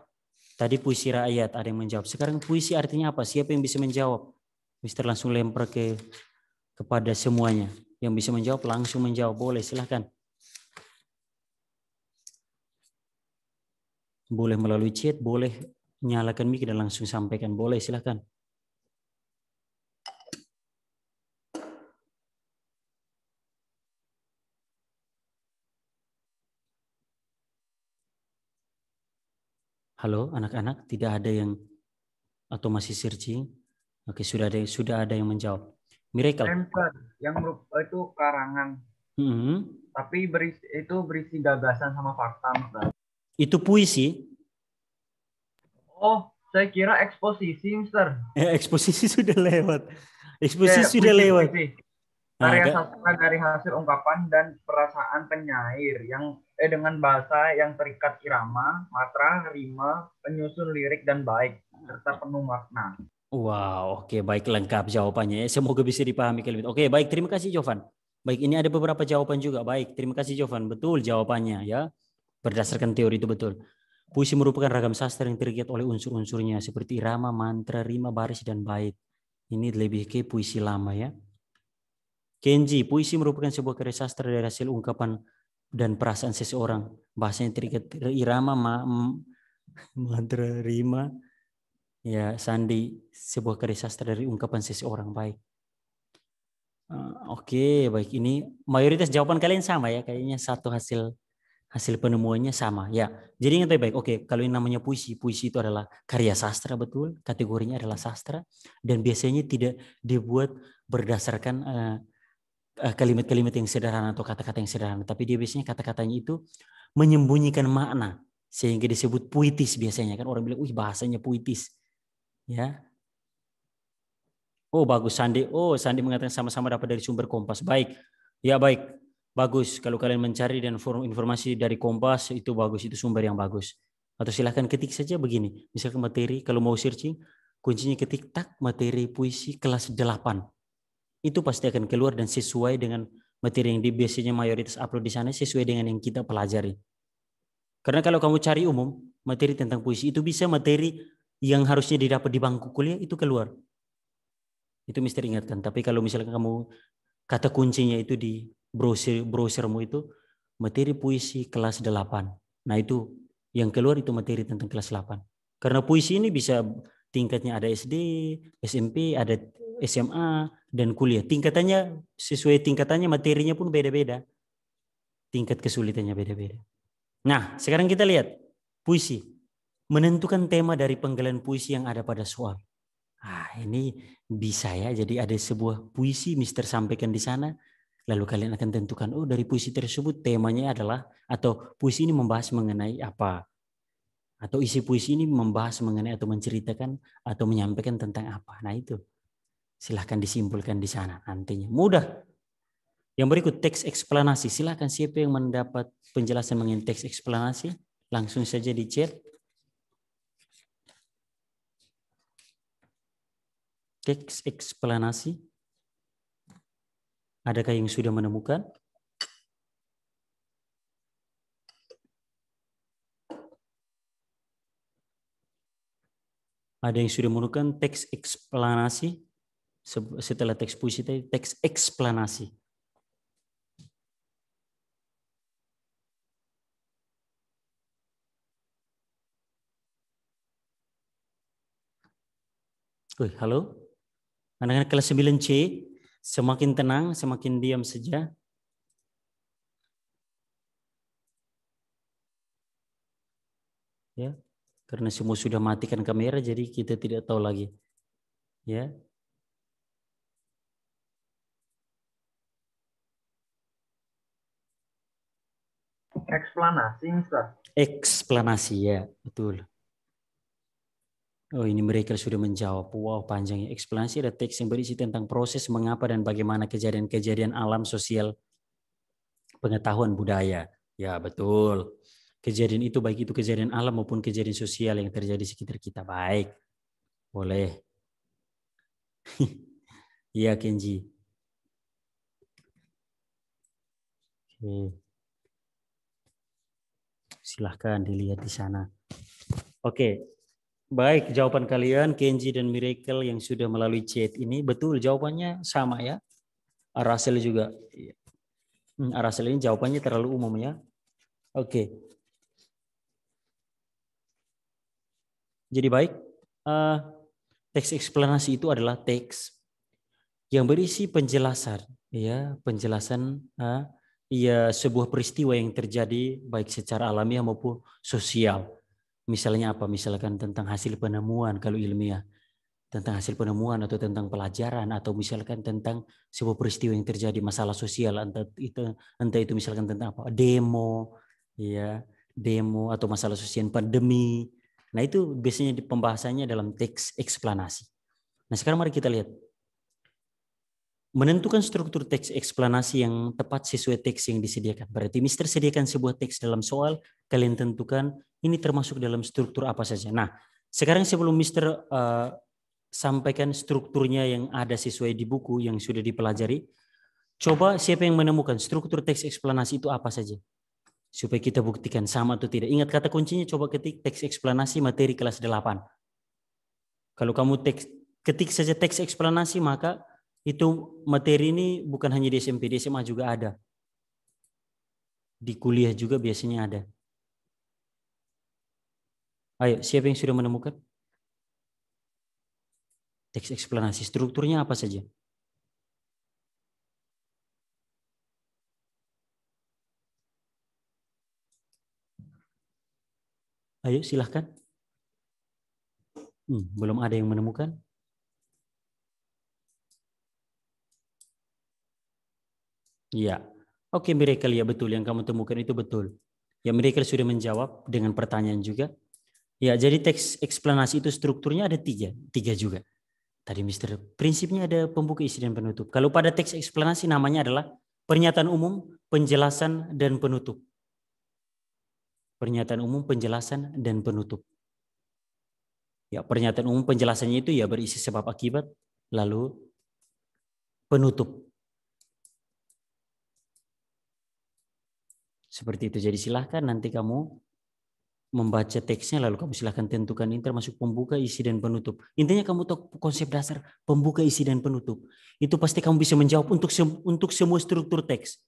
Tadi puisi rakyat ada yang menjawab. Sekarang puisi artinya apa? Siapa yang bisa menjawab? Mister langsung lempar ke kepada semuanya. Yang bisa menjawab langsung menjawab. Boleh, silahkan. Boleh melalui chat, boleh nyalakan mic dan langsung sampaikan. Boleh, silahkan. Halo anak-anak, tidak ada yang atau masih searching? Oke, sudah ada sudah ada yang menjawab. Miracle. Temper, yang itu karangan. -hmm. Tapi berisi, itu berisi gagasan sama fakta, Itu puisi. Oh, saya kira eksposisi, Mister. Eh, eksposisi [LAUGHS] sudah lewat. Eksposisi ya, sudah puisi, lewat. Puisi. Nah, Karya nah, sastra dari hasil ungkapan dan perasaan penyair yang eh, dengan bahasa yang terikat irama, matra, rima, penyusun lirik dan baik serta penuh makna. Wow, oke okay, baik lengkap jawabannya. Ya. Semoga bisa dipahami Kelvin. Oke okay, baik terima kasih Jovan. Baik ini ada beberapa jawaban juga. Baik terima kasih Jovan. Betul jawabannya ya berdasarkan teori itu betul. Puisi merupakan ragam sastra yang terikat oleh unsur-unsurnya seperti irama, mantra, rima, baris, dan bait. Ini lebih ke puisi lama ya. Kenji, puisi merupakan sebuah karya sastra dari hasil ungkapan dan perasaan seseorang. Bahasanya irama mantra [LAUGHS] rima ya sandi sebuah karya sastra dari ungkapan seseorang baik. Uh, Oke, okay, baik ini mayoritas jawaban kalian sama ya, kayaknya satu hasil hasil penemuannya sama ya. Jadi ingat baik Oke, okay, kalau ini namanya puisi, puisi itu adalah karya sastra betul, kategorinya adalah sastra dan biasanya tidak dibuat berdasarkan uh, Eh, kalimat-kalimat yang sederhana atau kata-kata yang sederhana, tapi dia biasanya kata-katanya itu menyembunyikan makna sehingga disebut puitis biasanya kan orang bilang, "Wih, bahasanya puitis." Ya. Oh, bagus Sandi. Oh, Sandi mengatakan sama-sama dapat dari sumber Kompas. Baik. Ya, baik. Bagus kalau kalian mencari dan forum informasi dari Kompas itu bagus, itu sumber yang bagus. Atau silahkan ketik saja begini. Misalkan materi kalau mau searching, kuncinya ketik tak materi puisi kelas 8 itu pasti akan keluar dan sesuai dengan materi yang di biasanya mayoritas upload di sana sesuai dengan yang kita pelajari. Karena kalau kamu cari umum materi tentang puisi itu bisa materi yang harusnya didapat di bangku kuliah itu keluar. Itu mister ingatkan. Tapi kalau misalnya kamu kata kuncinya itu di browser browsermu itu materi puisi kelas 8. Nah, itu yang keluar itu materi tentang kelas 8. Karena puisi ini bisa tingkatnya ada SD, SMP, ada SMA dan kuliah. Tingkatannya sesuai tingkatannya materinya pun beda-beda. Tingkat kesulitannya beda-beda. Nah, sekarang kita lihat puisi. Menentukan tema dari penggalan puisi yang ada pada soal. Ah, ini bisa ya. Jadi ada sebuah puisi Mister sampaikan di sana. Lalu kalian akan tentukan, oh dari puisi tersebut temanya adalah, atau puisi ini membahas mengenai apa atau isi puisi ini membahas mengenai atau menceritakan atau menyampaikan tentang apa. Nah itu silahkan disimpulkan di sana nantinya. Mudah. Yang berikut teks eksplanasi. Silahkan siapa yang mendapat penjelasan mengenai teks eksplanasi langsung saja di chat. Teks eksplanasi. Adakah yang sudah menemukan? Ada yang sudah menggunakan teks eksplanasi setelah teks puisi tadi, teks eksplanasi. Uy, halo. Anak-anak kelas 9C, semakin tenang, semakin diam saja. Ya, karena semua sudah matikan kamera jadi kita tidak tahu lagi. Ya. Eksplanasi, Mister. Eksplanasi ya, betul. Oh ini mereka sudah menjawab. Wow panjangnya. Eksplanasi ada teks yang berisi tentang proses mengapa dan bagaimana kejadian-kejadian alam sosial pengetahuan budaya. Ya betul kejadian itu baik itu kejadian alam maupun kejadian sosial yang terjadi sekitar kita baik boleh [LAUGHS] iya Kenji Oke. silahkan dilihat di sana oke baik jawaban kalian Kenji dan Miracle yang sudah melalui chat ini betul jawabannya sama ya Arasel juga iya. hmm, Arasel ini jawabannya terlalu umum ya oke Jadi baik, uh, teks eksplanasi itu adalah teks yang berisi penjelasan, ya penjelasan uh, ya sebuah peristiwa yang terjadi baik secara alamiah maupun sosial. Misalnya apa? Misalkan tentang hasil penemuan kalau ilmiah, tentang hasil penemuan atau tentang pelajaran atau misalkan tentang sebuah peristiwa yang terjadi masalah sosial entah itu entah itu misalkan tentang apa demo, ya demo atau masalah sosial pandemi Nah itu biasanya di pembahasannya dalam teks eksplanasi. Nah sekarang mari kita lihat. Menentukan struktur teks eksplanasi yang tepat sesuai teks yang disediakan. Berarti Mister sediakan sebuah teks dalam soal, kalian tentukan ini termasuk dalam struktur apa saja. Nah sekarang sebelum Mister uh, sampaikan strukturnya yang ada sesuai di buku yang sudah dipelajari, coba siapa yang menemukan struktur teks eksplanasi itu apa saja supaya kita buktikan sama atau tidak. Ingat kata kuncinya coba ketik teks eksplanasi materi kelas 8. Kalau kamu teks, ketik saja teks eksplanasi maka itu materi ini bukan hanya di SMP, di SMA juga ada. Di kuliah juga biasanya ada. Ayo, siapa yang sudah menemukan? Teks eksplanasi strukturnya apa saja? Ayo silahkan. Hmm, belum ada yang menemukan? Ya, oke okay, miracle ya betul yang kamu temukan itu betul. Ya miracle sudah menjawab dengan pertanyaan juga. Ya jadi teks eksplanasi itu strukturnya ada tiga, tiga juga. Tadi Mister prinsipnya ada pembuka isi dan penutup. Kalau pada teks eksplanasi namanya adalah pernyataan umum, penjelasan dan penutup pernyataan umum penjelasan dan penutup. Ya, pernyataan umum penjelasannya itu ya berisi sebab akibat lalu penutup. Seperti itu. Jadi silahkan nanti kamu membaca teksnya lalu kamu silahkan tentukan ini termasuk pembuka isi dan penutup intinya kamu tahu konsep dasar pembuka isi dan penutup itu pasti kamu bisa menjawab untuk untuk semua struktur teks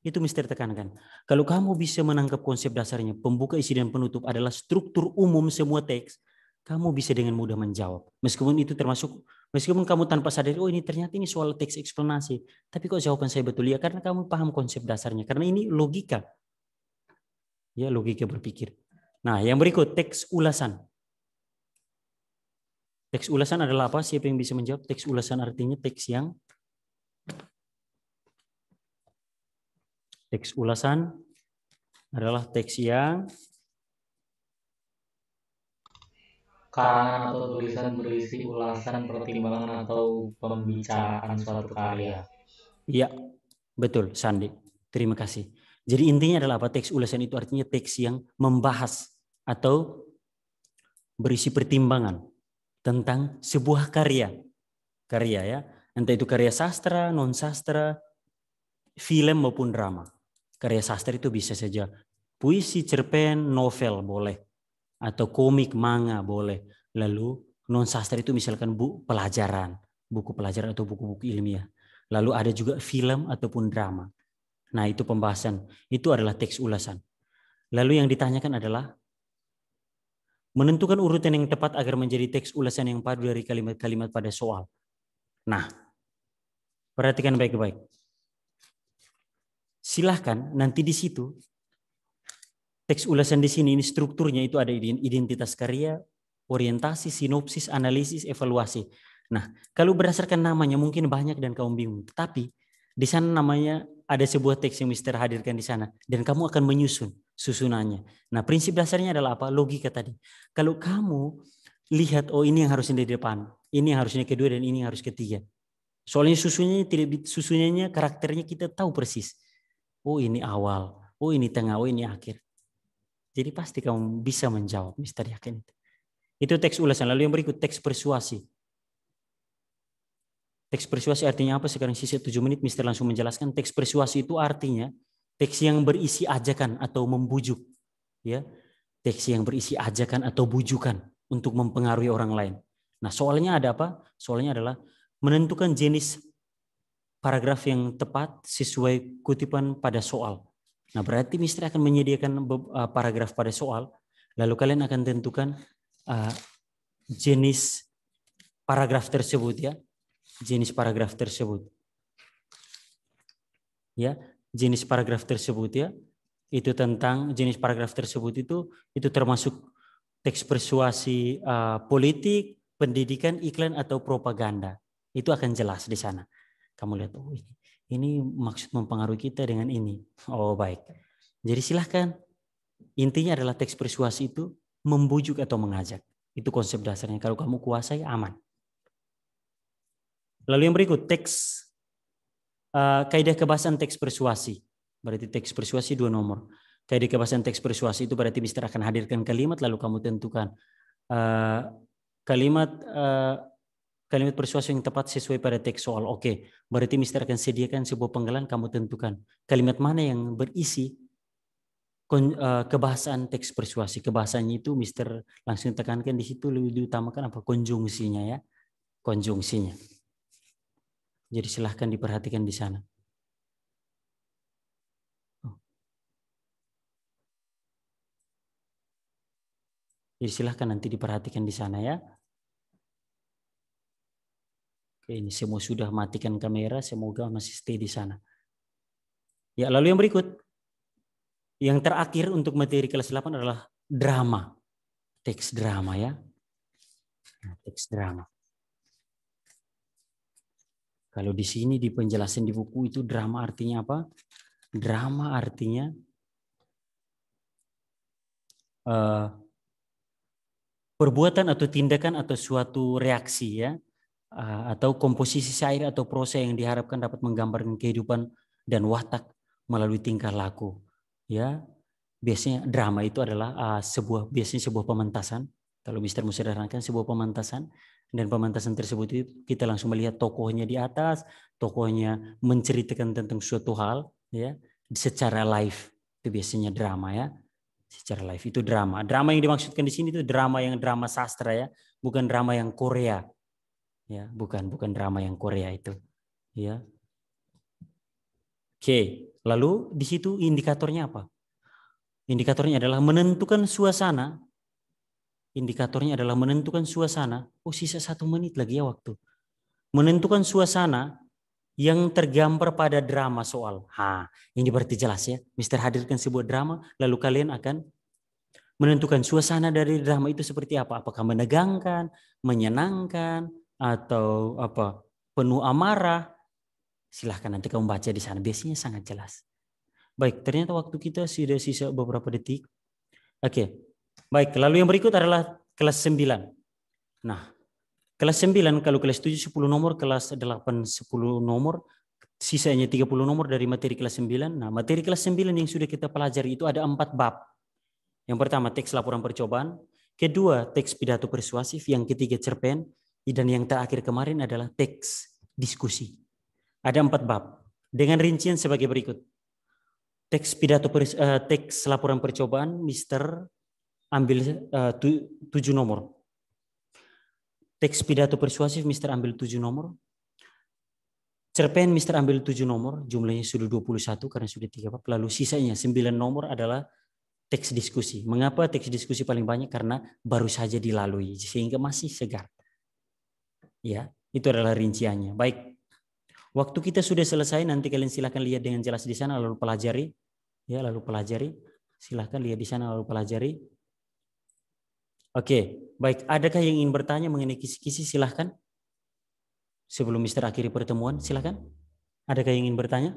itu mister tekankan. Kalau kamu bisa menangkap konsep dasarnya, pembuka isi dan penutup adalah struktur umum semua teks, kamu bisa dengan mudah menjawab. Meskipun itu termasuk, meskipun kamu tanpa sadar, oh ini ternyata ini soal teks eksplanasi. Tapi kok jawaban saya betul ya? Karena kamu paham konsep dasarnya. Karena ini logika. Ya, logika berpikir. Nah, yang berikut, teks ulasan. Teks ulasan adalah apa? Siapa yang bisa menjawab? Teks ulasan artinya teks yang Teks ulasan adalah teks yang karangan atau tulisan berisi ulasan pertimbangan atau pembicaraan suatu karya. Iya, betul Sandi. Terima kasih. Jadi intinya adalah apa? Teks ulasan itu artinya teks yang membahas atau berisi pertimbangan tentang sebuah karya. Karya ya, entah itu karya sastra, non sastra, film maupun drama. Karya sastra itu bisa saja puisi, cerpen, novel boleh. Atau komik, manga boleh. Lalu non sastra itu misalkan bu, pelajaran, buku pelajaran atau buku-buku ilmiah. Lalu ada juga film ataupun drama. Nah itu pembahasan, itu adalah teks ulasan. Lalu yang ditanyakan adalah menentukan urutan yang tepat agar menjadi teks ulasan yang padu dari kalimat-kalimat pada soal. Nah, perhatikan baik-baik. Silahkan nanti di situ teks ulasan di sini ini strukturnya itu ada identitas karya, orientasi, sinopsis, analisis, evaluasi. Nah, kalau berdasarkan namanya mungkin banyak dan kamu bingung. tapi di sana namanya ada sebuah teks yang Mister hadirkan di sana dan kamu akan menyusun susunannya. Nah, prinsip dasarnya adalah apa? Logika tadi. Kalau kamu lihat oh ini yang harusnya di depan, ini yang harusnya kedua dan ini yang harus ketiga. Soalnya susunnya tidak susunnya karakternya kita tahu persis oh ini awal, oh ini tengah, oh ini akhir. Jadi pasti kamu bisa menjawab Mister yakin. Itu teks ulasan. Lalu yang berikut teks persuasi. Teks persuasi artinya apa? Sekarang sisi 7 menit Mister langsung menjelaskan. Teks persuasi itu artinya teks yang berisi ajakan atau membujuk. Ya, Teks yang berisi ajakan atau bujukan untuk mempengaruhi orang lain. Nah soalnya ada apa? Soalnya adalah menentukan jenis paragraf yang tepat sesuai kutipan pada soal. Nah, berarti misteri akan menyediakan uh, paragraf pada soal, lalu kalian akan tentukan uh, jenis paragraf tersebut ya. Jenis paragraf tersebut. Ya, jenis paragraf tersebut ya. Itu tentang jenis paragraf tersebut itu itu termasuk teks persuasi uh, politik, pendidikan, iklan atau propaganda. Itu akan jelas di sana. Kamu lihat, oh ini, ini maksud mempengaruhi kita dengan ini. Oh baik. Jadi silahkan. Intinya adalah teks persuasi itu membujuk atau mengajak. Itu konsep dasarnya. Kalau kamu kuasai, aman. Lalu yang berikut, teks uh, kaidah kebasan teks persuasi. Berarti teks persuasi dua nomor. Kaidah kebasan teks persuasi itu berarti Mister akan hadirkan kalimat, lalu kamu tentukan uh, kalimat uh, Kalimat persuasi yang tepat sesuai pada teks soal. Oke, okay. berarti Mister akan sediakan sebuah penggalan kamu tentukan. Kalimat mana yang berisi eh, kebahasaan teks persuasi. Kebahasannya itu Mister langsung tekankan di situ lebih diutamakan apa konjungsinya ya. Konjungsinya. Jadi silahkan diperhatikan di sana. Jadi silahkan nanti diperhatikan di sana ya ini semua sudah matikan kamera, semoga masih stay di sana. Ya, lalu yang berikut. Yang terakhir untuk materi kelas 8 adalah drama. Teks drama ya. Nah, teks drama. Kalau di sini di penjelasan di buku itu drama artinya apa? Drama artinya uh, perbuatan atau tindakan atau suatu reaksi ya Ah, atau komposisi syair atau prosa yang diharapkan dapat menggambarkan kehidupan dan watak melalui tingkah laku. Ya, biasanya drama itu adalah uh, sebuah biasanya sebuah pemantasan. Kalau Mister Musyadarankan sebuah pementasan dan pementasan tersebut itu kita langsung melihat tokohnya di atas, tokohnya menceritakan tentang suatu hal ya secara live. Itu biasanya drama ya. Secara live itu drama. Drama yang dimaksudkan di sini itu drama yang drama sastra ya, bukan drama yang Korea ya bukan bukan drama yang Korea itu ya oke lalu di situ indikatornya apa indikatornya adalah menentukan suasana indikatornya adalah menentukan suasana oh sisa satu menit lagi ya waktu menentukan suasana yang tergambar pada drama soal ha ini berarti jelas ya Mister hadirkan sebuah drama lalu kalian akan menentukan suasana dari drama itu seperti apa apakah menegangkan menyenangkan atau apa penuh amarah, silahkan nanti kamu baca di sana. Biasanya sangat jelas. Baik, ternyata waktu kita sudah sisa beberapa detik. Oke, baik. Lalu yang berikut adalah kelas 9. Nah, kelas 9 kalau kelas 7 10 nomor, kelas 8 10 nomor, sisanya 30 nomor dari materi kelas 9. Nah, materi kelas 9 yang sudah kita pelajari itu ada empat bab. Yang pertama, teks laporan percobaan. Kedua, teks pidato persuasif. Yang ketiga, cerpen. Dan yang terakhir kemarin adalah teks diskusi. Ada empat bab dengan rincian sebagai berikut. Teks pidato eh, teks laporan percobaan Mister ambil uh, tujuh nomor. Teks pidato persuasif Mister ambil tujuh nomor. Cerpen Mister ambil tujuh nomor, jumlahnya sudah 21 karena sudah tiga bab. Lalu sisanya sembilan nomor adalah teks diskusi. Mengapa teks diskusi paling banyak? Karena baru saja dilalui, sehingga masih segar. Ya, itu adalah rinciannya. Baik. Waktu kita sudah selesai nanti kalian silahkan lihat dengan jelas di sana lalu pelajari. Ya, lalu pelajari. Silahkan lihat di sana lalu pelajari. Oke, baik. Adakah yang ingin bertanya mengenai kisi-kisi? Silahkan. Sebelum Mister akhiri pertemuan, silahkan. Adakah yang ingin bertanya?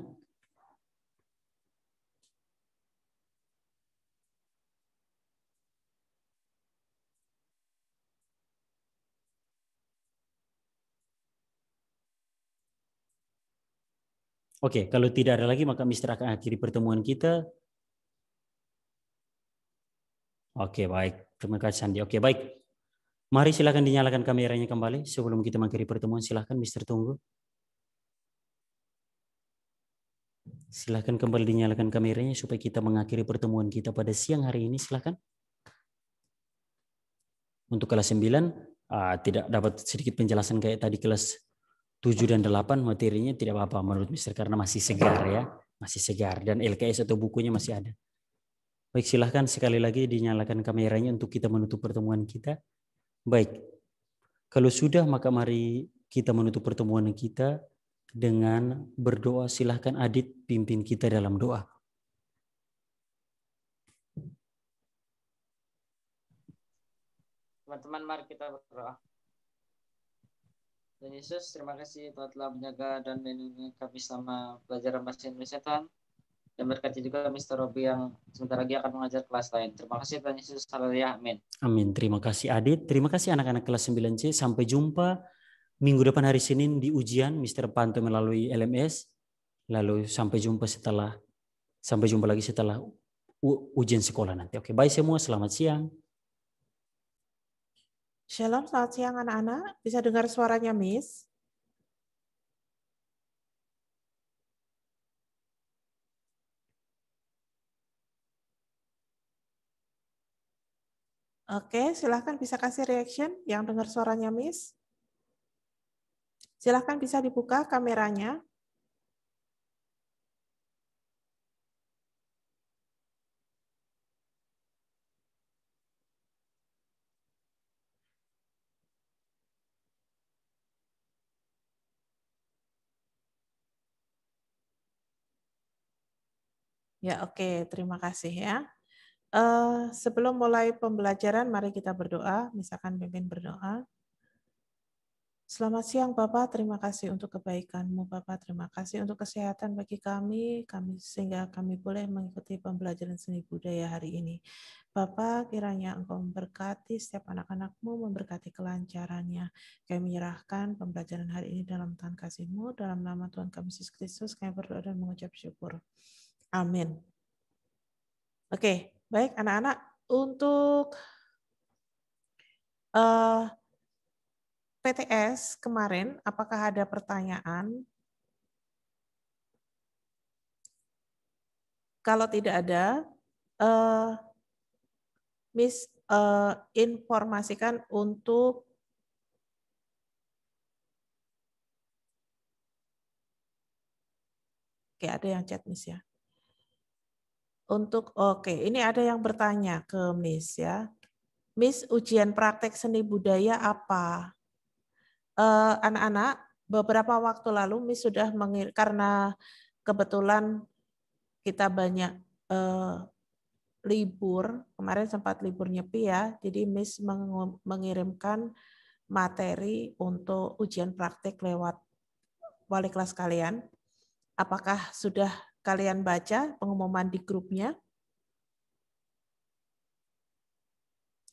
Oke, okay, kalau tidak ada lagi maka Mister akan akhiri pertemuan kita. Oke, okay, baik. Terima kasih Sandi. Oke, okay, baik. Mari silakan dinyalakan kameranya kembali sebelum kita mengakhiri pertemuan. Silakan Mister tunggu. Silakan kembali dinyalakan kameranya supaya kita mengakhiri pertemuan kita pada siang hari ini. Silakan. Untuk kelas 9 ah, tidak dapat sedikit penjelasan kayak tadi kelas 7 dan 8 materinya tidak apa-apa menurut Mister karena masih segar ya, masih segar dan LKS atau bukunya masih ada. Baik, silahkan sekali lagi dinyalakan kameranya untuk kita menutup pertemuan kita. Baik. Kalau sudah maka mari kita menutup pertemuan kita dengan berdoa. Silahkan Adit pimpin kita dalam doa. Teman-teman mari kita berdoa. Tuhan Yesus, terima kasih Tuhan telah menjaga dan melindungi kami selama pelajaran bahasa Indonesia Tuhan. Dan berkati juga Mr. Robi yang sebentar lagi akan mengajar kelas lain. Terima kasih Tuhan Yesus. ya Amin. Amin. Terima kasih Adit. Terima kasih anak-anak kelas 9C. Sampai jumpa minggu depan hari Senin di ujian Mr. Panto melalui LMS. Lalu sampai jumpa setelah sampai jumpa lagi setelah ujian sekolah nanti. Oke, baik semua. Selamat siang. Shalom, selamat siang anak-anak. Bisa dengar suaranya, Miss? Oke, silahkan bisa kasih reaction yang dengar suaranya, Miss. Silahkan bisa dibuka kameranya. Ya, oke. Okay. Terima kasih ya. Uh, sebelum mulai pembelajaran, mari kita berdoa. Misalkan pimpin berdoa. Selamat siang Bapak, terima kasih untuk kebaikanmu Bapak, terima kasih untuk kesehatan bagi kami, kami sehingga kami boleh mengikuti pembelajaran seni budaya hari ini. Bapak, kiranya Engkau memberkati setiap anak-anakmu, memberkati kelancarannya. Kami menyerahkan pembelajaran hari ini dalam tangan kasihmu, dalam nama Tuhan kami Yesus Kristus, kami berdoa dan mengucap syukur. Amin. Oke, baik anak-anak untuk uh, eh, PTS kemarin apakah ada pertanyaan? Kalau tidak ada, uh, Miss uh, informasikan untuk Oke, ada yang chat Miss ya untuk oke okay, ini ada yang bertanya ke Miss ya. Miss ujian praktek seni budaya apa? Eh, anak-anak, uh, beberapa waktu lalu Miss sudah mengir karena kebetulan kita banyak uh, libur kemarin sempat libur nyepi ya, jadi Miss meng mengirimkan materi untuk ujian praktek lewat wali kelas kalian. Apakah sudah kalian baca pengumuman di grupnya.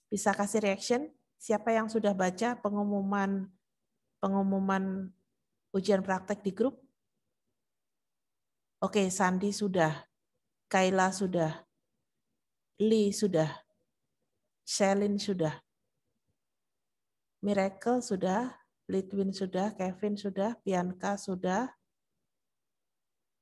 Bisa kasih reaction siapa yang sudah baca pengumuman pengumuman ujian praktek di grup? Oke, Sandi sudah, Kaila sudah, lee sudah, Shelin sudah, Miracle sudah, Litwin sudah, Kevin sudah, Bianca sudah.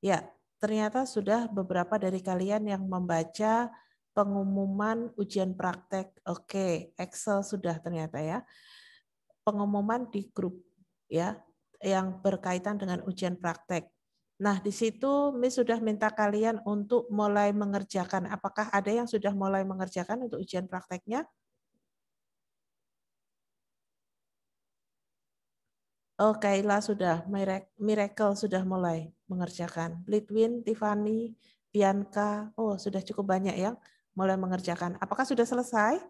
Ya, ternyata sudah beberapa dari kalian yang membaca pengumuman ujian praktek. Oke, Excel sudah ternyata ya. Pengumuman di grup ya yang berkaitan dengan ujian praktek. Nah, di situ Miss sudah minta kalian untuk mulai mengerjakan. Apakah ada yang sudah mulai mengerjakan untuk ujian prakteknya? Oh, Kaila sudah, Miracle sudah mulai mengerjakan. Litwin, Tiffany, Bianca, oh sudah cukup banyak yang mulai mengerjakan. Apakah sudah selesai?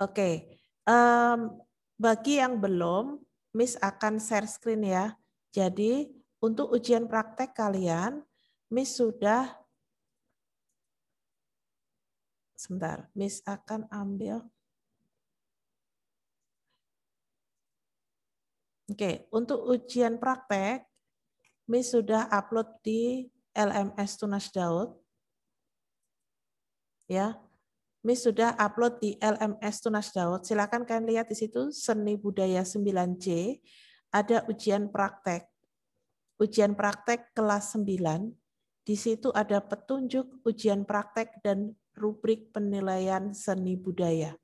Oke, okay. um, bagi yang belum, Miss akan share screen ya. Jadi untuk ujian praktek kalian, Miss sudah, sebentar, Miss akan ambil Oke, untuk ujian praktek, Miss sudah upload di LMS Tunas Daud. Ya, Miss sudah upload di LMS Tunas Daud. Silakan kalian lihat di situ Seni Budaya 9C ada ujian praktek. Ujian praktek kelas 9. Di situ ada petunjuk ujian praktek dan rubrik penilaian seni budaya.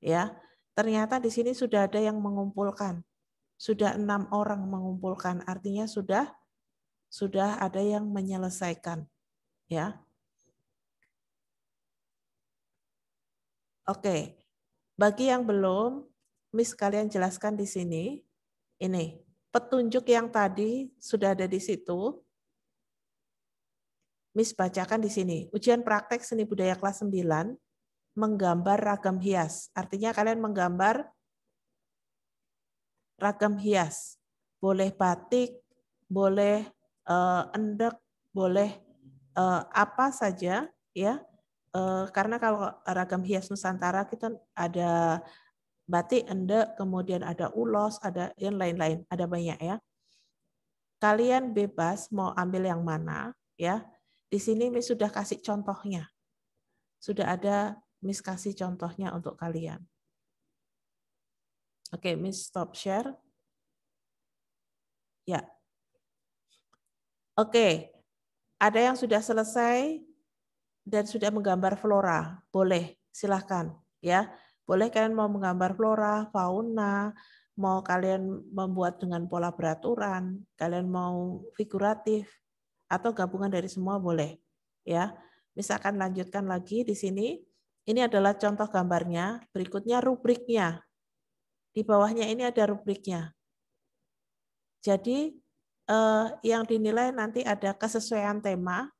Ya, ternyata di sini sudah ada yang mengumpulkan sudah enam orang mengumpulkan, artinya sudah sudah ada yang menyelesaikan, ya. Oke, bagi yang belum, Miss kalian jelaskan di sini. Ini petunjuk yang tadi sudah ada di situ. Miss bacakan di sini. Ujian praktek seni budaya kelas 9 menggambar ragam hias. Artinya kalian menggambar ragam hias. Boleh batik, boleh uh, endek, boleh uh, apa saja ya. Uh, karena kalau ragam hias Nusantara kita ada batik endek, kemudian ada ulos, ada yang lain-lain, ada banyak ya. Kalian bebas mau ambil yang mana ya. Di sini Miss sudah kasih contohnya. Sudah ada Miss kasih contohnya untuk kalian. Oke, okay, Miss stop share. Ya. Oke, okay. ada yang sudah selesai dan sudah menggambar flora? Boleh, silahkan. Ya, boleh kalian mau menggambar flora, fauna, mau kalian membuat dengan pola beraturan, kalian mau figuratif, atau gabungan dari semua boleh. Ya, misalkan lanjutkan lagi di sini. Ini adalah contoh gambarnya. Berikutnya rubriknya di bawahnya ini ada rubriknya. Jadi eh, yang dinilai nanti ada kesesuaian tema.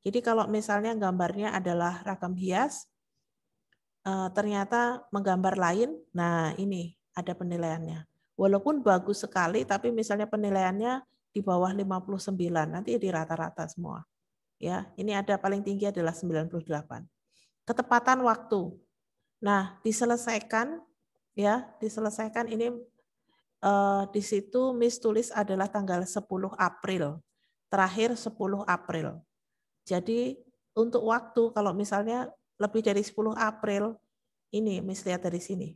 Jadi kalau misalnya gambarnya adalah ragam hias, eh, ternyata menggambar lain, nah ini ada penilaiannya. Walaupun bagus sekali, tapi misalnya penilaiannya di bawah 59, nanti di rata-rata semua. Ya, ini ada paling tinggi adalah 98. Ketepatan waktu. Nah, diselesaikan ya diselesaikan ini uh, di situ Miss tulis adalah tanggal 10 April terakhir 10 April jadi untuk waktu kalau misalnya lebih dari 10 April ini Miss lihat dari sini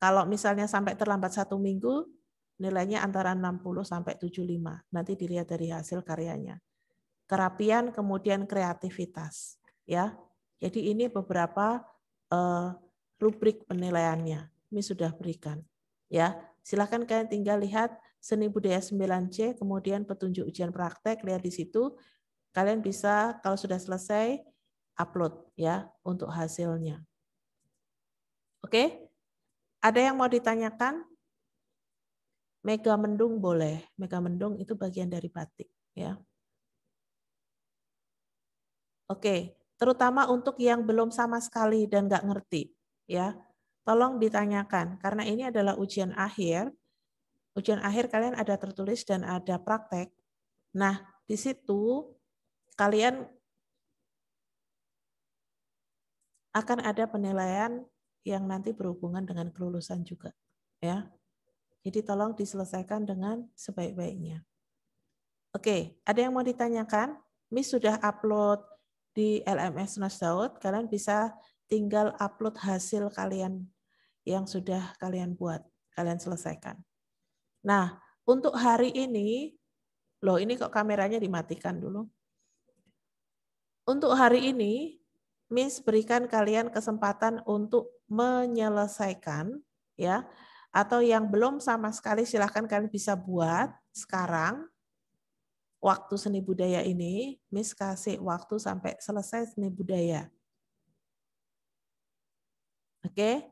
kalau misalnya sampai terlambat satu minggu nilainya antara 60 sampai 75 nanti dilihat dari hasil karyanya kerapian kemudian kreativitas ya jadi ini beberapa uh, rubrik penilaiannya. Ini sudah berikan. Ya, silakan kalian tinggal lihat seni budaya 9C, kemudian petunjuk ujian praktek, lihat di situ. Kalian bisa kalau sudah selesai upload ya untuk hasilnya. Oke? Ada yang mau ditanyakan? Mega mendung boleh. Mega mendung itu bagian dari batik, ya. Oke, terutama untuk yang belum sama sekali dan nggak ngerti ya. Tolong ditanyakan karena ini adalah ujian akhir. Ujian akhir kalian ada tertulis dan ada praktek. Nah, di situ kalian akan ada penilaian yang nanti berhubungan dengan kelulusan juga, ya. Jadi tolong diselesaikan dengan sebaik-baiknya. Oke, ada yang mau ditanyakan? Miss sudah upload di LMS Nasdaud, kalian bisa tinggal upload hasil kalian yang sudah kalian buat, kalian selesaikan. Nah, untuk hari ini, loh ini kok kameranya dimatikan dulu. Untuk hari ini, Miss berikan kalian kesempatan untuk menyelesaikan ya atau yang belum sama sekali silahkan kalian bisa buat sekarang waktu seni budaya ini Miss kasih waktu sampai selesai seni budaya Oke.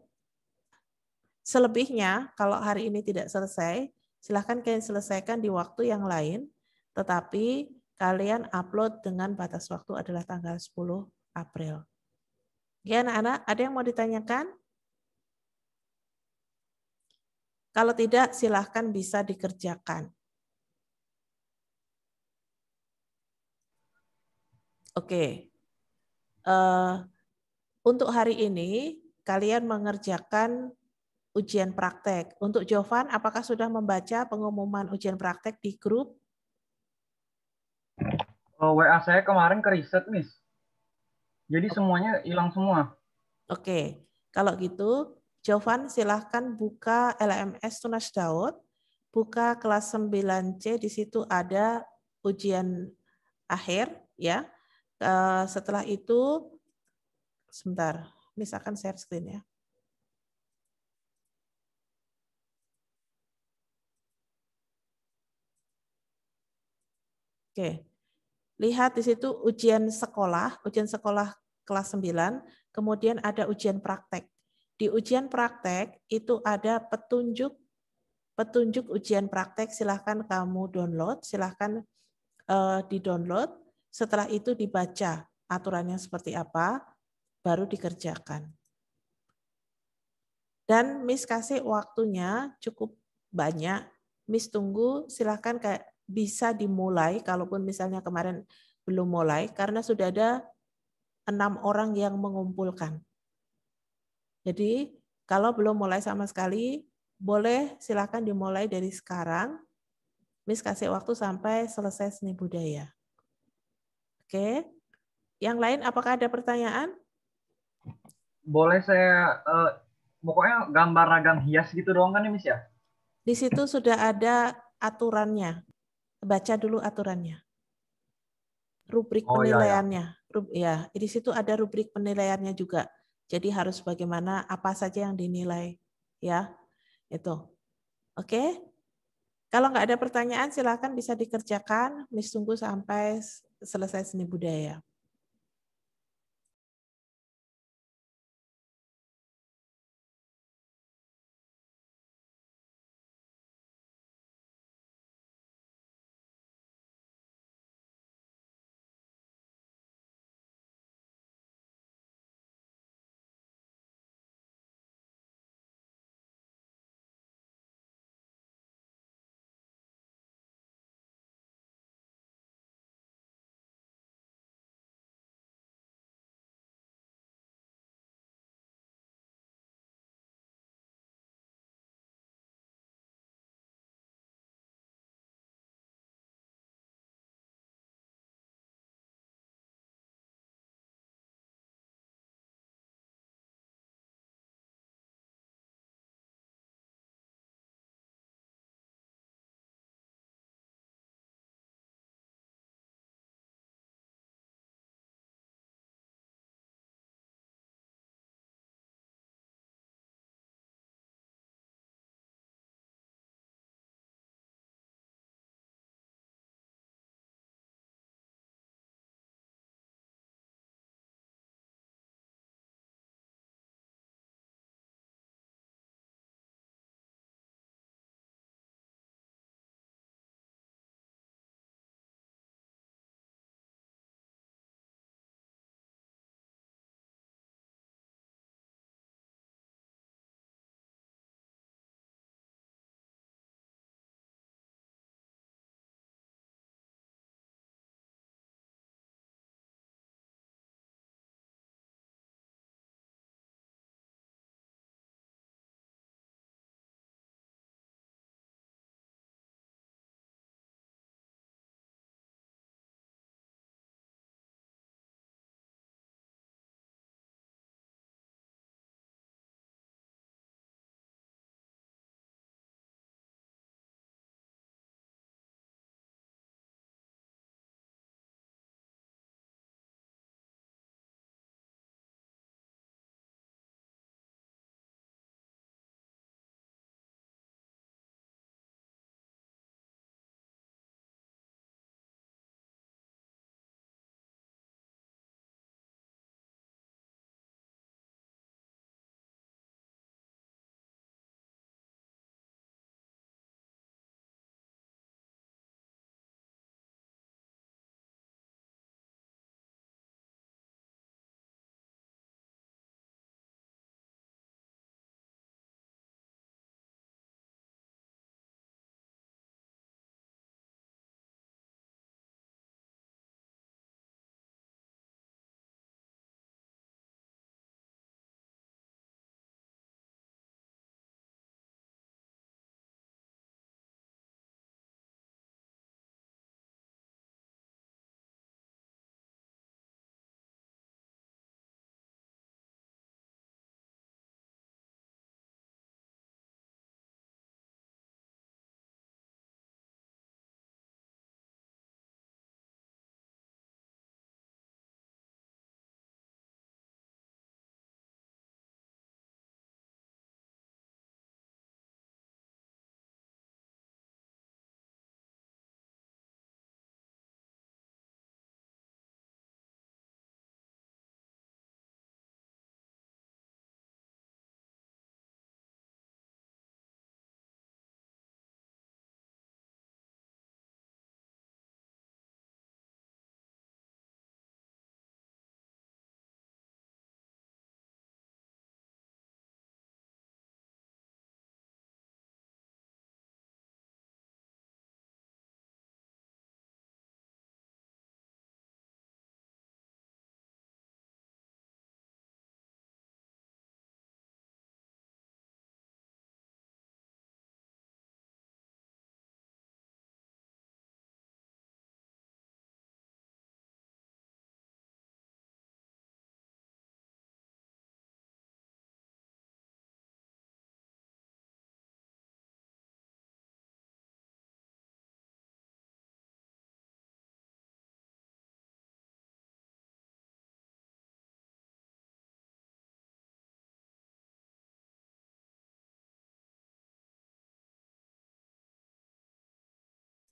Selebihnya, kalau hari ini tidak selesai, silahkan kalian selesaikan di waktu yang lain, tetapi kalian upload dengan batas waktu adalah tanggal 10 April. Oke anak-anak, ada yang mau ditanyakan? Kalau tidak, silahkan bisa dikerjakan. Oke. Uh, untuk hari ini, kalian mengerjakan ujian praktek. Untuk Jovan, apakah sudah membaca pengumuman ujian praktek di grup? Oh, WA saya kemarin ke riset, Miss. Jadi okay. semuanya hilang semua. Oke, okay. kalau gitu Jovan silahkan buka LMS Tunas Daud, buka kelas 9C, di situ ada ujian akhir. ya. Eh, setelah itu, sebentar, Misalkan share screen ya. Oke. Lihat di situ ujian sekolah, ujian sekolah kelas 9, kemudian ada ujian praktek. Di ujian praktek itu ada petunjuk petunjuk ujian praktek silahkan kamu download, silahkan uh, di-download, setelah itu dibaca aturannya seperti apa, baru dikerjakan. Dan Miss kasih waktunya cukup banyak. Miss tunggu silahkan bisa dimulai kalaupun misalnya kemarin belum mulai karena sudah ada enam orang yang mengumpulkan. Jadi kalau belum mulai sama sekali, boleh silahkan dimulai dari sekarang. Miss kasih waktu sampai selesai seni budaya. Oke. Yang lain apakah ada pertanyaan? Boleh saya uh, pokoknya gambar ragam hias gitu doang kan ya, Miss ya? Di situ sudah ada aturannya. Baca dulu aturannya. Rubrik oh, iya, iya. penilaiannya. Ya, ya. ya, di situ ada rubrik penilaiannya juga. Jadi harus bagaimana apa saja yang dinilai, ya. Itu. Oke? Kalau nggak ada pertanyaan, silakan bisa dikerjakan. Miss tunggu sampai selesai seni budaya.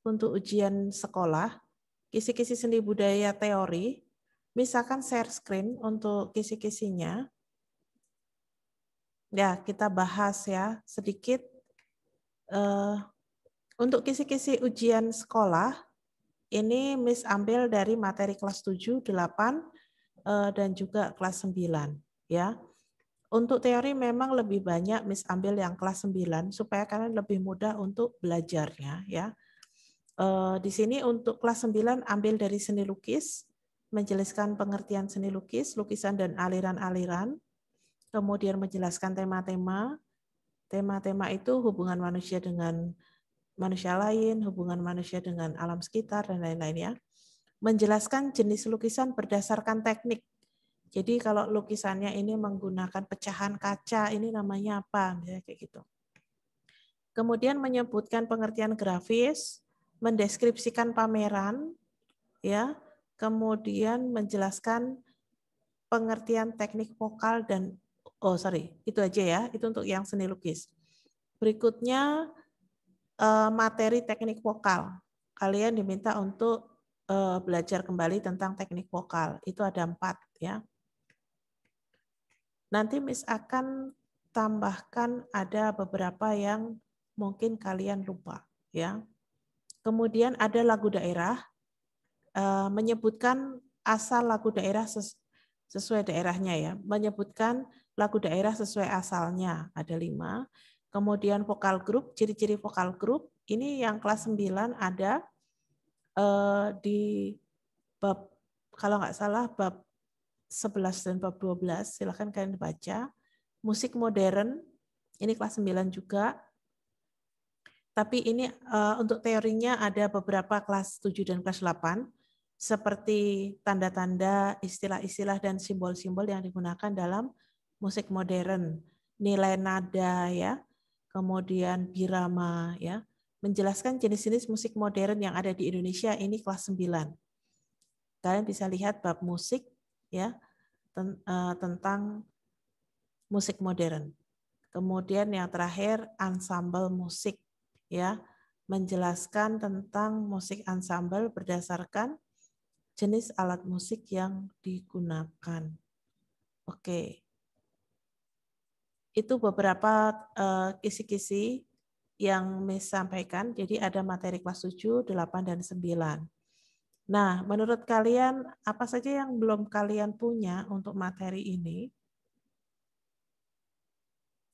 untuk ujian sekolah, kisi-kisi seni budaya teori, misalkan share screen untuk kisi-kisinya. Ya, kita bahas ya sedikit. Eh, untuk kisi-kisi ujian sekolah, ini Miss ambil dari materi kelas 7, 8, eh, dan juga kelas 9. Ya. Untuk teori memang lebih banyak Miss ambil yang kelas 9, supaya kalian lebih mudah untuk belajarnya. ya. Eh, di sini untuk kelas 9 ambil dari seni lukis, menjelaskan pengertian seni lukis, lukisan dan aliran-aliran, kemudian menjelaskan tema-tema. Tema-tema itu hubungan manusia dengan manusia lain, hubungan manusia dengan alam sekitar, dan lain lain ya Menjelaskan jenis lukisan berdasarkan teknik. Jadi kalau lukisannya ini menggunakan pecahan kaca, ini namanya apa? Ya, kayak gitu. Kemudian menyebutkan pengertian grafis, mendeskripsikan pameran ya, kemudian menjelaskan pengertian teknik vokal dan oh sorry itu aja ya itu untuk yang seni lukis berikutnya eh, materi teknik vokal kalian diminta untuk eh, belajar kembali tentang teknik vokal itu ada empat ya nanti Miss akan tambahkan ada beberapa yang mungkin kalian lupa ya Kemudian ada lagu daerah eh, menyebutkan asal lagu daerah sesuai daerahnya ya, menyebutkan lagu daerah sesuai asalnya ada lima. Kemudian vokal grup, ciri-ciri vokal grup ini yang kelas 9 ada eh, di bab kalau nggak salah bab 11 dan bab 12, silahkan kalian baca. Musik modern, ini kelas 9 juga, tapi ini uh, untuk teorinya ada beberapa kelas 7 dan kelas 8 seperti tanda-tanda, istilah-istilah dan simbol-simbol yang digunakan dalam musik modern, nilai nada ya, kemudian birama ya. Menjelaskan jenis-jenis musik modern yang ada di Indonesia ini kelas 9. Kalian bisa lihat bab musik ya eh, tentang musik modern. Kemudian yang terakhir, ensemble musik ya menjelaskan tentang musik ansambel berdasarkan jenis alat musik yang digunakan. Oke. Itu beberapa eh, kisi-kisi uh, yang Miss sampaikan. Jadi ada materi kelas 7, 8, dan 9. Nah, menurut kalian apa saja yang belum kalian punya untuk materi ini?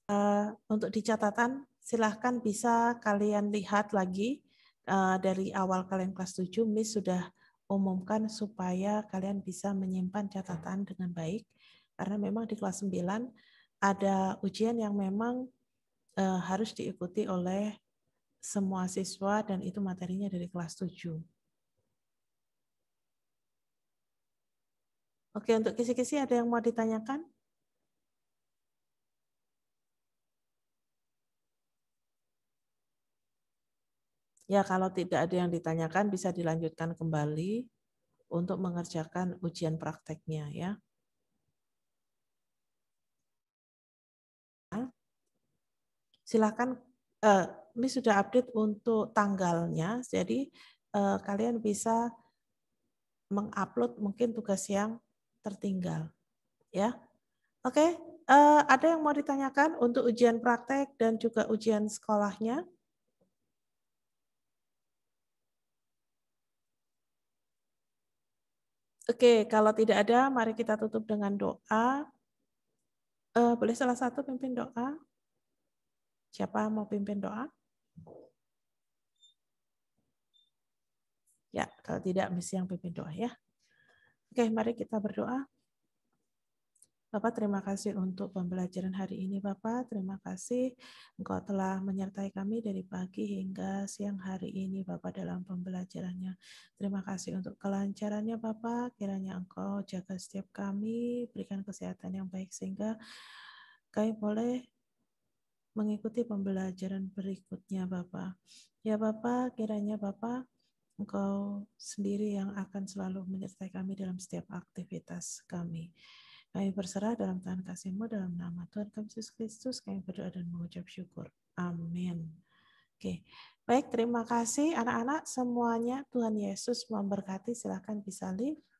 Uh, untuk dicatatan silahkan bisa kalian lihat lagi uh, dari awal kalian kelas 7, Miss sudah umumkan supaya kalian bisa menyimpan catatan dengan baik. Karena memang di kelas 9 ada ujian yang memang uh, harus diikuti oleh semua siswa dan itu materinya dari kelas 7. Oke, untuk kisi-kisi ada yang mau ditanyakan? Ya, kalau tidak ada yang ditanyakan bisa dilanjutkan kembali untuk mengerjakan ujian prakteknya ya. Silakan eh, ini sudah update untuk tanggalnya. Jadi eh, kalian bisa mengupload mungkin tugas yang tertinggal ya. Oke, eh, ada yang mau ditanyakan untuk ujian praktek dan juga ujian sekolahnya? Oke, kalau tidak ada, mari kita tutup dengan doa. Uh, boleh salah satu pimpin doa? Siapa mau pimpin doa? Ya, kalau tidak, misi yang pimpin doa ya. Oke, mari kita berdoa. Bapak terima kasih untuk pembelajaran hari ini Bapak. Terima kasih Engkau telah menyertai kami dari pagi hingga siang hari ini Bapak dalam pembelajarannya. Terima kasih untuk kelancarannya Bapak. Kiranya Engkau jaga setiap kami, berikan kesehatan yang baik sehingga kami boleh mengikuti pembelajaran berikutnya Bapak. Ya Bapak, kiranya Bapak Engkau sendiri yang akan selalu menyertai kami dalam setiap aktivitas kami. Kami berserah dalam tangan kasih-Mu dalam nama Tuhan kami Yesus Kristus. Kami berdoa dan mengucap syukur. Amin. Oke, baik terima kasih anak-anak semuanya. Tuhan Yesus memberkati. Silahkan bisa live.